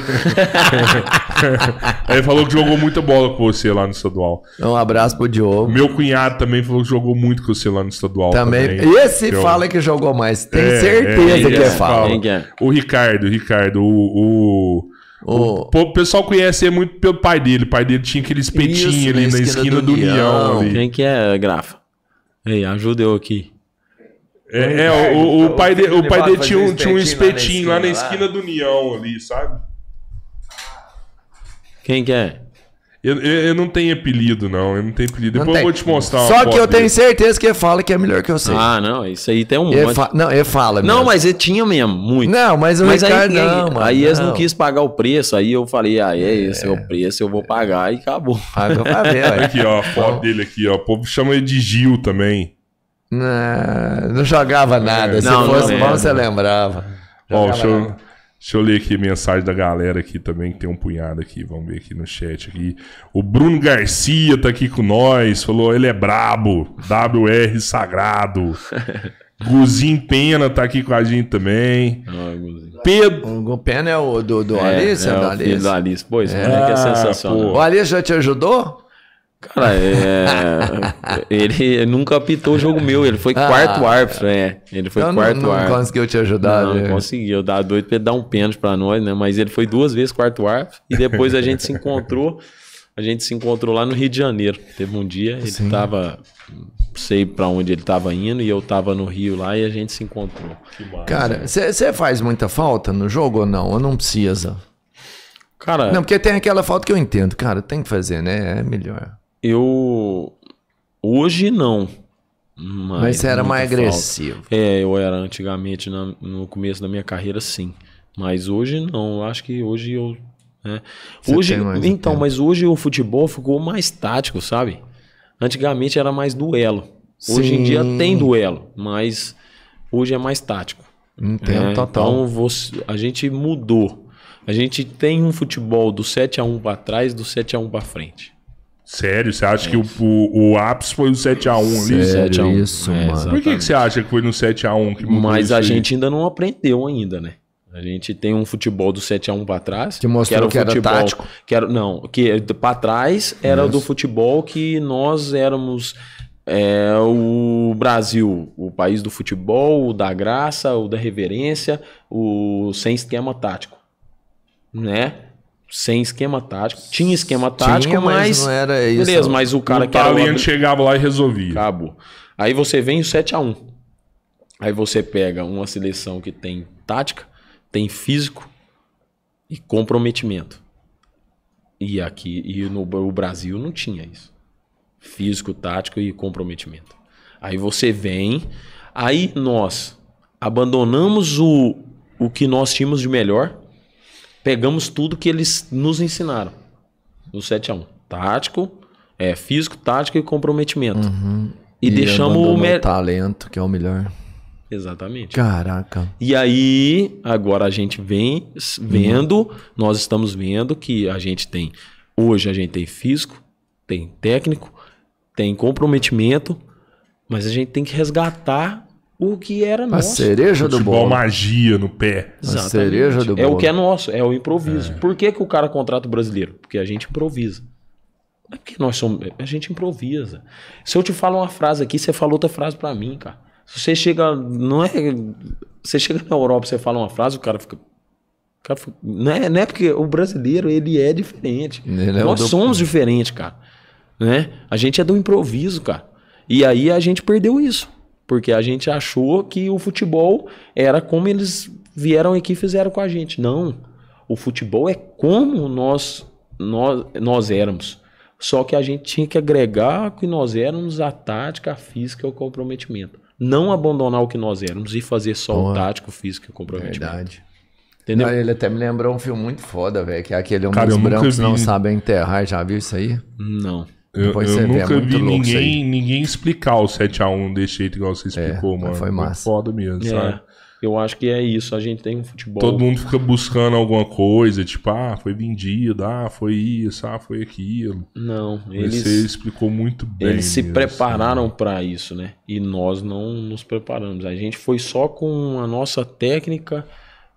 [laughs] ele falou que jogou muita bola com você lá no estadual. Um abraço pro Diogo. Meu cunhado também falou que jogou muito com você lá no estadual. Também. também. Esse fala que jogou mais. Tem é, certeza é, que é fala. fala. É? O Ricardo, o Ricardo, o... o... O pessoal conhece muito pelo pai dele. O pai dele tinha aquele espetinho Isso, ali na, esquina, na esquina do, do União. Quem que é, Grafa? Ei, ajuda eu aqui. É, é, é o, o, pai dele, o pai dele tinha um, tinha um espetinho lá na esquina, lá na esquina do União ali, sabe? Quem que é? Eu, eu, não tenho apelido, não. Eu não tenho apelido. Depois tem. eu vou te mostrar Só que eu dele. tenho certeza que ele fala que é melhor que eu sei. Ah, não. Isso aí tem um ele Não, ele fala mesmo. Não, mas ele tinha mesmo, muito. Não, mas o mas Ricardo aí, não, mano, Aí não. eles não quis pagar o preço. Aí eu falei, ah, é, é. esse é, o preço, eu vou pagar. E acabou. Pagou pra ver, [laughs] Aqui, ó, a foto dele aqui, ó. O povo chama ele de Gil também. Não, não jogava nada. É. Se não, fosse não, bom, você lembrava. Ó, deixa eu... Deixa eu ler aqui a mensagem da galera aqui também, que tem um punhado aqui. Vamos ver aqui no chat aqui. O Bruno Garcia tá aqui com nós, falou, ele é brabo, WR sagrado. [laughs] Guzinho Pena tá aqui com a gente também. Pedro. O Pena é o do, do é, Alice? É, é o do Alice? Alice. Pois, é, é que é sensacional. Pô. O Alice já te ajudou? Cara, é... ele nunca apitou o jogo meu, ele foi ah, quarto árbitro, é. Ele foi quarto não, não árbitro. Não conseguiu te ajudar, Não, né? não conseguiu. Dá doido pra ele dar um pênalti pra nós, né? Mas ele foi duas vezes quarto árbitro e depois a gente se encontrou. A gente se encontrou lá no Rio de Janeiro. Teve um dia, Sim. ele tava. Não sei para onde ele tava indo e eu tava no Rio lá e a gente se encontrou. Cara, você faz muita falta no jogo ou não? Ou não precisa? Cara. Não, porque tem aquela falta que eu entendo. Cara, tem que fazer, né? É melhor eu. Hoje não. Mas, mas era mais falta. agressivo. É, eu era antigamente, na, no começo da minha carreira, sim. Mas hoje não. Eu acho que hoje eu. Né? Hoje, então, mas hoje o futebol ficou mais tático, sabe? Antigamente era mais duelo. Hoje sim. em dia tem duelo, mas hoje é mais tático. Entendo, né? total. Então você, a gente mudou. A gente tem um futebol do 7 a 1 para trás, do 7 a 1 para frente. Sério? Você acha é. que o, o, o, ápice foi o 7x1 ali? Sério, isso, é, mano. Por que, que você acha que foi no 7x1 que mudou Mas a aí? gente ainda não aprendeu ainda, né? A gente tem um futebol do 7x1 para trás. Que mostrou que era, o que futebol, tático. Que era, não, que para trás era isso. do futebol que nós éramos é, o Brasil, o país do futebol, o da graça, o da reverência, o sem esquema tático. Né? sem esquema tático. Tinha esquema tático, Tinha, mas, mas, não era isso. Beleza, mas o cara o que era o... chegava lá e resolvia. Acabou. Aí você vem o 7 a 1. Aí você pega uma seleção que tem tática, tem físico e comprometimento. E aqui e no o Brasil não tinha isso. Físico, tático e comprometimento. Aí você vem, aí nós abandonamos o, o que nós tínhamos de melhor pegamos tudo que eles nos ensinaram no 7 a 1 Tático, é, físico, tático e comprometimento. Uhum. E, e deixamos o me... talento, que é o melhor. Exatamente. Caraca. E aí, agora a gente vem vendo, uhum. nós estamos vendo que a gente tem, hoje a gente tem físico, tem técnico, tem comprometimento, mas a gente tem que resgatar o que era nosso. A cereja do bolo. magia no pé. Exatamente. A cereja do bolo. É o que é nosso, é o improviso. É. Por que, que o cara contrata o brasileiro? Porque a gente improvisa. É porque nós somos. A gente improvisa. Se eu te falo uma frase aqui, você fala outra frase para mim, cara. Se você chega. Não é. Você chega na Europa, você fala uma frase, o cara fica. O cara fica não, é, não é porque o brasileiro, ele é diferente. Ele é nós é somos do... diferentes, cara. Né? A gente é do improviso, cara. E aí a gente perdeu isso. Porque a gente achou que o futebol era como eles vieram aqui e fizeram com a gente. Não. O futebol é como nós, nós, nós éramos. Só que a gente tinha que agregar o que nós éramos, a tática, a física e o comprometimento. Não abandonar o que nós éramos e fazer só Boa. o tático, físico e o comprometimento. Verdade. Entendeu? Não, ele até me lembrou um filme muito foda, velho, que é aquele Cara, Homens Brancos Não Sabem Enterrar. Já viu isso aí? Não. Eu, é nunca é vi ninguém, ninguém explicar o 7x1 desse jeito igual você é, explicou, é, mano. Foi massa. Foi foda mesmo, é, sabe? Eu acho que é isso, a gente tem um futebol. Todo mundo fica buscando alguma coisa, tipo, ah, foi vendido, ah, foi isso, ah, foi aquilo. Não, eles. Você explicou muito bem. Eles se prepararam assim. para isso, né? E nós não nos preparamos. A gente foi só com a nossa técnica,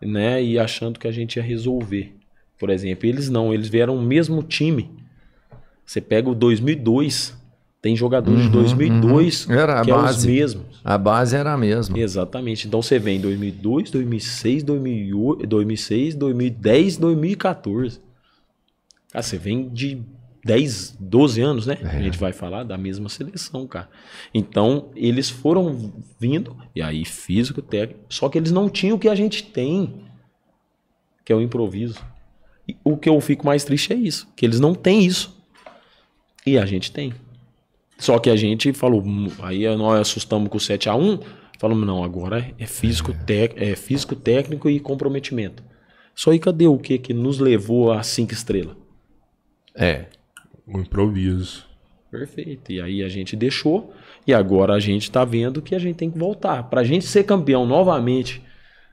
né? E achando que a gente ia resolver, por exemplo. Eles não, eles vieram o mesmo time você pega o 2002, tem jogadores uhum, de 2002 uhum. era que a base, é os mesmos. A base era a mesma. Exatamente. Então você vem 2002, 2006, 2008, 2006, 2010, 2014. Cara, você vem de 10, 12 anos, né? É. A gente vai falar da mesma seleção, cara. Então, eles foram vindo, e aí físico, técnico, só que eles não tinham o que a gente tem, que é o improviso. E o que eu fico mais triste é isso, que eles não têm isso. E a gente tem. Só que a gente falou, hum, aí nós assustamos com o 7 a 1 falamos, não, agora é físico, é físico técnico e comprometimento. Só aí cadê o que que nos levou a cinco estrelas? É, o improviso. Perfeito. E aí a gente deixou e agora a gente está vendo que a gente tem que voltar. Para a gente ser campeão novamente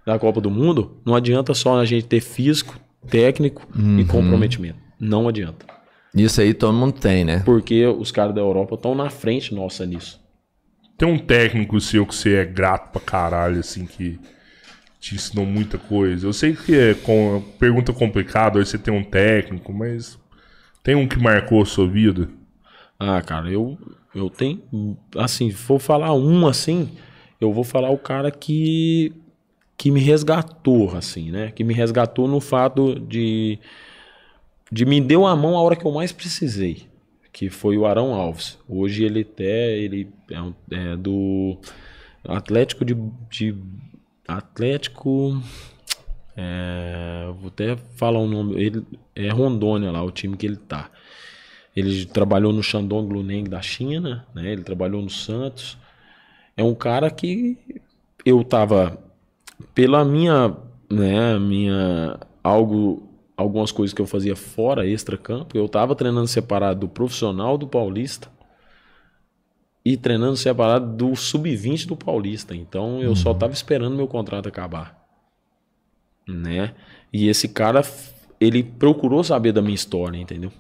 da Copa do Mundo, não adianta só a gente ter físico, técnico uhum. e comprometimento. Não adianta. Isso aí todo mundo tem, né? Porque os caras da Europa estão na frente nossa nisso. Tem um técnico seu que você é grato pra caralho, assim, que te ensinou muita coisa. Eu sei que é com, pergunta complicada, aí você tem um técnico, mas tem um que marcou a sua vida? Ah, cara, eu, eu tenho. Assim, vou falar um assim, eu vou falar o cara que, que me resgatou, assim, né? Que me resgatou no fato de de me deu a mão a hora que eu mais precisei, que foi o Arão Alves. Hoje ele até ele é, um, é do Atlético de, de Atlético é, vou até falar o um nome, ele é Rondônia lá, o time que ele tá. Ele trabalhou no Shandong Luneng da China, né? Ele trabalhou no Santos. É um cara que eu tava pela minha, né, minha algo algumas coisas que eu fazia fora extra-campo. Eu estava treinando separado do profissional do Paulista e treinando separado do sub-20 do Paulista. Então eu uhum. só estava esperando meu contrato acabar. Né? E esse cara, ele procurou saber da minha história, entendeu?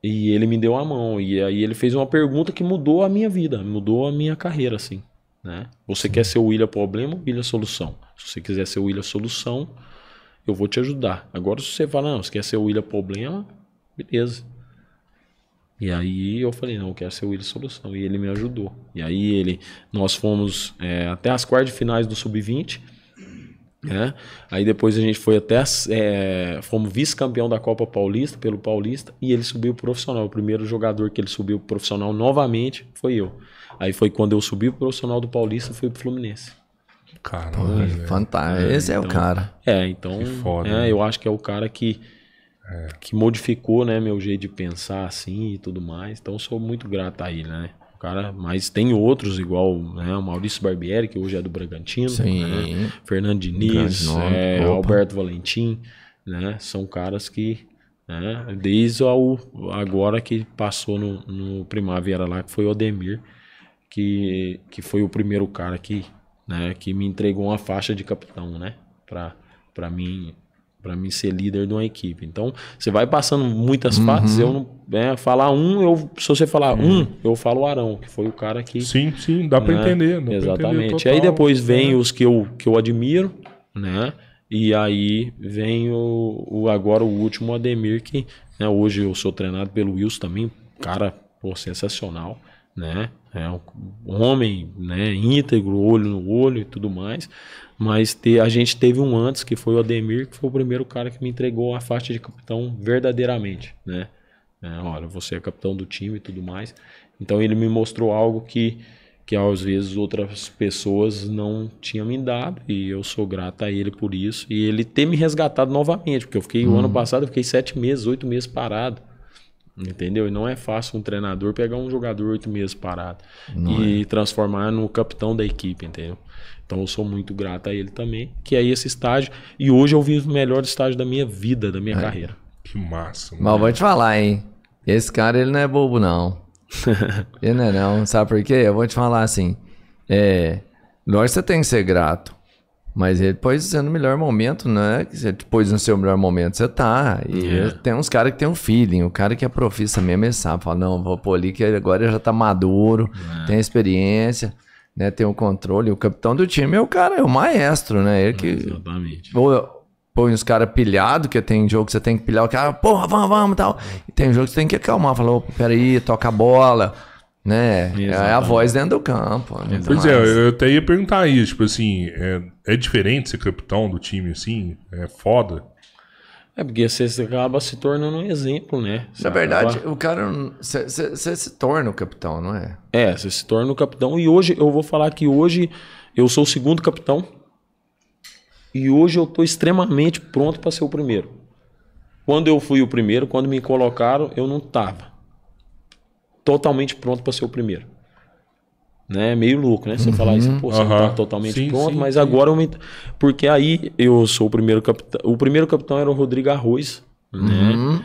E ele me deu a mão. E aí ele fez uma pergunta que mudou a minha vida, mudou a minha carreira, assim. Né? Você Sim. quer ser o William Problema ou William Solução? Se você quiser ser o William Solução, eu vou te ajudar. Agora, se você fala, não, você quer ser o William Problema, beleza. E aí eu falei, não, eu quero ser o William Solução. E ele me ajudou. E aí ele, nós fomos é, até as quartas finais do Sub-20. Né? Aí depois a gente foi até, é, fomos vice-campeão da Copa Paulista, pelo Paulista, e ele subiu profissional. O primeiro jogador que ele subiu profissional novamente foi eu. Aí foi quando eu subi o profissional do Paulista, fui pro Fluminense. Caramba, Pô, é fantástico. É, Esse então, é o então, cara. É, então. Foda, é, né? Eu acho que é o cara que, é. que modificou, né, meu jeito de pensar assim e tudo mais. Então sou muito grato a ele, né? O cara, mas tem outros igual, né, o Maurício Barbieri, que hoje é do Bragantino, né? Fernando Diniz, é, Alberto Valentim, né? São caras que né? Desde ao, agora que passou no, no Primavera lá, que foi o Odemir, que, que foi o primeiro cara que né, que me entregou uma faixa de capitão, né, para para mim para mim ser líder de uma equipe. Então, você vai passando muitas uhum. eu não é, falar um, eu se você falar uhum. um, eu falo o Arão, que foi o cara que Sim, sim, dá né, para entender, dá Exatamente. Entender aí depois vem né. os que eu que eu admiro, né? E aí vem o, o agora o último o Ademir que né, hoje eu sou treinado pelo Wilson também, cara, pô, sensacional né? É um homem, né, íntegro, olho no olho e tudo mais. Mas te, a gente teve um antes, que foi o Ademir, que foi o primeiro cara que me entregou a faixa de capitão verdadeiramente, né? É, olha, você é capitão do time e tudo mais. Então ele me mostrou algo que, que às vezes outras pessoas não tinham me dado e eu sou grato a ele por isso. E ele ter me resgatado novamente, porque eu fiquei, o ano uhum. passado, eu fiquei sete meses, oito meses parado. Entendeu? E não é fácil um treinador pegar um jogador oito meses parado não e é. transformar no capitão da equipe, entendeu? Então eu sou muito grato a ele também, que é esse estágio. E hoje eu vivo o melhor estágio da minha vida, da minha é. carreira. Que massa. Mano. Mas vou te falar, hein? Esse cara, ele não é bobo, não. [laughs] ele não é, não. Sabe por quê? Eu vou te falar assim. É, lógico que você tem que ser grato. Mas ele no melhor momento, né? Você pôs no seu melhor momento, você tá. E yeah. É. tem uns caras que tem um feeling. O cara que é profissa mesmo, ele sabe. Fala, não, vou pôr ali que agora já tá maduro, yeah. É. tem experiência, né? Tem o controle. O capitão do time é o cara, é o maestro, né? Ele que... Exatamente. põe os caras pilhados, que tem jogo que você tem que pilhar o cara, porra, vamos, vamos, tal. E tem jogo que você tem que acalmar. Falou, peraí, toca a bola né? Exatamente. É a voz dentro do campo. Né? Pois mais. é, eu até ia perguntar isso, tipo assim, é, é diferente ser capitão do time assim? É foda? É porque você acaba se tornando um exemplo, né? É você Na verdade, acaba... o cara. Você se torna o capitão, não é? É, você se torna o capitão. E hoje, eu vou falar que hoje eu sou o segundo capitão. E hoje eu estou extremamente pronto para ser o primeiro. Quando eu fui o primeiro, quando me colocaram, eu não tava totalmente pronto para ser o primeiro. Né? É meio louco, né? Você uhum, falar isso, uhum. pô, você não tá totalmente sim, pronto, sim, mas sim. agora eu me... Porque aí eu sou o primeiro capitão. O primeiro capitão era o Rodrigo Arroz, né? Uhum.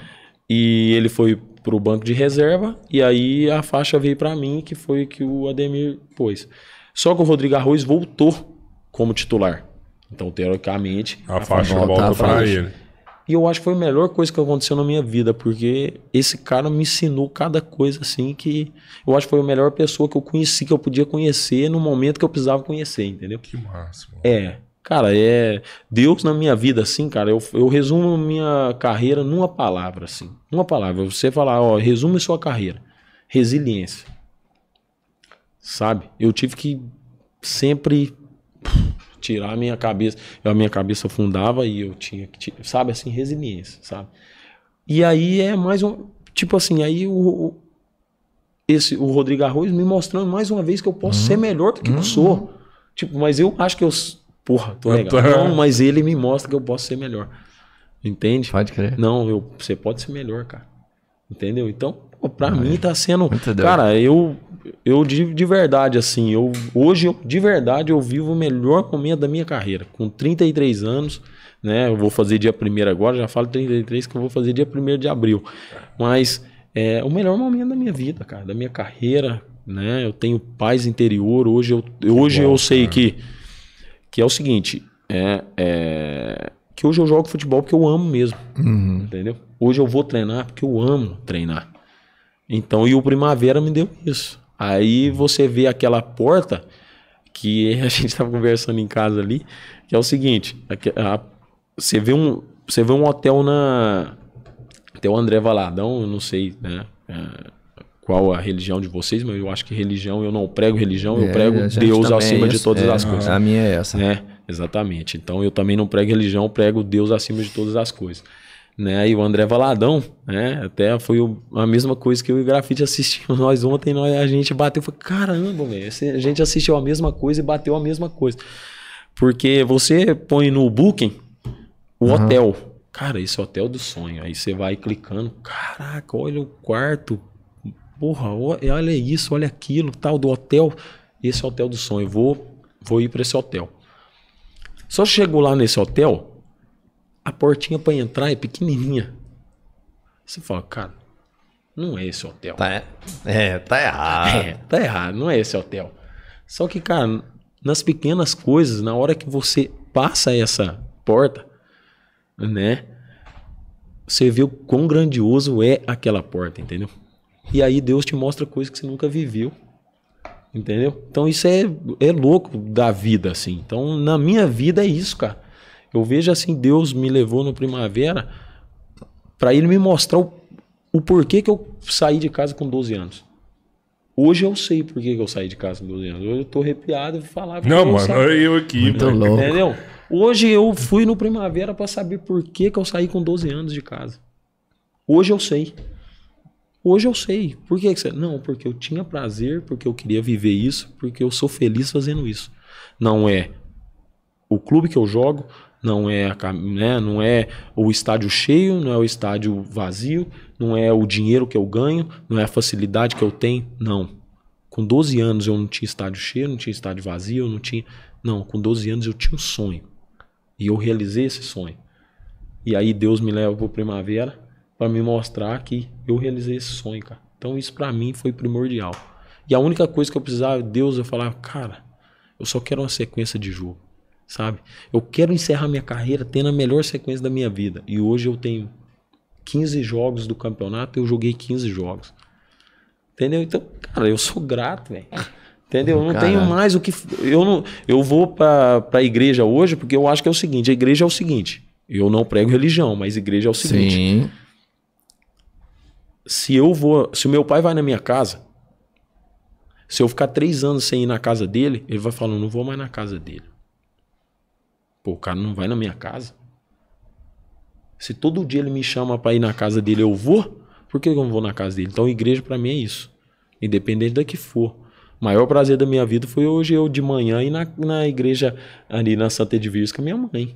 E ele foi pro banco de reserva, e aí a faixa veio para mim, que foi que o Ademir pôs. Só que o Rodrigo Arroz voltou como titular. Então, teoricamente, a, a faixa volta para ele. E eu acho que foi a melhor coisa que aconteceu na minha vida, porque esse cara me ensinou cada coisa assim que eu acho que foi a melhor pessoa que eu conheci, que eu podia conhecer no momento que eu precisava conhecer, entendeu? Que máximo. É. Cara, é Deus na minha vida, assim, cara. Eu, eu resumo minha carreira numa palavra, assim. Uma palavra. Você falar, ó, resume sua carreira. Resiliência. Sabe? Eu tive que sempre tirar a minha cabeça. Eu, a minha cabeça afundava e eu tinha que, sabe, assim, resiliência, sabe? E aí é mais um, tipo assim, aí o, o esse, o Rodrigo Arroz me mostrando mais uma vez que eu posso ser hum. melhor do que eu hum. sou. Tipo, mas eu acho que eu, porra, tô legal. Não, mas ele me mostra que eu posso ser melhor. Entende? Pode crer. Não, eu, você pode ser melhor, cara. Entendeu? Então, Pra Ai, mim é tá sendo. Cara, eu, eu de, de verdade, assim, eu hoje, eu, de verdade, eu vivo o melhor momento da minha carreira. Com 33 anos, né? Eu vou fazer dia 1 agora, já falo 33 que eu vou fazer dia 1 de abril. Mas é o melhor momento da minha vida, cara, da minha carreira, né? Eu tenho paz interior. Hoje eu, que hoje bom, eu sei que, que é o seguinte: é, é, que hoje eu jogo futebol porque eu amo mesmo. Uhum. Entendeu? Hoje eu vou treinar porque eu amo treinar. Então, e o Primavera me deu isso. Aí você vê aquela porta que [laughs] a gente estava conversando em casa ali, que é o seguinte, a, a, você, vê um, você vê um hotel na... Tem o André Valadão, eu não sei né, é, qual a religião de vocês, mas eu acho que religião, eu não prego religião, é, eu prego Deus acima é de todas é, as coisas. A minha é essa. É, Exatamente. Então eu também não prego religião, Eu prego Deus acima de todas as coisas né? E o André Valadão, né? Até foi o, a mesma coisa que eu e o Grafite assistimos [laughs] nós ontem, nós, a gente bateu, foi caramba, velho, a gente assistiu a mesma coisa e bateu a mesma coisa. Porque você põe no booking o uhum. hotel. Cara, esse é o hotel do sonho. Aí você vai clicando, caraca, olha o quarto. Porra, olha isso, olha aquilo, tal do hotel. Esse é o hotel do sonho. vou vou ir para esse hotel. Só chego lá nesse hotel, a portinha para entrar é pequenininha. Você fala, cara, não é esse hotel. Tá, é, tá errado. É, tá errado, não é esse hotel. Só que, cara, nas pequenas coisas, na hora que você passa essa porta, né? Você vê o quão grandioso é aquela porta, entendeu? E aí Deus te mostra coisas que você nunca viveu. Entendeu? Então isso é, é louco da vida, assim. Então, na minha vida é isso, cara. Eu vejo assim, Deus me levou no primavera para ele me mostrar o, o porquê que eu saí de casa com 12 anos. Hoje eu sei por que eu saí de casa com 12 anos. Hoje eu tô arrepiado de falar. Não, mano, sabe. eu aqui. Muito mano. louco. Entendeu? Hoje eu fui no Primavera para saber por que, eu saí com 12 anos de casa. Hoje eu sei. Hoje eu sei. Por que você... Não, porque eu tinha prazer, porque eu queria viver isso, porque eu sou feliz fazendo isso. Não é o clube que eu jogo, não é, a, né, não é o estádio cheio, não é o estádio vazio, não é o dinheiro que eu ganho, não é a facilidade que eu tenho, não. Com 12 anos eu não tinha estádio cheio, não tinha estádio vazio, não tinha. Não, com 12 anos eu tinha um sonho. E eu realizei esse sonho. E aí Deus me leva para Primavera para me mostrar que eu realizei esse sonho, cara. Então isso para mim foi primordial. E a única coisa que eu precisava, Deus, eu falava, cara, eu só quero uma sequência de jogo sabe? Eu quero encerrar minha carreira tendo a melhor sequência da minha vida. E hoje eu tenho 15 jogos do campeonato, eu joguei 15 jogos. Entendeu? Então, cara, eu sou grato, velho. É. Entendeu? Eu não tenho mais o que. Eu não. Eu vou para a igreja hoje porque eu acho que é o seguinte: a igreja é o seguinte. Eu não prego religião, mas igreja é o seguinte. Sim. Se eu vou. Se o meu pai vai na minha casa, se eu ficar três anos sem ir na casa dele, ele vai falando: não vou mais na casa dele. Pô, o cara não vai na minha casa. Se todo dia ele me chama para ir na casa dele, eu vou? Por que eu não vou na casa dele? Então, igreja para mim é isso. Independente da que for. O maior prazer da minha vida foi hoje eu de manhã ir na, na igreja ali na Santa Edviges com a minha mãe.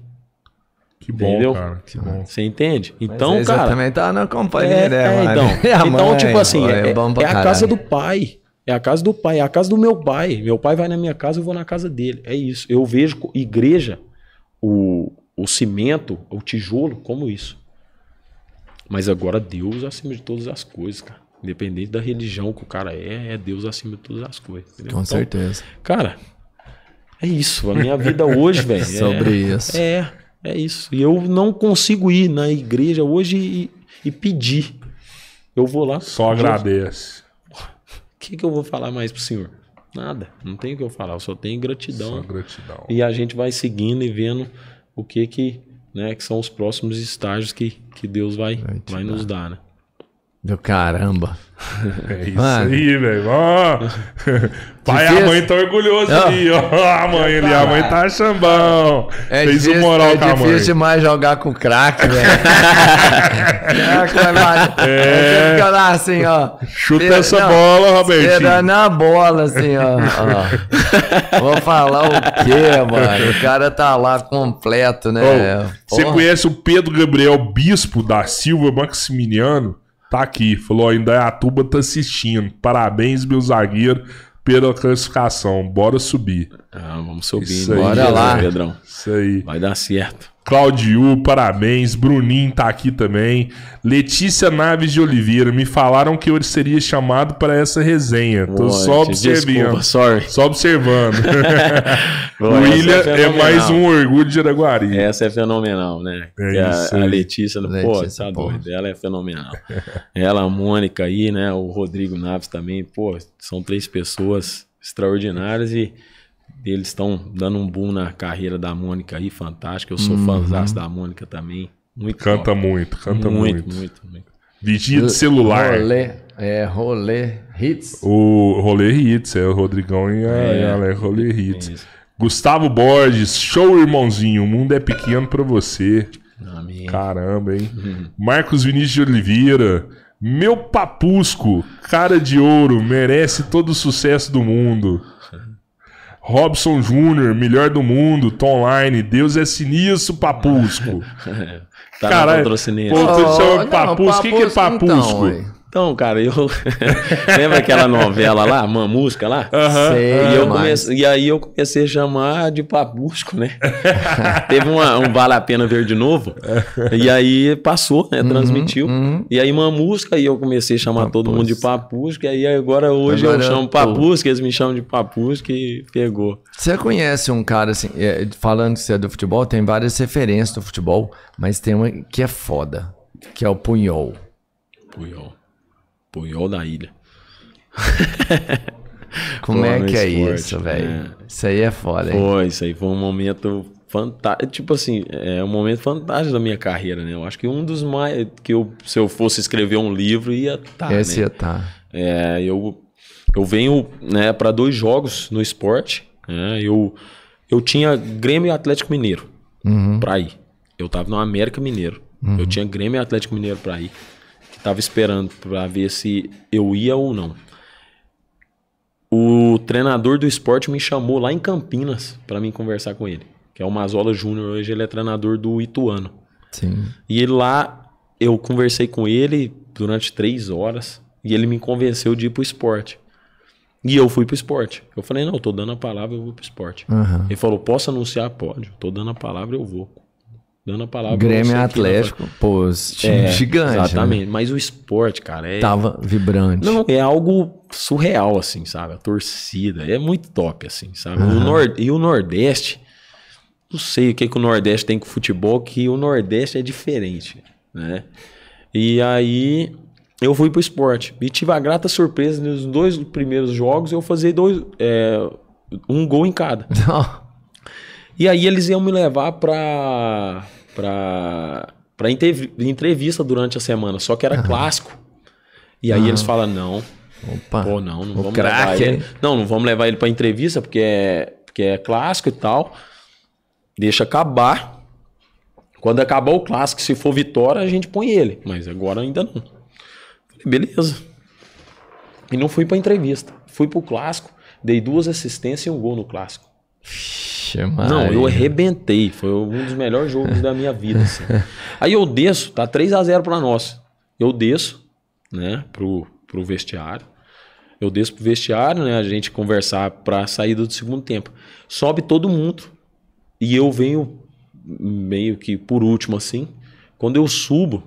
Que Entendeu? bom, cara. Que bom. Você entende? Então, Mas cara. também tá na companhia é, dela. É, né? então, [laughs] então mãe, tipo assim, é, é, é a casa do pai. É a casa do pai, é a casa do meu pai. Meu pai vai na minha casa, eu vou na casa dele. É isso. Eu vejo igreja o, o cimento, o tijolo, como isso. Mas agora Deus acima de todas as coisas, cara. Independente da religião que o cara é, é Deus acima de todas as coisas. Entendeu? Com então, certeza. Cara, é isso. A minha vida hoje, velho. [laughs] Sobre é, isso. É, é isso. E eu não consigo ir na igreja hoje e, e pedir. Eu vou lá. Só agradeço. O que, que eu vou falar mais pro senhor? Nada, não tem o que eu falar, eu só tenho gratidão. Só gratidão. E a gente vai seguindo e vendo o que que, né, que são os próximos estágios que, que Deus vai, vai, vai nos dar, né? meu caramba. [laughs] É isso Mano. aí, velho. [laughs] Pai e a mãe estão orgulhosos aí ali. a mãe ali, a mãe tá chambão. É Fez difícil, moral é com a mãe. É difícil demais jogar com craque, velho. [laughs] é, lá, é. assim, ó. Chuta Pera, essa não, bola, Robertinho. Esperando a bola, assim, ó. ó. Vou falar o quê, mano? O cara tá lá completo, né? Ô, você conhece o Pedro Gabriel Bispo da Silva Maximiliano? tá aqui. Falou, tuba tá assistindo. Parabéns, meu zagueiro, pela classificação. Bora subir. Ah, vamos subir. Isso né? Bora aí, lá, Pedrão. Isso aí. Vai dar certo. Claudio, parabéns. Bruninho tá aqui também. Letícia Naves de Oliveira, me falaram que eu seria chamado para essa resenha. Tô Boa, só observando. Desculpa, só observando. [laughs] Boa, William é, é, mais um orgulho de Araguari. Essa é fenomenal, né? É isso, a, a, Letícia, Letícia pô, tá doido. Ela é fenomenal. ela, a Mônica aí, né? O Rodrigo Naves também, pô, são três pessoas extraordinárias e eles estão dando um boom na carreira da Mônica aí, fantástico. Eu sou uhum. fãzão da Mônica também. Muito canta top. muito, canta muito. Muito, muito, muito. Vigia de celular. Rolê, é, rolê hits. O rolê hits, é o Rodrigão e a, é, e a é rolê hits. É Gustavo Borges, show irmãozinho, o mundo é pequeno para você. Ah, Amém. Caramba, hein? Uhum. Marcos Vinícius de Oliveira, meu papusco, cara de ouro, merece todo o sucesso do mundo. Robson Júnior, melhor do mundo, Tom online. Deus é sinistro, papusco. [laughs] tá Caralho, patrocinismo. Pô, você oh, chama não, papusco, o que, que é papusco? Então, então, cara, eu. [laughs] Lembra aquela novela lá, Mamusca lá? Uhum. Sei, e, eu e aí eu comecei a chamar de Papusco, né? [laughs] Teve uma, um Vale a Pena Ver de Novo. E aí passou, né? Uhum, transmitiu. Uhum, uhum. E aí Mamusca, e eu comecei a chamar todo mundo de Papusco. E aí agora hoje agora eu chamo Papusco, eles me chamam de Papusco e pegou. Você conhece um cara assim, é, falando que você é do futebol, tem várias referências do futebol, mas tem uma que é foda, que é o Punhol. Punhol. Punhol da Ilha. [laughs] Como é que é esporte, isso, né? velho? Isso aí é foda. Foi, isso aí foi um momento fantástico. Tipo assim, é um momento fantástico da minha carreira, né? Eu acho que um dos mais. que eu, se eu fosse escrever um livro, ia estar. Tá, Esse né? ia estar. Tá. É, eu, eu venho né, para dois jogos no esporte. Né? Eu, eu tinha Grêmio e Atlético Mineiro uhum. para ir. Eu tava no América Mineiro. Uhum. Eu tinha Grêmio e Atlético Mineiro para ir que estava esperando para ver se eu ia ou não. O treinador do esporte me chamou lá em Campinas para mim conversar com ele, que é o Mazola Júnior, hoje ele é treinador do Ituano. Sim. E ele lá, eu conversei com ele durante três horas e ele me convenceu de ir pro esporte. E eu fui pro esporte. Eu falei, não, eu tô dando a palavra, eu vou pro esporte. Uhum. Ele falou, posso anunciar? Pode. Eu tô dando a palavra, eu vou dando a palavra. Grêmio Atlético, pô, time é, gigante. Né? Exatamente, né? mas o esporte, cara, é. Tava vibrante. Não, é algo surreal, assim, sabe? A torcida. É muito top, assim, sabe? Uhum. O Nord... E o Nordeste. Não sei o que, que o Nordeste tem com o futebol, que o Nordeste é diferente, né? E aí eu fui pro esporte. E tive a grata surpresa nos dois primeiros jogos eu fazer dois, é, um gol em cada. Não. [laughs] E aí eles iam me levar pra, pra, pra entrevista durante a semana, só que era clássico. E aí ah. eles falam, não. Opa. Pô, não, não o vamos crack, levar ele. Hein? Não, não vamos levar ele pra entrevista, porque é, porque é clássico e tal. Deixa acabar. Quando acabar o clássico, se for vitória, a gente põe ele. Mas agora ainda não. Falei, beleza. E não fui pra entrevista. Fui pro clássico, dei duas assistências e um gol no clássico. Vixe, Não, eu arrebentei. Foi um dos melhores jogos da minha vida. Assim. [laughs] Aí eu desço, tá 3 a 0 para nós. Eu desço, né, pro, pro vestiário. Eu desço pro vestiário, né, a gente conversar pra saída do segundo tempo. Sobe todo mundo. E eu venho meio que por último, assim. Quando eu subo,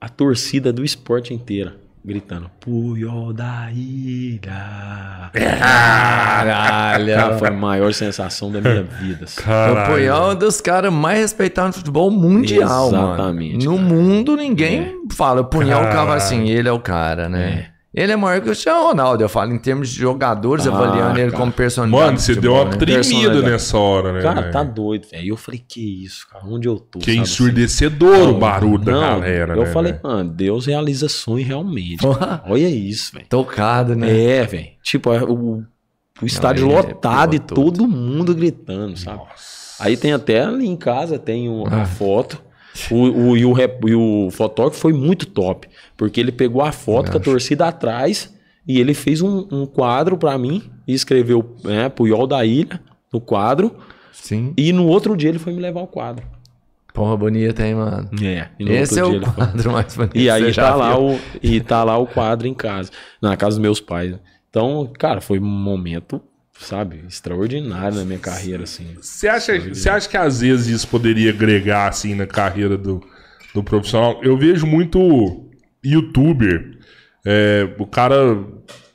a torcida do esporte inteira gritando: Puyol da ilha. Caralho! foi a maior sensação da minha vida. Assim. O Puyol é um dos caras mais respeitados no futebol mundial. Exatamente. Mano. No mundo, ninguém é. fala: Punhal o é assim, ele é o cara, né? É. Ele é maior que o Cristiano Ronaldo, eu falo, em termos de jogadores, ah, avaliando cara. ele como personagem. Mano, você deu uma tipo, né? tremida nessa hora, né? Cara, tá doido, velho. E eu falei, que isso, cara, onde eu tô? Que assim? ensurdecedor assim? o barulho não, da galera, eu né? Eu falei, mano, Deus realiza sonho realmente. [laughs] Olha isso, velho. Tocado, né? É, velho. Tipo, é o, o estádio não, é lotado é e todo mundo gritando, sabe? Nossa. Aí tem até ali em casa, tem uma ah. foto o, o, e, o, e o fotógrafo foi muito top, porque ele pegou a foto com a torcida atrás e ele fez um, um quadro para mim e escreveu né, Puyol da Ilha no quadro. Sim. E no outro dia ele foi me levar o quadro. Porra, bonita, hein, mano? É. Esse é o quadro foi... mais bonito. E aí tá lá, o, e tá lá o quadro em casa, na casa dos meus pais. Então, cara, foi um momento sabe, extraordinário na minha carreira, assim. Você acha, você acha que às vezes isso poderia agregar, assim, na carreira do, do profissional? Eu vejo muito youtuber, é, o cara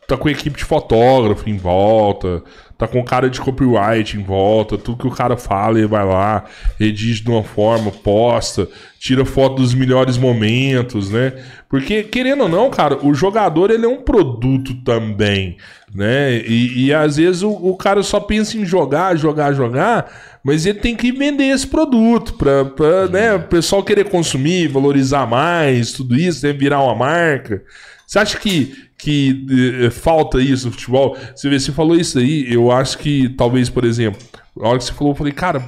tá com equipe de fotógrafo em volta, tá com cara de copyright em volta, tudo que o cara fala, ele vai lá, redige de uma forma, posta, tira foto dos melhores momentos, né? Porque, querendo ou não, cara, o jogador ele é um produto também, né? E, e às vezes o, o, cara só pensa em jogar, jogar, jogar, mas ele tem que vender esse produto para pra, né, é. o pessoal querer consumir, valorizar mais, tudo isso, né? virar uma marca. Você acha que que eh, falta isso no futebol. Você vê, você falou isso aí, eu acho que talvez, por exemplo, a hora que você falou, eu falei, cara,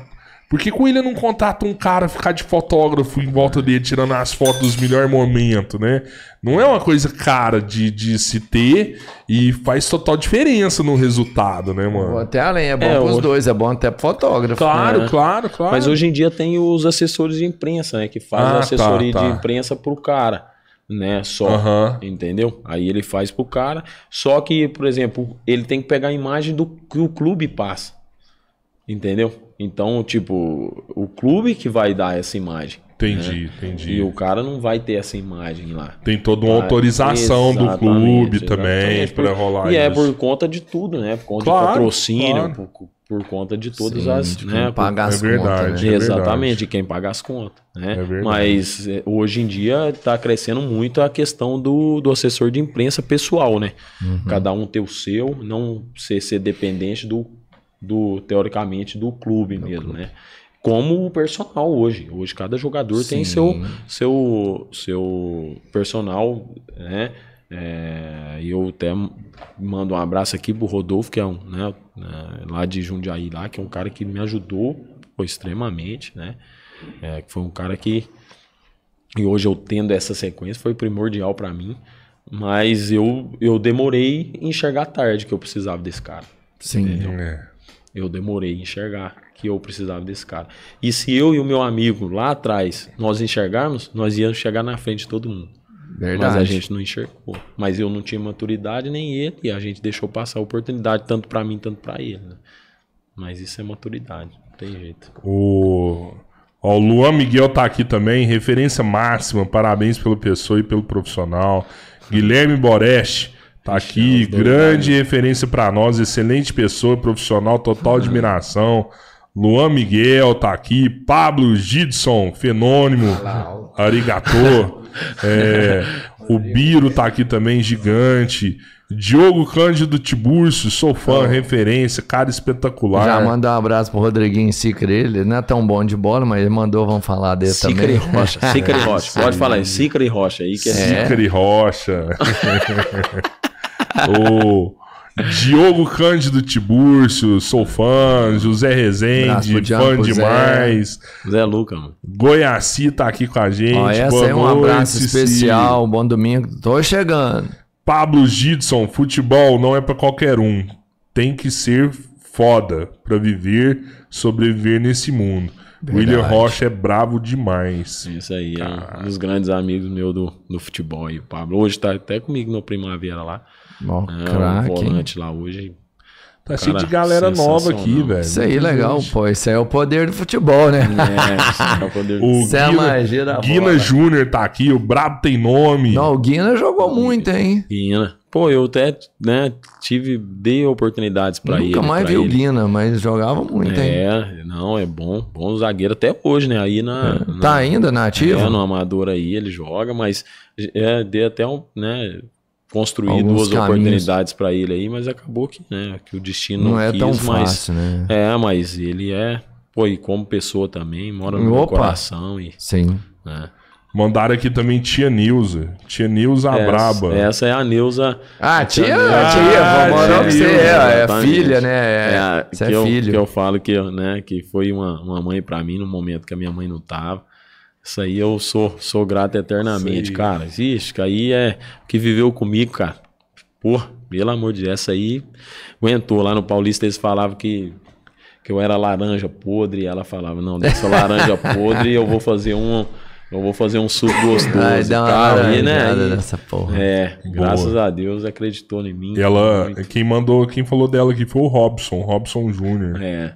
por que, ele o não contrata um cara ficar de fotógrafo em volta dele, tirando as fotos dos melhores momentos, né? Não é uma coisa cara de, de se ter e faz total diferença no resultado, né, mano? Vou até além, é bom é, pros hoje... dois, é bom até pro fotógrafo. Claro, né? claro, claro. Mas hoje em dia tem os assessores de imprensa, né? Que fazem ah, assessoria tá, tá. de imprensa pro cara né? Só. Uhum. Entendeu? Aí ele faz pro cara. Só que, por exemplo, ele tem que pegar a imagem do que o clube passa. Entendeu? Então, tipo, o clube que vai dar essa imagem. Entendi, né? entendi. E o cara não vai ter essa imagem lá. Tem toda uma ah, autorização do clube exatamente. também para rolar e é isso. E é por conta de tudo, né? Por conta claro, de patrocínio, claro. por, por conta de todas as. De né, quem paga as é contas. né? é Exatamente, de quem paga as contas. Né? É verdade. Mas é, hoje em dia está crescendo muito a questão do, do assessor de imprensa pessoal, né? Uhum. Cada um ter o seu, não ser, ser dependente do, do, teoricamente, do clube do mesmo, clube. né? Como o personal hoje. Hoje cada jogador Sim. tem seu, seu, seu personal, né? É, eu até mando um abraço aqui pro Rodolfo, que é um, né, é, lá de Jundiaí, lá, que é um cara que me ajudou pô, extremamente, né? É, foi um cara que. E hoje eu tendo essa sequência, foi primordial para mim. Mas eu, eu demorei enxergar tarde que eu precisava desse cara. Sim. É. Eu demorei enxergar que eu precisava desse cara. E se eu e o meu amigo lá atrás nós enxergarmos, nós íamos chegar na frente de todo mundo. Verdade. Mas a gente não enxergou. Mas eu não tinha maturidade nem ele, e a gente deixou passar a oportunidade, tanto para mim, tanto para ele. Né? Mas isso é maturidade, não tem jeito. O... Ó, o Luan Miguel tá aqui também, referência máxima, parabéns pelo pessoa e pelo profissional. Guilherme Boreste tá aqui, é grande né? referência para nós, excelente pessoa, profissional, total admiração. [laughs] Luan Miguel tá aqui, Pablo Gidson, fenômeno, arigatô. [laughs] É, [laughs] o Biro tá aqui também, gigante. Diogo Cândido Tiburcio, sou fã, então, referência, cara espetacular. Já mandou um abraço pro Rodriguinho Cicre, ele não é tão bom de bola, mas ele mandou, vamos falar dele Cicre também. Rocha, Cicre [laughs] Rocha, pode falar aí, Cicre Rocha aí. Que é... é. Rocha. o... [laughs] Diogo Cândido Tibúrcio, sou fã. José Rezende, Braço, fã demais. Zé, Zé Luca, mano. Goiaci tá aqui com a gente. Ó, essa é um abraço especial. Bom domingo. Tô chegando. Pablo Gidson, futebol não é para qualquer um. Tem que ser foda para viver, sobreviver nesse mundo. Verdade. William Rocha é brabo demais. É isso aí, Caraca. é um dos grandes amigos meu do, do futebol aí, Pablo. Hoje tá até comigo no Primavera lá. Oh, é, crack, um volante hein? lá hoje. Tá cheio de galera nova aqui, velho. Isso aí é legal, pô. Isso aí é o poder do futebol, né? É, é o poder do... Isso Guina, é a magia da Guina Júnior tá aqui, o Brabo tem nome. Não, o Guina jogou muito, hein? Guina. Pô, eu até, né, tive, dei oportunidades para ele. Nunca mais vi o Guina, mas jogava muito, hein? É, não, é bom, bom zagueiro até hoje, né? Aí na... É. na tá ainda na é, ativa? É, no Amador aí ele joga, mas é, dei até um, né, construir Alguns duas caminhos. oportunidades para ele aí, mas acabou que, né, que o destino não, não é quis, tão fácil, né? É, mas ele é, pô, e como pessoa também, mora no Opa. meu coração e Sim. Né? Mandaram aqui também tia Nilza. Tia Nilza essa, Braba. Essa é a Nilza. Ah, tia, ah, tia, ah, tia, vou mandar pra você. É, é filha, né? É, a, é, que é filho. Eu, que eu falo que, né, que foi uma, uma mãe para mim no momento que a minha mãe não tava. Isso aí eu sou, sou grato eternamente, cara. Existe, aí é o que viveu comigo, cara. Pô, pelo amor de Deus, essa aí aguentou. Lá no Paulista eles falavam que, que eu era laranja podre. E ela falava, não, dessa laranja [laughs] podre eu vou fazer um... Eu vou fazer um suco gostoso. Ai, dá uma cara, aí, né? porra. É, Boa. graças a Deus acreditou em mim. Ela, quem mandou, quem falou dela aqui foi o Robson, Robson Júnior. É.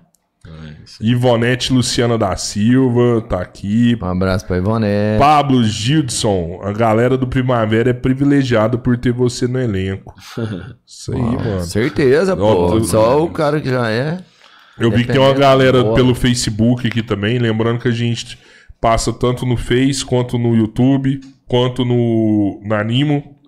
Ivonete Luciana da Silva tá aqui. Um abraço pra Ivonete. Pablo Gildson, a galera do Primavera é privilegiada por ter você no elenco. Isso aí, Uau, mano. Certeza, pô. Ó, Só o cara que já é. Eu vi que tem uma galera pelo Facebook aqui também, lembrando que a gente passa tanto no Face, quanto no YouTube, quanto no, no Animo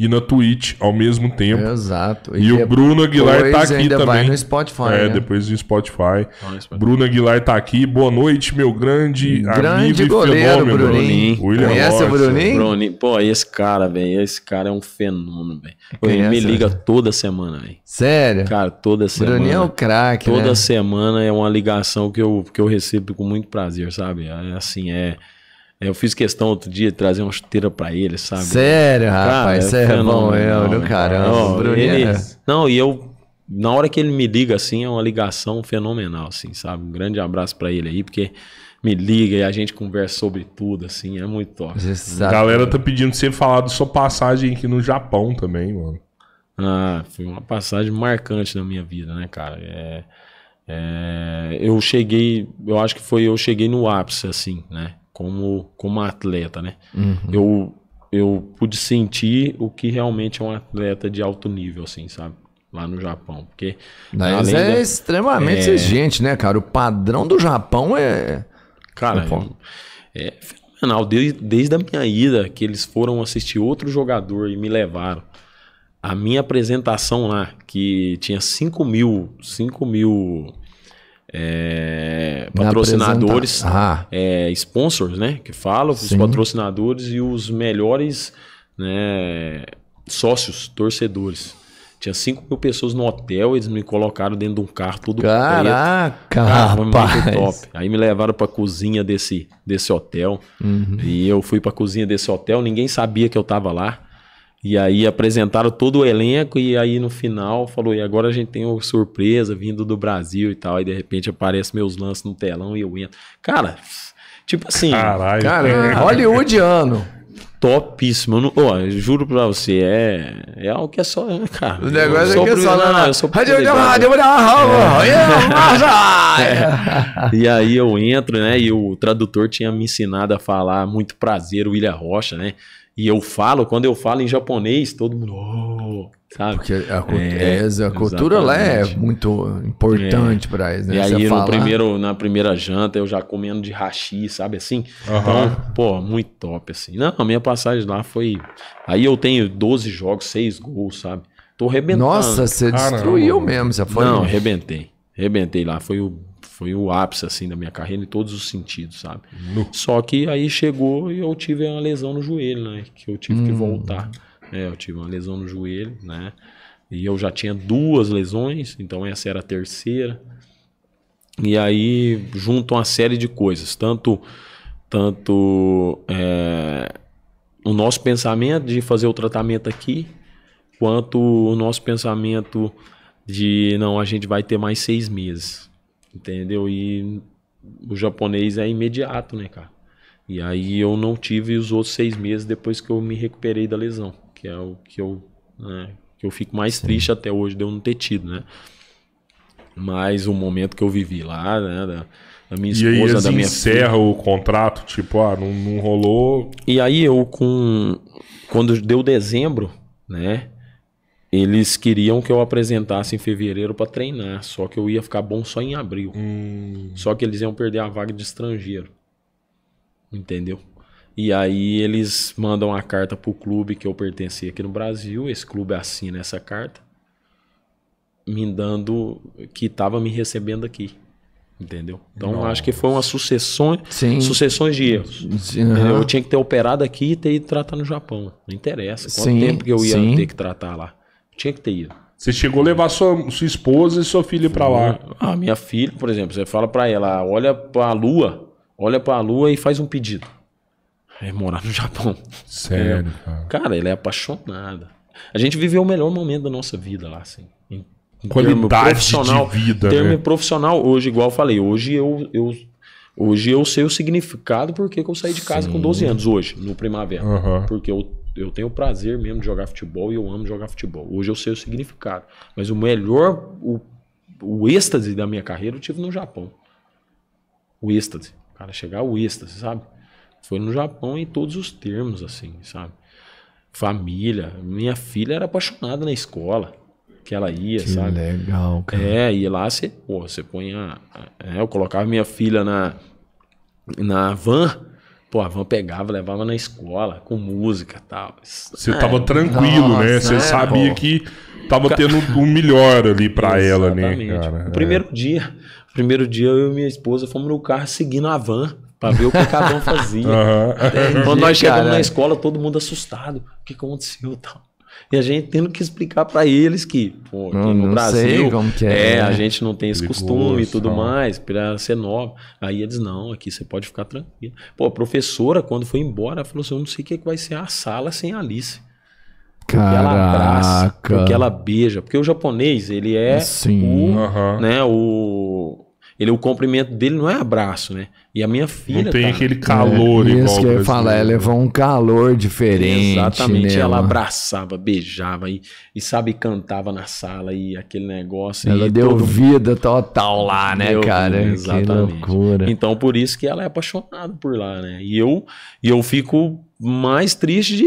e na Twitch ao mesmo tempo. Exato. E, e o Bruno Aguilar tá aqui ainda também. Vai no Spotify. É, né? depois do Spotify. Spotify. Bruno Aguilar tá aqui. Boa noite, meu grande, grande amigo goleiro, e fenômeno. Bruninho. William Conhece o Bruninho? Bruninho? Pô, esse cara, velho. Esse cara é um fenômeno, velho. Ele me liga né? toda semana, velho. Sério? Cara, toda semana. Bruninho é o craque, Toda né? semana é uma ligação que eu, que eu recebo com muito prazer, sabe? É assim, é... É, eu fiz questão outro dia de trazer uma chuteira para ele, sabe? Sério, cara, rapaz, você é, é, é bom eu, caramba. Não, Bruno ele, não, e eu, na hora que ele me liga, assim, é uma ligação fenomenal, assim, sabe? Um grande abraço para ele aí, porque me liga e a gente conversa sobre tudo, assim, é muito top. Exato. A galera tá pedindo você falar da sua passagem aqui no Japão também, mano. Ah, foi uma passagem marcante na minha vida, né, cara? É, é, eu cheguei, eu acho que foi, eu cheguei no ápice, assim, né? como, como atleta, né? Uhum. Eu, eu pude sentir o que realmente é um atleta de alto nível, assim, sabe? Lá no Japão, porque... Mas é da, extremamente é... exigente, né, cara? O padrão do Japão é... Cara, Opa. É, é fenomenal. Desde, desde a minha ida, que eles foram assistir outro jogador e me levaram. A minha apresentação lá, que tinha 5 mil, 5 mil é, patrocinadores, ah. é, sponsors, né? Que falam, os patrocinadores e os melhores né, sócios, torcedores. Tinha 5 mil pessoas no hotel, eles me colocaram dentro de um carro todo Caraca, preto. Caraca, top. Aí me levaram para a cozinha desse, desse hotel. Uhum. E eu fui para a cozinha desse hotel, ninguém sabia que eu tava lá. E aí apresentaram todo o elenco e aí no final falou: e agora a gente tem uma surpresa vindo do Brasil e tal. Aí de repente aparece meus lances no telão e eu entro. Cara, tipo assim. Caralho. Cara, ah. é hollywoodiano. Topíssimo. Eu, não, oh, eu juro pra você, é, é algo que é só. Né, cara, o negócio é que é só. Não, não, né? eu sou é. E aí eu entro, né? E o tradutor tinha me ensinado a falar muito prazer, o William Rocha, né? E eu falo, quando eu falo em japonês, todo mundo. Oh, sabe? Porque a, é, cultura, é, é, a cultura lá é muito importante é. para eles. Né? E aí, no primeiro, na primeira janta, eu já comendo de hashi, sabe assim? Uhum. Então, pô, muito top, assim. Não, a minha passagem lá foi. Aí eu tenho 12 jogos, 6 gols, sabe? Tô arrebentando. Nossa, você destruiu Caramba. mesmo, você foi. Não, arrebentei. Arrebentei lá. Foi o foi o ápice, assim, da minha carreira em todos os sentidos, sabe? No. Só que aí chegou e eu tive uma lesão no joelho, né? Que eu tive hum. que voltar. É, eu tive uma lesão no joelho, né? E eu já tinha duas lesões, então essa era a terceira. E aí junto uma série de coisas, tanto tanto é, o nosso pensamento de fazer o tratamento aqui, quanto o nosso pensamento de não a gente vai ter mais seis meses. Entendeu? E o japonês é imediato, né, cara? E aí eu não tive os outros seis meses depois que eu me recuperei da lesão, que é o que eu, né, que eu fico mais triste até hoje de eu não ter tido, né? Mas o momento que eu vivi lá, né, da, da minha esposa, e aí, da minha encerra filha. o contrato, tipo, ah, não, não rolou. E aí eu com quando deu dezembro, né? Eles queriam que eu apresentasse em fevereiro para treinar, só que eu ia ficar bom só em abril. Hum. Só que eles iam perder a vaga de estrangeiro. Entendeu? E aí eles mandam a carta pro clube que eu pertenci aqui no Brasil, esse clube assina essa carta, me dando que tava me recebendo aqui. Entendeu? Então Nossa. acho que foi uma sucessão, Sim. sucessões de erros. Eu tinha que ter operado aqui e ter ido tratar no Japão. Não interessa. Quanto Sim. tempo que eu ia Sim. ter que tratar lá? Tinha que ter ido. Você chegou a levar sua, sua esposa e sua filha para lá. A minha filha, por exemplo, você fala para ela, olha para a lua, olha para a lua e faz um pedido. É morar no Japão. Sério, é. cara. Cara, ela é apaixonada. A gente viveu o melhor momento da nossa vida lá, assim. Em, em Qualidade de vida, né? termo né? profissional, hoje, igual eu falei, hoje eu, eu, hoje eu sei o significado porque eu saí de casa Sim. com 12 anos, hoje, no primavera. Uhum. Porque eu eu tenho o prazer mesmo de jogar futebol e eu amo jogar futebol. Hoje eu sei o significado. Mas o melhor, o, o êxtase da minha carreira eu tive no Japão. O êxtase. Cara, chegar o êxtase, sabe? Foi no Japão em todos os termos, assim, sabe? Família. Minha filha era apaixonada na escola que ela ia, que sabe? legal, cara. É, e lá você, pô, você põe a, a... É, eu colocava minha filha na, na van Pô, a van pegava, levava na escola, com música e tal. Você é, tava tranquilo, né? nossa, né? Você é, sabia pô. que tava tendo um melhor ali para [laughs] ela, né, cara? O é. primeiro é. dia, primeiro dia eu e minha esposa fomos no carro seguindo a van para ver o que a van fazia. Uhum. [laughs] Quando [laughs] nós chegamos na escola, todo mundo assustado. O que aconteceu tal? E a gente tendo que explicar para eles que, pô, aqui não, no não Brasil, que é, é, a gente não tem esse costume e tudo é. mais, para ser nova. Aí eles, não, aqui você pode ficar tranquilo. Pô, a professora, quando foi embora, falou assim: eu não sei o que, é que vai ser a sala sem Alice. Porque Caraca. ela abraça, porque ela beija. Porque o japonês, ele é Sim. o, uhum. né, o ele o cumprimento dele não é abraço, né? E a minha filha. Não tem tá aquele calor é, igual. Isso que eu ia falar, ela é, levou um calor diferente. Exatamente. Nela. Né, ela abraçava, beijava e, e, sabe, cantava na sala e aquele negócio. Ela deu todo... vida total lá, né, deu, cara? Exatamente. Que loucura. Então, por isso que ela é apaixonada por lá, né? E eu, e eu fico mais triste de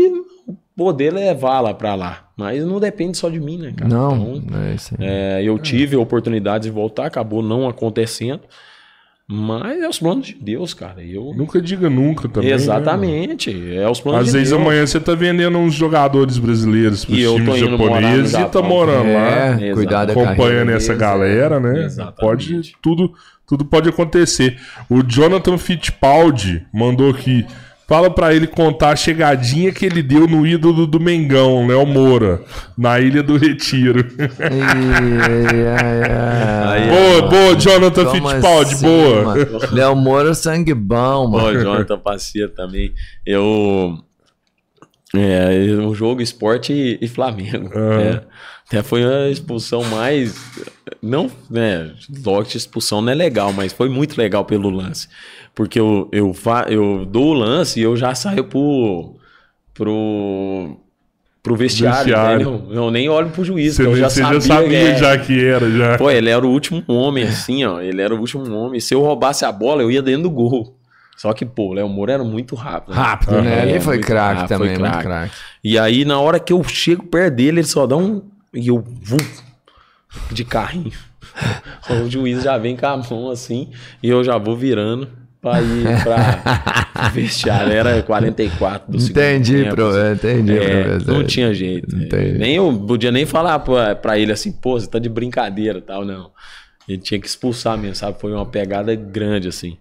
poder levá-la para lá. Mas não depende só de mim, né, cara? Não. Então, é é, eu é. tive a oportunidade de voltar, acabou não acontecendo. Mas é os planos de Deus, cara. Eu... Nunca diga nunca também. Né? Exatamente. Né, é os planos Às de vezes Deus. amanhã você tá vendendo uns jogadores brasileiros para o times japoneses e tá morando é, lá. É, cuidado acompanhando essa é. galera, né? Exatamente. Pode, tudo, tudo pode acontecer. O Jonathan Fittipaldi mandou aqui. Fala para ele contar a chegadinha que ele deu no ídolo do Mengão, Léo Moura, na Ilha do Retiro. boa, boa, Jonathan Fittipaldi, assim, boa. Léo Moura, sangue bom, mano. Boa, Jonathan, parceiro também. Eu. É, o jogo esporte e, e Flamengo. Ah. É. Até foi a expulsão mais não, né, lógico, expulsão não é legal, mas foi muito legal pelo lance. Porque eu, eu, fa, eu dou o lance e eu já saio pro. pro pro vestiário, né? vestiário. Né? Eu, eu, nem olho pro juiz, você, eu já você sabia, já sabia é. já que era já. Pô, ele era o último homem assim, ó, ele era o último homem. Se eu roubasse a bola, eu ia dentro do gol. Só que, pô, o Léo Moura era muito rápido. Né? Rápido, né? Ele, ele foi craque também, foi crack. muito craque. E aí, na hora que eu chego perto dele, ele só dá um. E eu. Vum, de carrinho. [laughs] o juiz já vem com a mão assim e eu já vou virando para ir para [laughs] vestiário. Era 44 do entendi, segundo pro, assim. Entendi, é, professor. Não tinha jeito. Né? Entendi. Nem eu podia nem falar para ele assim, pô, você tá de brincadeira tal, não. Ele tinha que expulsar mesmo, sabe? Foi uma pegada grande, assim.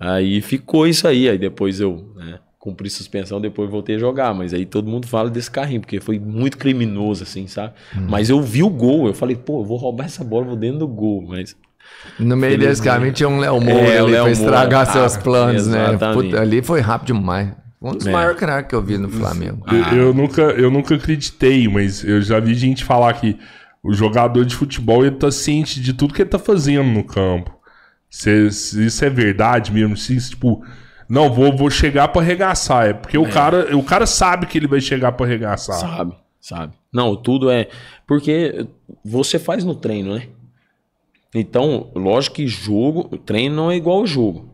Aí ficou isso aí. Aí depois eu né, cumpri suspensão, depois voltei a jogar. Mas aí todo mundo fala desse carrinho, porque foi muito criminoso, assim, sabe? Hum. Mas eu vi o gol, eu falei, pô, eu vou roubar essa bola, vou dentro do gol. Mas no meio desse caminho tinha um Léo é, Moura é, ali Léo pra estragar Moura, tá, seus planos, né? Puta, ali foi rápido demais. Um dos é. maiores craques que eu vi no Flamengo. Eu, ah. eu, nunca, eu nunca acreditei, mas eu já vi gente falar que o jogador de futebol ele tá ciente de tudo que ele tá fazendo no campo. Se, se isso é verdade mesmo, se, tipo, não, vou, vou chegar pra arregaçar. É porque é. o, cara, o cara sabe que ele vai chegar pra arregaçar. Sabe, sabe. Não, tudo é. Porque você faz no treino, né? Então, lógico que jogo, treino não é igual ao jogo.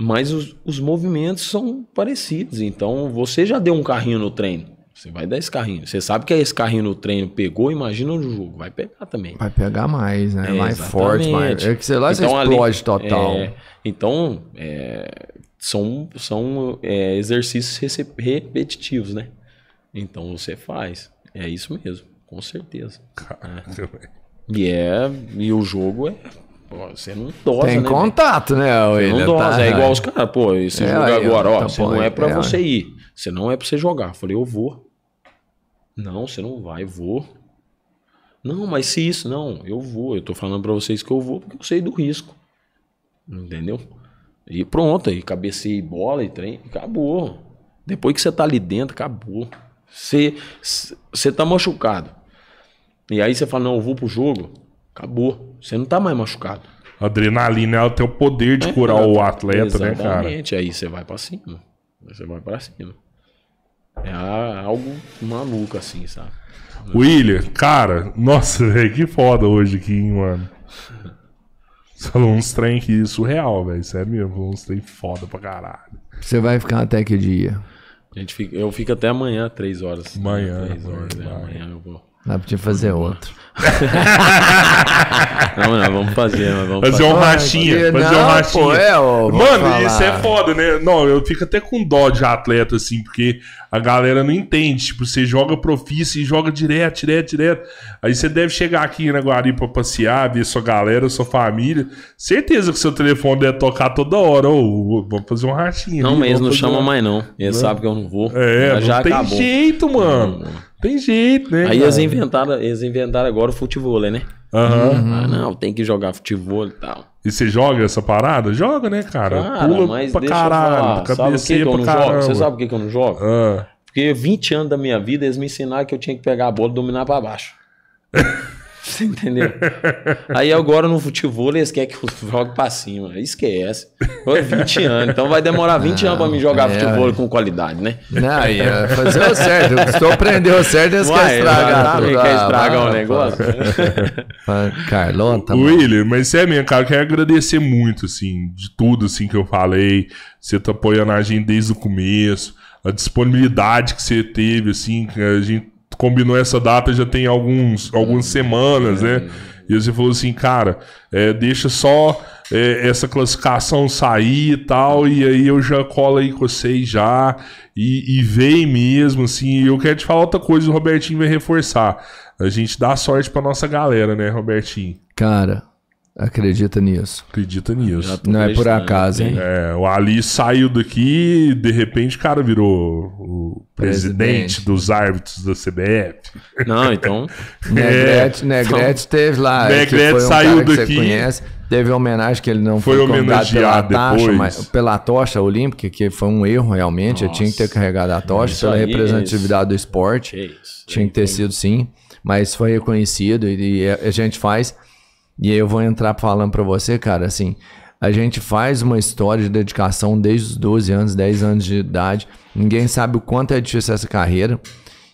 Mas os, os movimentos são parecidos. Então, você já deu um carrinho no treino. Você vai dar esse carrinho. Você sabe que é esse carrinho no treino pegou, imagina no jogo. Vai pegar também. Vai pegar mais, né? É, mais exatamente. forte, mais. É que sei lá, então, você explode ali, total. É, então, é, são, são é, exercícios repetitivos, né? Então você faz. É isso mesmo, com certeza. É. E é. E o jogo é. Pô, você não dosa, Tem né, contato, né, Você não dosa. Tá, é igual é. os caras, pô, você é, joga agora, ó. Tá, você não é pra é, você ir. Você não é pra você jogar. Eu falei, eu vou. Não, você não vai, vou. Não, mas se isso, não, eu vou. Eu tô falando pra vocês que eu vou porque eu sei do risco. Entendeu? E pronto, aí cabecei bola e trem, acabou. Depois que você tá ali dentro, acabou. Você, você tá machucado. E aí você fala, não, eu vou pro jogo, acabou. Você não tá mais machucado. adrenalina ela é tem o poder de é, curar o atleta, exatamente. né, cara? Exatamente, aí você vai pra cima. Você vai pra cima. É algo maluco, assim, sabe? William, cara, nossa, [laughs] que foda hoje aqui, mano. Você Falou uns trem que surreal, velho. Sério mesmo, falou uns trem foda pra caralho. Você vai ficar até que dia? A gente fica, eu fico até amanhã, três horas. Amanhã, 3 horas, Né? amanhã eu vou. Dá pra fazer outro. [laughs] não, não, vamos fazer, vamos fazer. um rachinha, fazer um rachinha. Pô, é, ó, Mano, falar. isso é foda, né? Não, eu fico até com dó de atleta, assim, porque a galera não entende. Tipo, você joga profício e joga direto, direto, direto. Aí você deve chegar aqui na Guaripa pra passear, ver sua galera, sua família. Certeza que seu telefone deve tocar toda hora. Ô, vamos fazer um rachinha. Não, mas não chama mais, não. Eles né? sabe que eu não vou. É, não já tem acabou. jeito, mano. Não, não. Tem jeito, né? Aí eles inventaram, eles inventaram agora o futebol, né? Aham. Uhum. Ah, não, tem que jogar futebol e tal. E você joga essa parada? Joga, né, cara? cara Pula mas pra caralho, eu não jogo? Você sabe por que, que eu não jogo? Ah. Porque 20 anos da minha vida eles me ensinaram que eu tinha que pegar a bola e dominar pra baixo. [laughs] [laughs] Você entendeu? Aí agora no futebol eles querem que eu jogue pra cima. Esquece. Foi 20 anos. Então vai demorar 20 não, anos pra me jogar é, futebol é. com qualidade, né? Não, ia é, fazer o certo. [laughs] Se eu aprender o certo, eles querem estragar. quer ah, estragar o negócio. Né? Carlota. tá William, mas é mesmo, cara, eu quero agradecer muito, assim, de tudo, assim, que eu falei. Você tá apoiando a gente desde o começo. A disponibilidade que você teve, assim, que a gente combinou essa data já tem alguns, algumas uhum. semanas, né? É. E você falou assim, cara, é, deixa só é, essa classificação sair e tal, e aí eu já colo aí com vocês já, e, e vem mesmo, assim. eu quero te falar outra coisa, o Robertinho vai reforçar. A gente dá sorte pra nossa galera, né, Robertinho? Cara, Acredita nisso. Acredita nisso. Não é por acaso, hein? É, o Ali saiu daqui e de repente o cara virou o presidente, presidente. dos árbitros da CBF. Não, então. [laughs] É. Negrete, Negrete então, teve lá. Negrete um saiu daqui. Conhece, teve homenagem que ele não foi, foi homenageado pela depois. mas, pela tocha olímpica, que foi um erro realmente. Eu tinha que ter carregado a tocha isso pela representatividade do esporte. isso, tinha que ter sido sim, mas foi reconhecido e, e a gente faz. E aí eu vou entrar falando para você, cara, assim, a gente faz uma história de dedicação desde os 12 anos, 10 anos de idade. Ninguém sabe o quanto é difícil essa carreira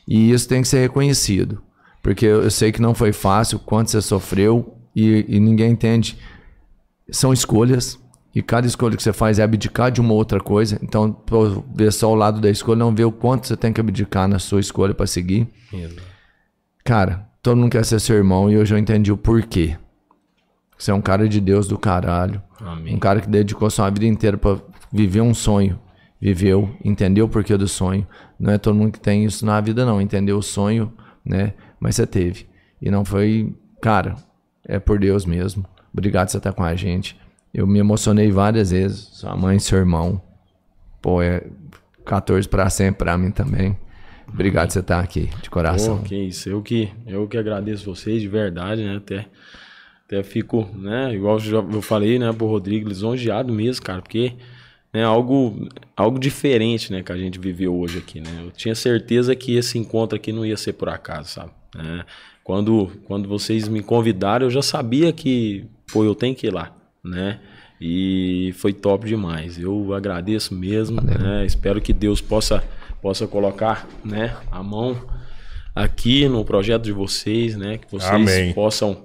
e isso tem que ser reconhecido. Porque eu sei que não foi fácil, o quanto você sofreu e, e ninguém entende. São escolhas e cada escolha que você faz é abdicar de uma outra coisa. Então, ver só o lado da escolha, não ver o quanto você tem que abdicar na sua escolha para seguir. Isso. Cara, todo mundo quer ser seu irmão e hoje eu entendi o porquê. Você é um cara de Deus do caralho. Amém. Um cara que dedicou sua vida inteira para viver um sonho. Viveu, entendeu o porquê do sonho. Não é todo mundo que tem isso na vida, não. Entendeu o sonho, né? Mas você teve. E não foi. Cara, é por Deus mesmo. Obrigado por você estar com a gente. Eu me emocionei várias vezes. Sua mãe, seu irmão. Pô, é 14 para sempre para mim também. Obrigado por você estar aqui, de coração. Pô, que isso. Eu que, eu que agradeço vocês, de verdade, né? Até. Até fico, né? Igual eu falei, né, pro Rodrigo, lisonjeado mesmo, cara, porque né, algo, algo diferente, né, que a gente viveu hoje aqui, né? Eu tinha certeza que esse encontro aqui não ia ser por acaso, sabe? Né. Quando, quando vocês me convidaram, eu já sabia que, pô, eu tenho que ir lá, né? E foi top demais. Eu agradeço mesmo, né? Espero que Deus possa possa colocar, né, a mão aqui no projeto de vocês, né, que vocês Amém. possam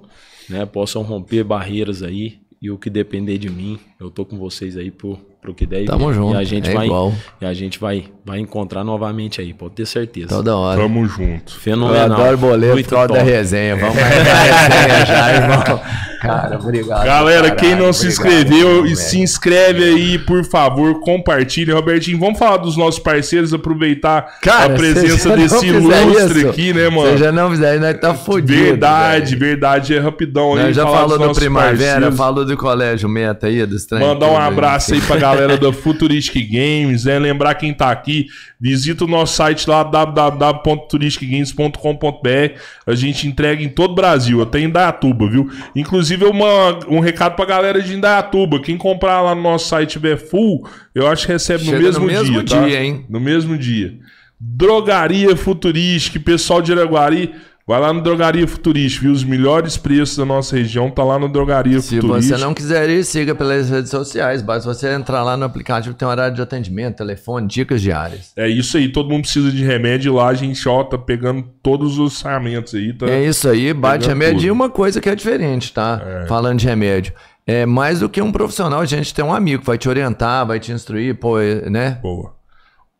né, possam romper barreiras aí e o que depender de mim, eu tô com vocês aí pro pro que der. Tamo e, junto. E a gente é vai igual. e a gente vai vai encontrar novamente aí, pode ter certeza. Toda hora. Tamo junto. Fenomenal. Eu adoro boleto, Muito da resenha. Vamos [laughs] a resenha já, irmão cara, obrigado. Galera, caralho, quem não obrigado, se inscreveu, e se inscreve aí, por favor, compartilha. Robertinho, vamos falar dos nossos parceiros, aproveitar cara, a presença desse ilustre aqui, né, mano? Se já não fizer, nós tá é, fodido. Verdade, verdade, é rapidão aí. já falou do Primavera, parceiros. falou do Colégio Meta aí, dos treinos. Mandar um abraço aí pra galera da Futuristic Games, né? Lembrar quem tá aqui, Visita o nosso site lá, www.turisticgames.com.br. A gente entrega em todo o Brasil, até em Indaiatuba, viu? Inclusive, uma, um recado pra galera de Indaiatuba. Quem comprar lá no nosso site tiver full, eu acho que recebe no mesmo, no mesmo dia, tá? dia tá? hein? No mesmo dia. Drogaria Futurística, pessoal de Araguari Vai lá no Drogaria Futurista, viu? Os melhores preços da nossa região tá lá no Drogaria Se Futurista. Se você não quiser ir, siga pelas redes sociais. Basta você entrar lá no aplicativo, tem horário de atendimento, telefone, dicas diárias. É isso aí, todo mundo precisa de remédio lá, a gente ó, tá pegando todos os orçamentos aí. Tá é isso aí, bate remédio tudo. e uma coisa que é diferente, tá? É. Falando de remédio. É mais do que um profissional, a gente tem um amigo que vai te orientar, vai te instruir, pô, é, né? Boa.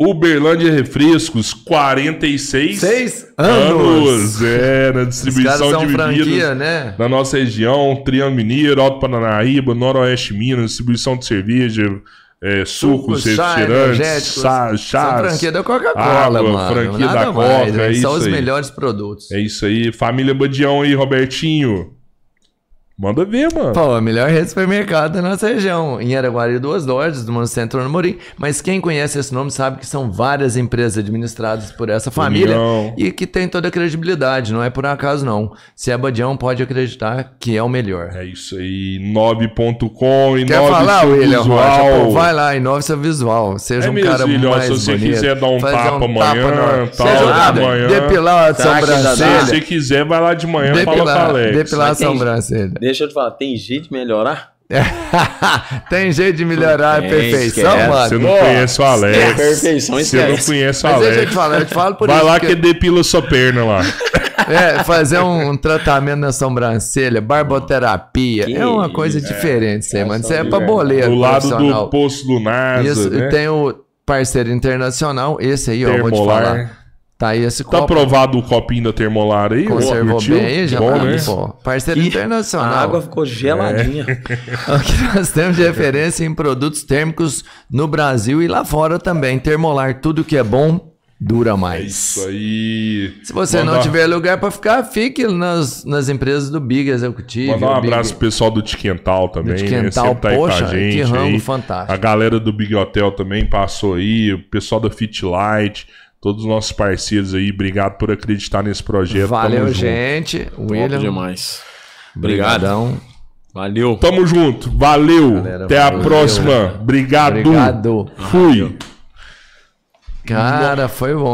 Uberlândia Refrescos, 46 Seis anos. anos. É, na distribuição de bebidas né? na nossa região, Triângulo Mineiro, Alto Paranaíba, Noroeste Minas, distribuição de cerveja, é, sucos, suco, refrigerantes, chá, chá. franquia da Coca-Cola, mano. Franquia Nada da mais, Coca, né? é são os melhores produtos. É isso aí. Família Badião aí, Robertinho. Manda ver, mano. Pô, a melhor rede de supermercado da nossa região. Em Araguari, duas lojas, do Centro no Morim. Mas quem conhece esse nome sabe que são várias empresas administradas por essa família União. e que tem toda a credibilidade. Não é por acaso, não. Se é Badião, pode acreditar que é o melhor. É isso aí. 9.com e 9 Quer falar, William visual. Rocha? Pô, vai lá, inove seu visual. Seja é um cara William, mais se você quiser dar um tapa um amanhã, tapa tal, seja lá, de manhã. Depilar a sobrancelha. Se você quiser, vai lá de manhã e fala com Alex. Depilar a sobrancelha deixa eu te falar, tem jeito de melhorar? [laughs] tem jeito de melhorar a perfeição, esquece. mano. Se eu não conheço o Alex. Esquece. Perfeição, esquece. Se eu não conheço o Alex. Mas eu te falo, eu te falo por Vai isso lá que, que depila sua perna lá. [laughs] É, fazer um, um, tratamento na sobrancelha, barboterapia, que é uma coisa é, diferente, isso é, aí, mano. É isso é pra boleiro. Do lado do poço do NASA. Isso, né? tem o parceiro internacional, esse aí, Termolar. ó, vou te falar. Tá aí esse tá copo. Tá aprovado o copinho da Termolar aí? Conservou oh, bem, já Bom, tá né? pô. Parceiro e internacional. A água ficou geladinha. É. [laughs] o que nós temos de referência em produtos térmicos no Brasil e lá fora também. Termolar, tudo que é bom dura mais. É isso aí. Se você Manda... não tiver lugar para ficar, fique nas, nas empresas do Big Executivo. Mandar um abraço pro pessoal do Tiquental também. Do né? Tiquental, né? poxa, tá gente, que rango aí. fantástico. A galera do Big Hotel também passou aí, o pessoal da Fit Light todos os nossos parceiros aí. Obrigado por acreditar nesse projeto. Valeu, Tamo gente. Junto. William. Top demais. Obrigadão. Valeu. Tamo junto. Valeu. Galera, Até valeu, a próxima. Galera. Obrigado. Obrigado. Fui. Cara, foi bom.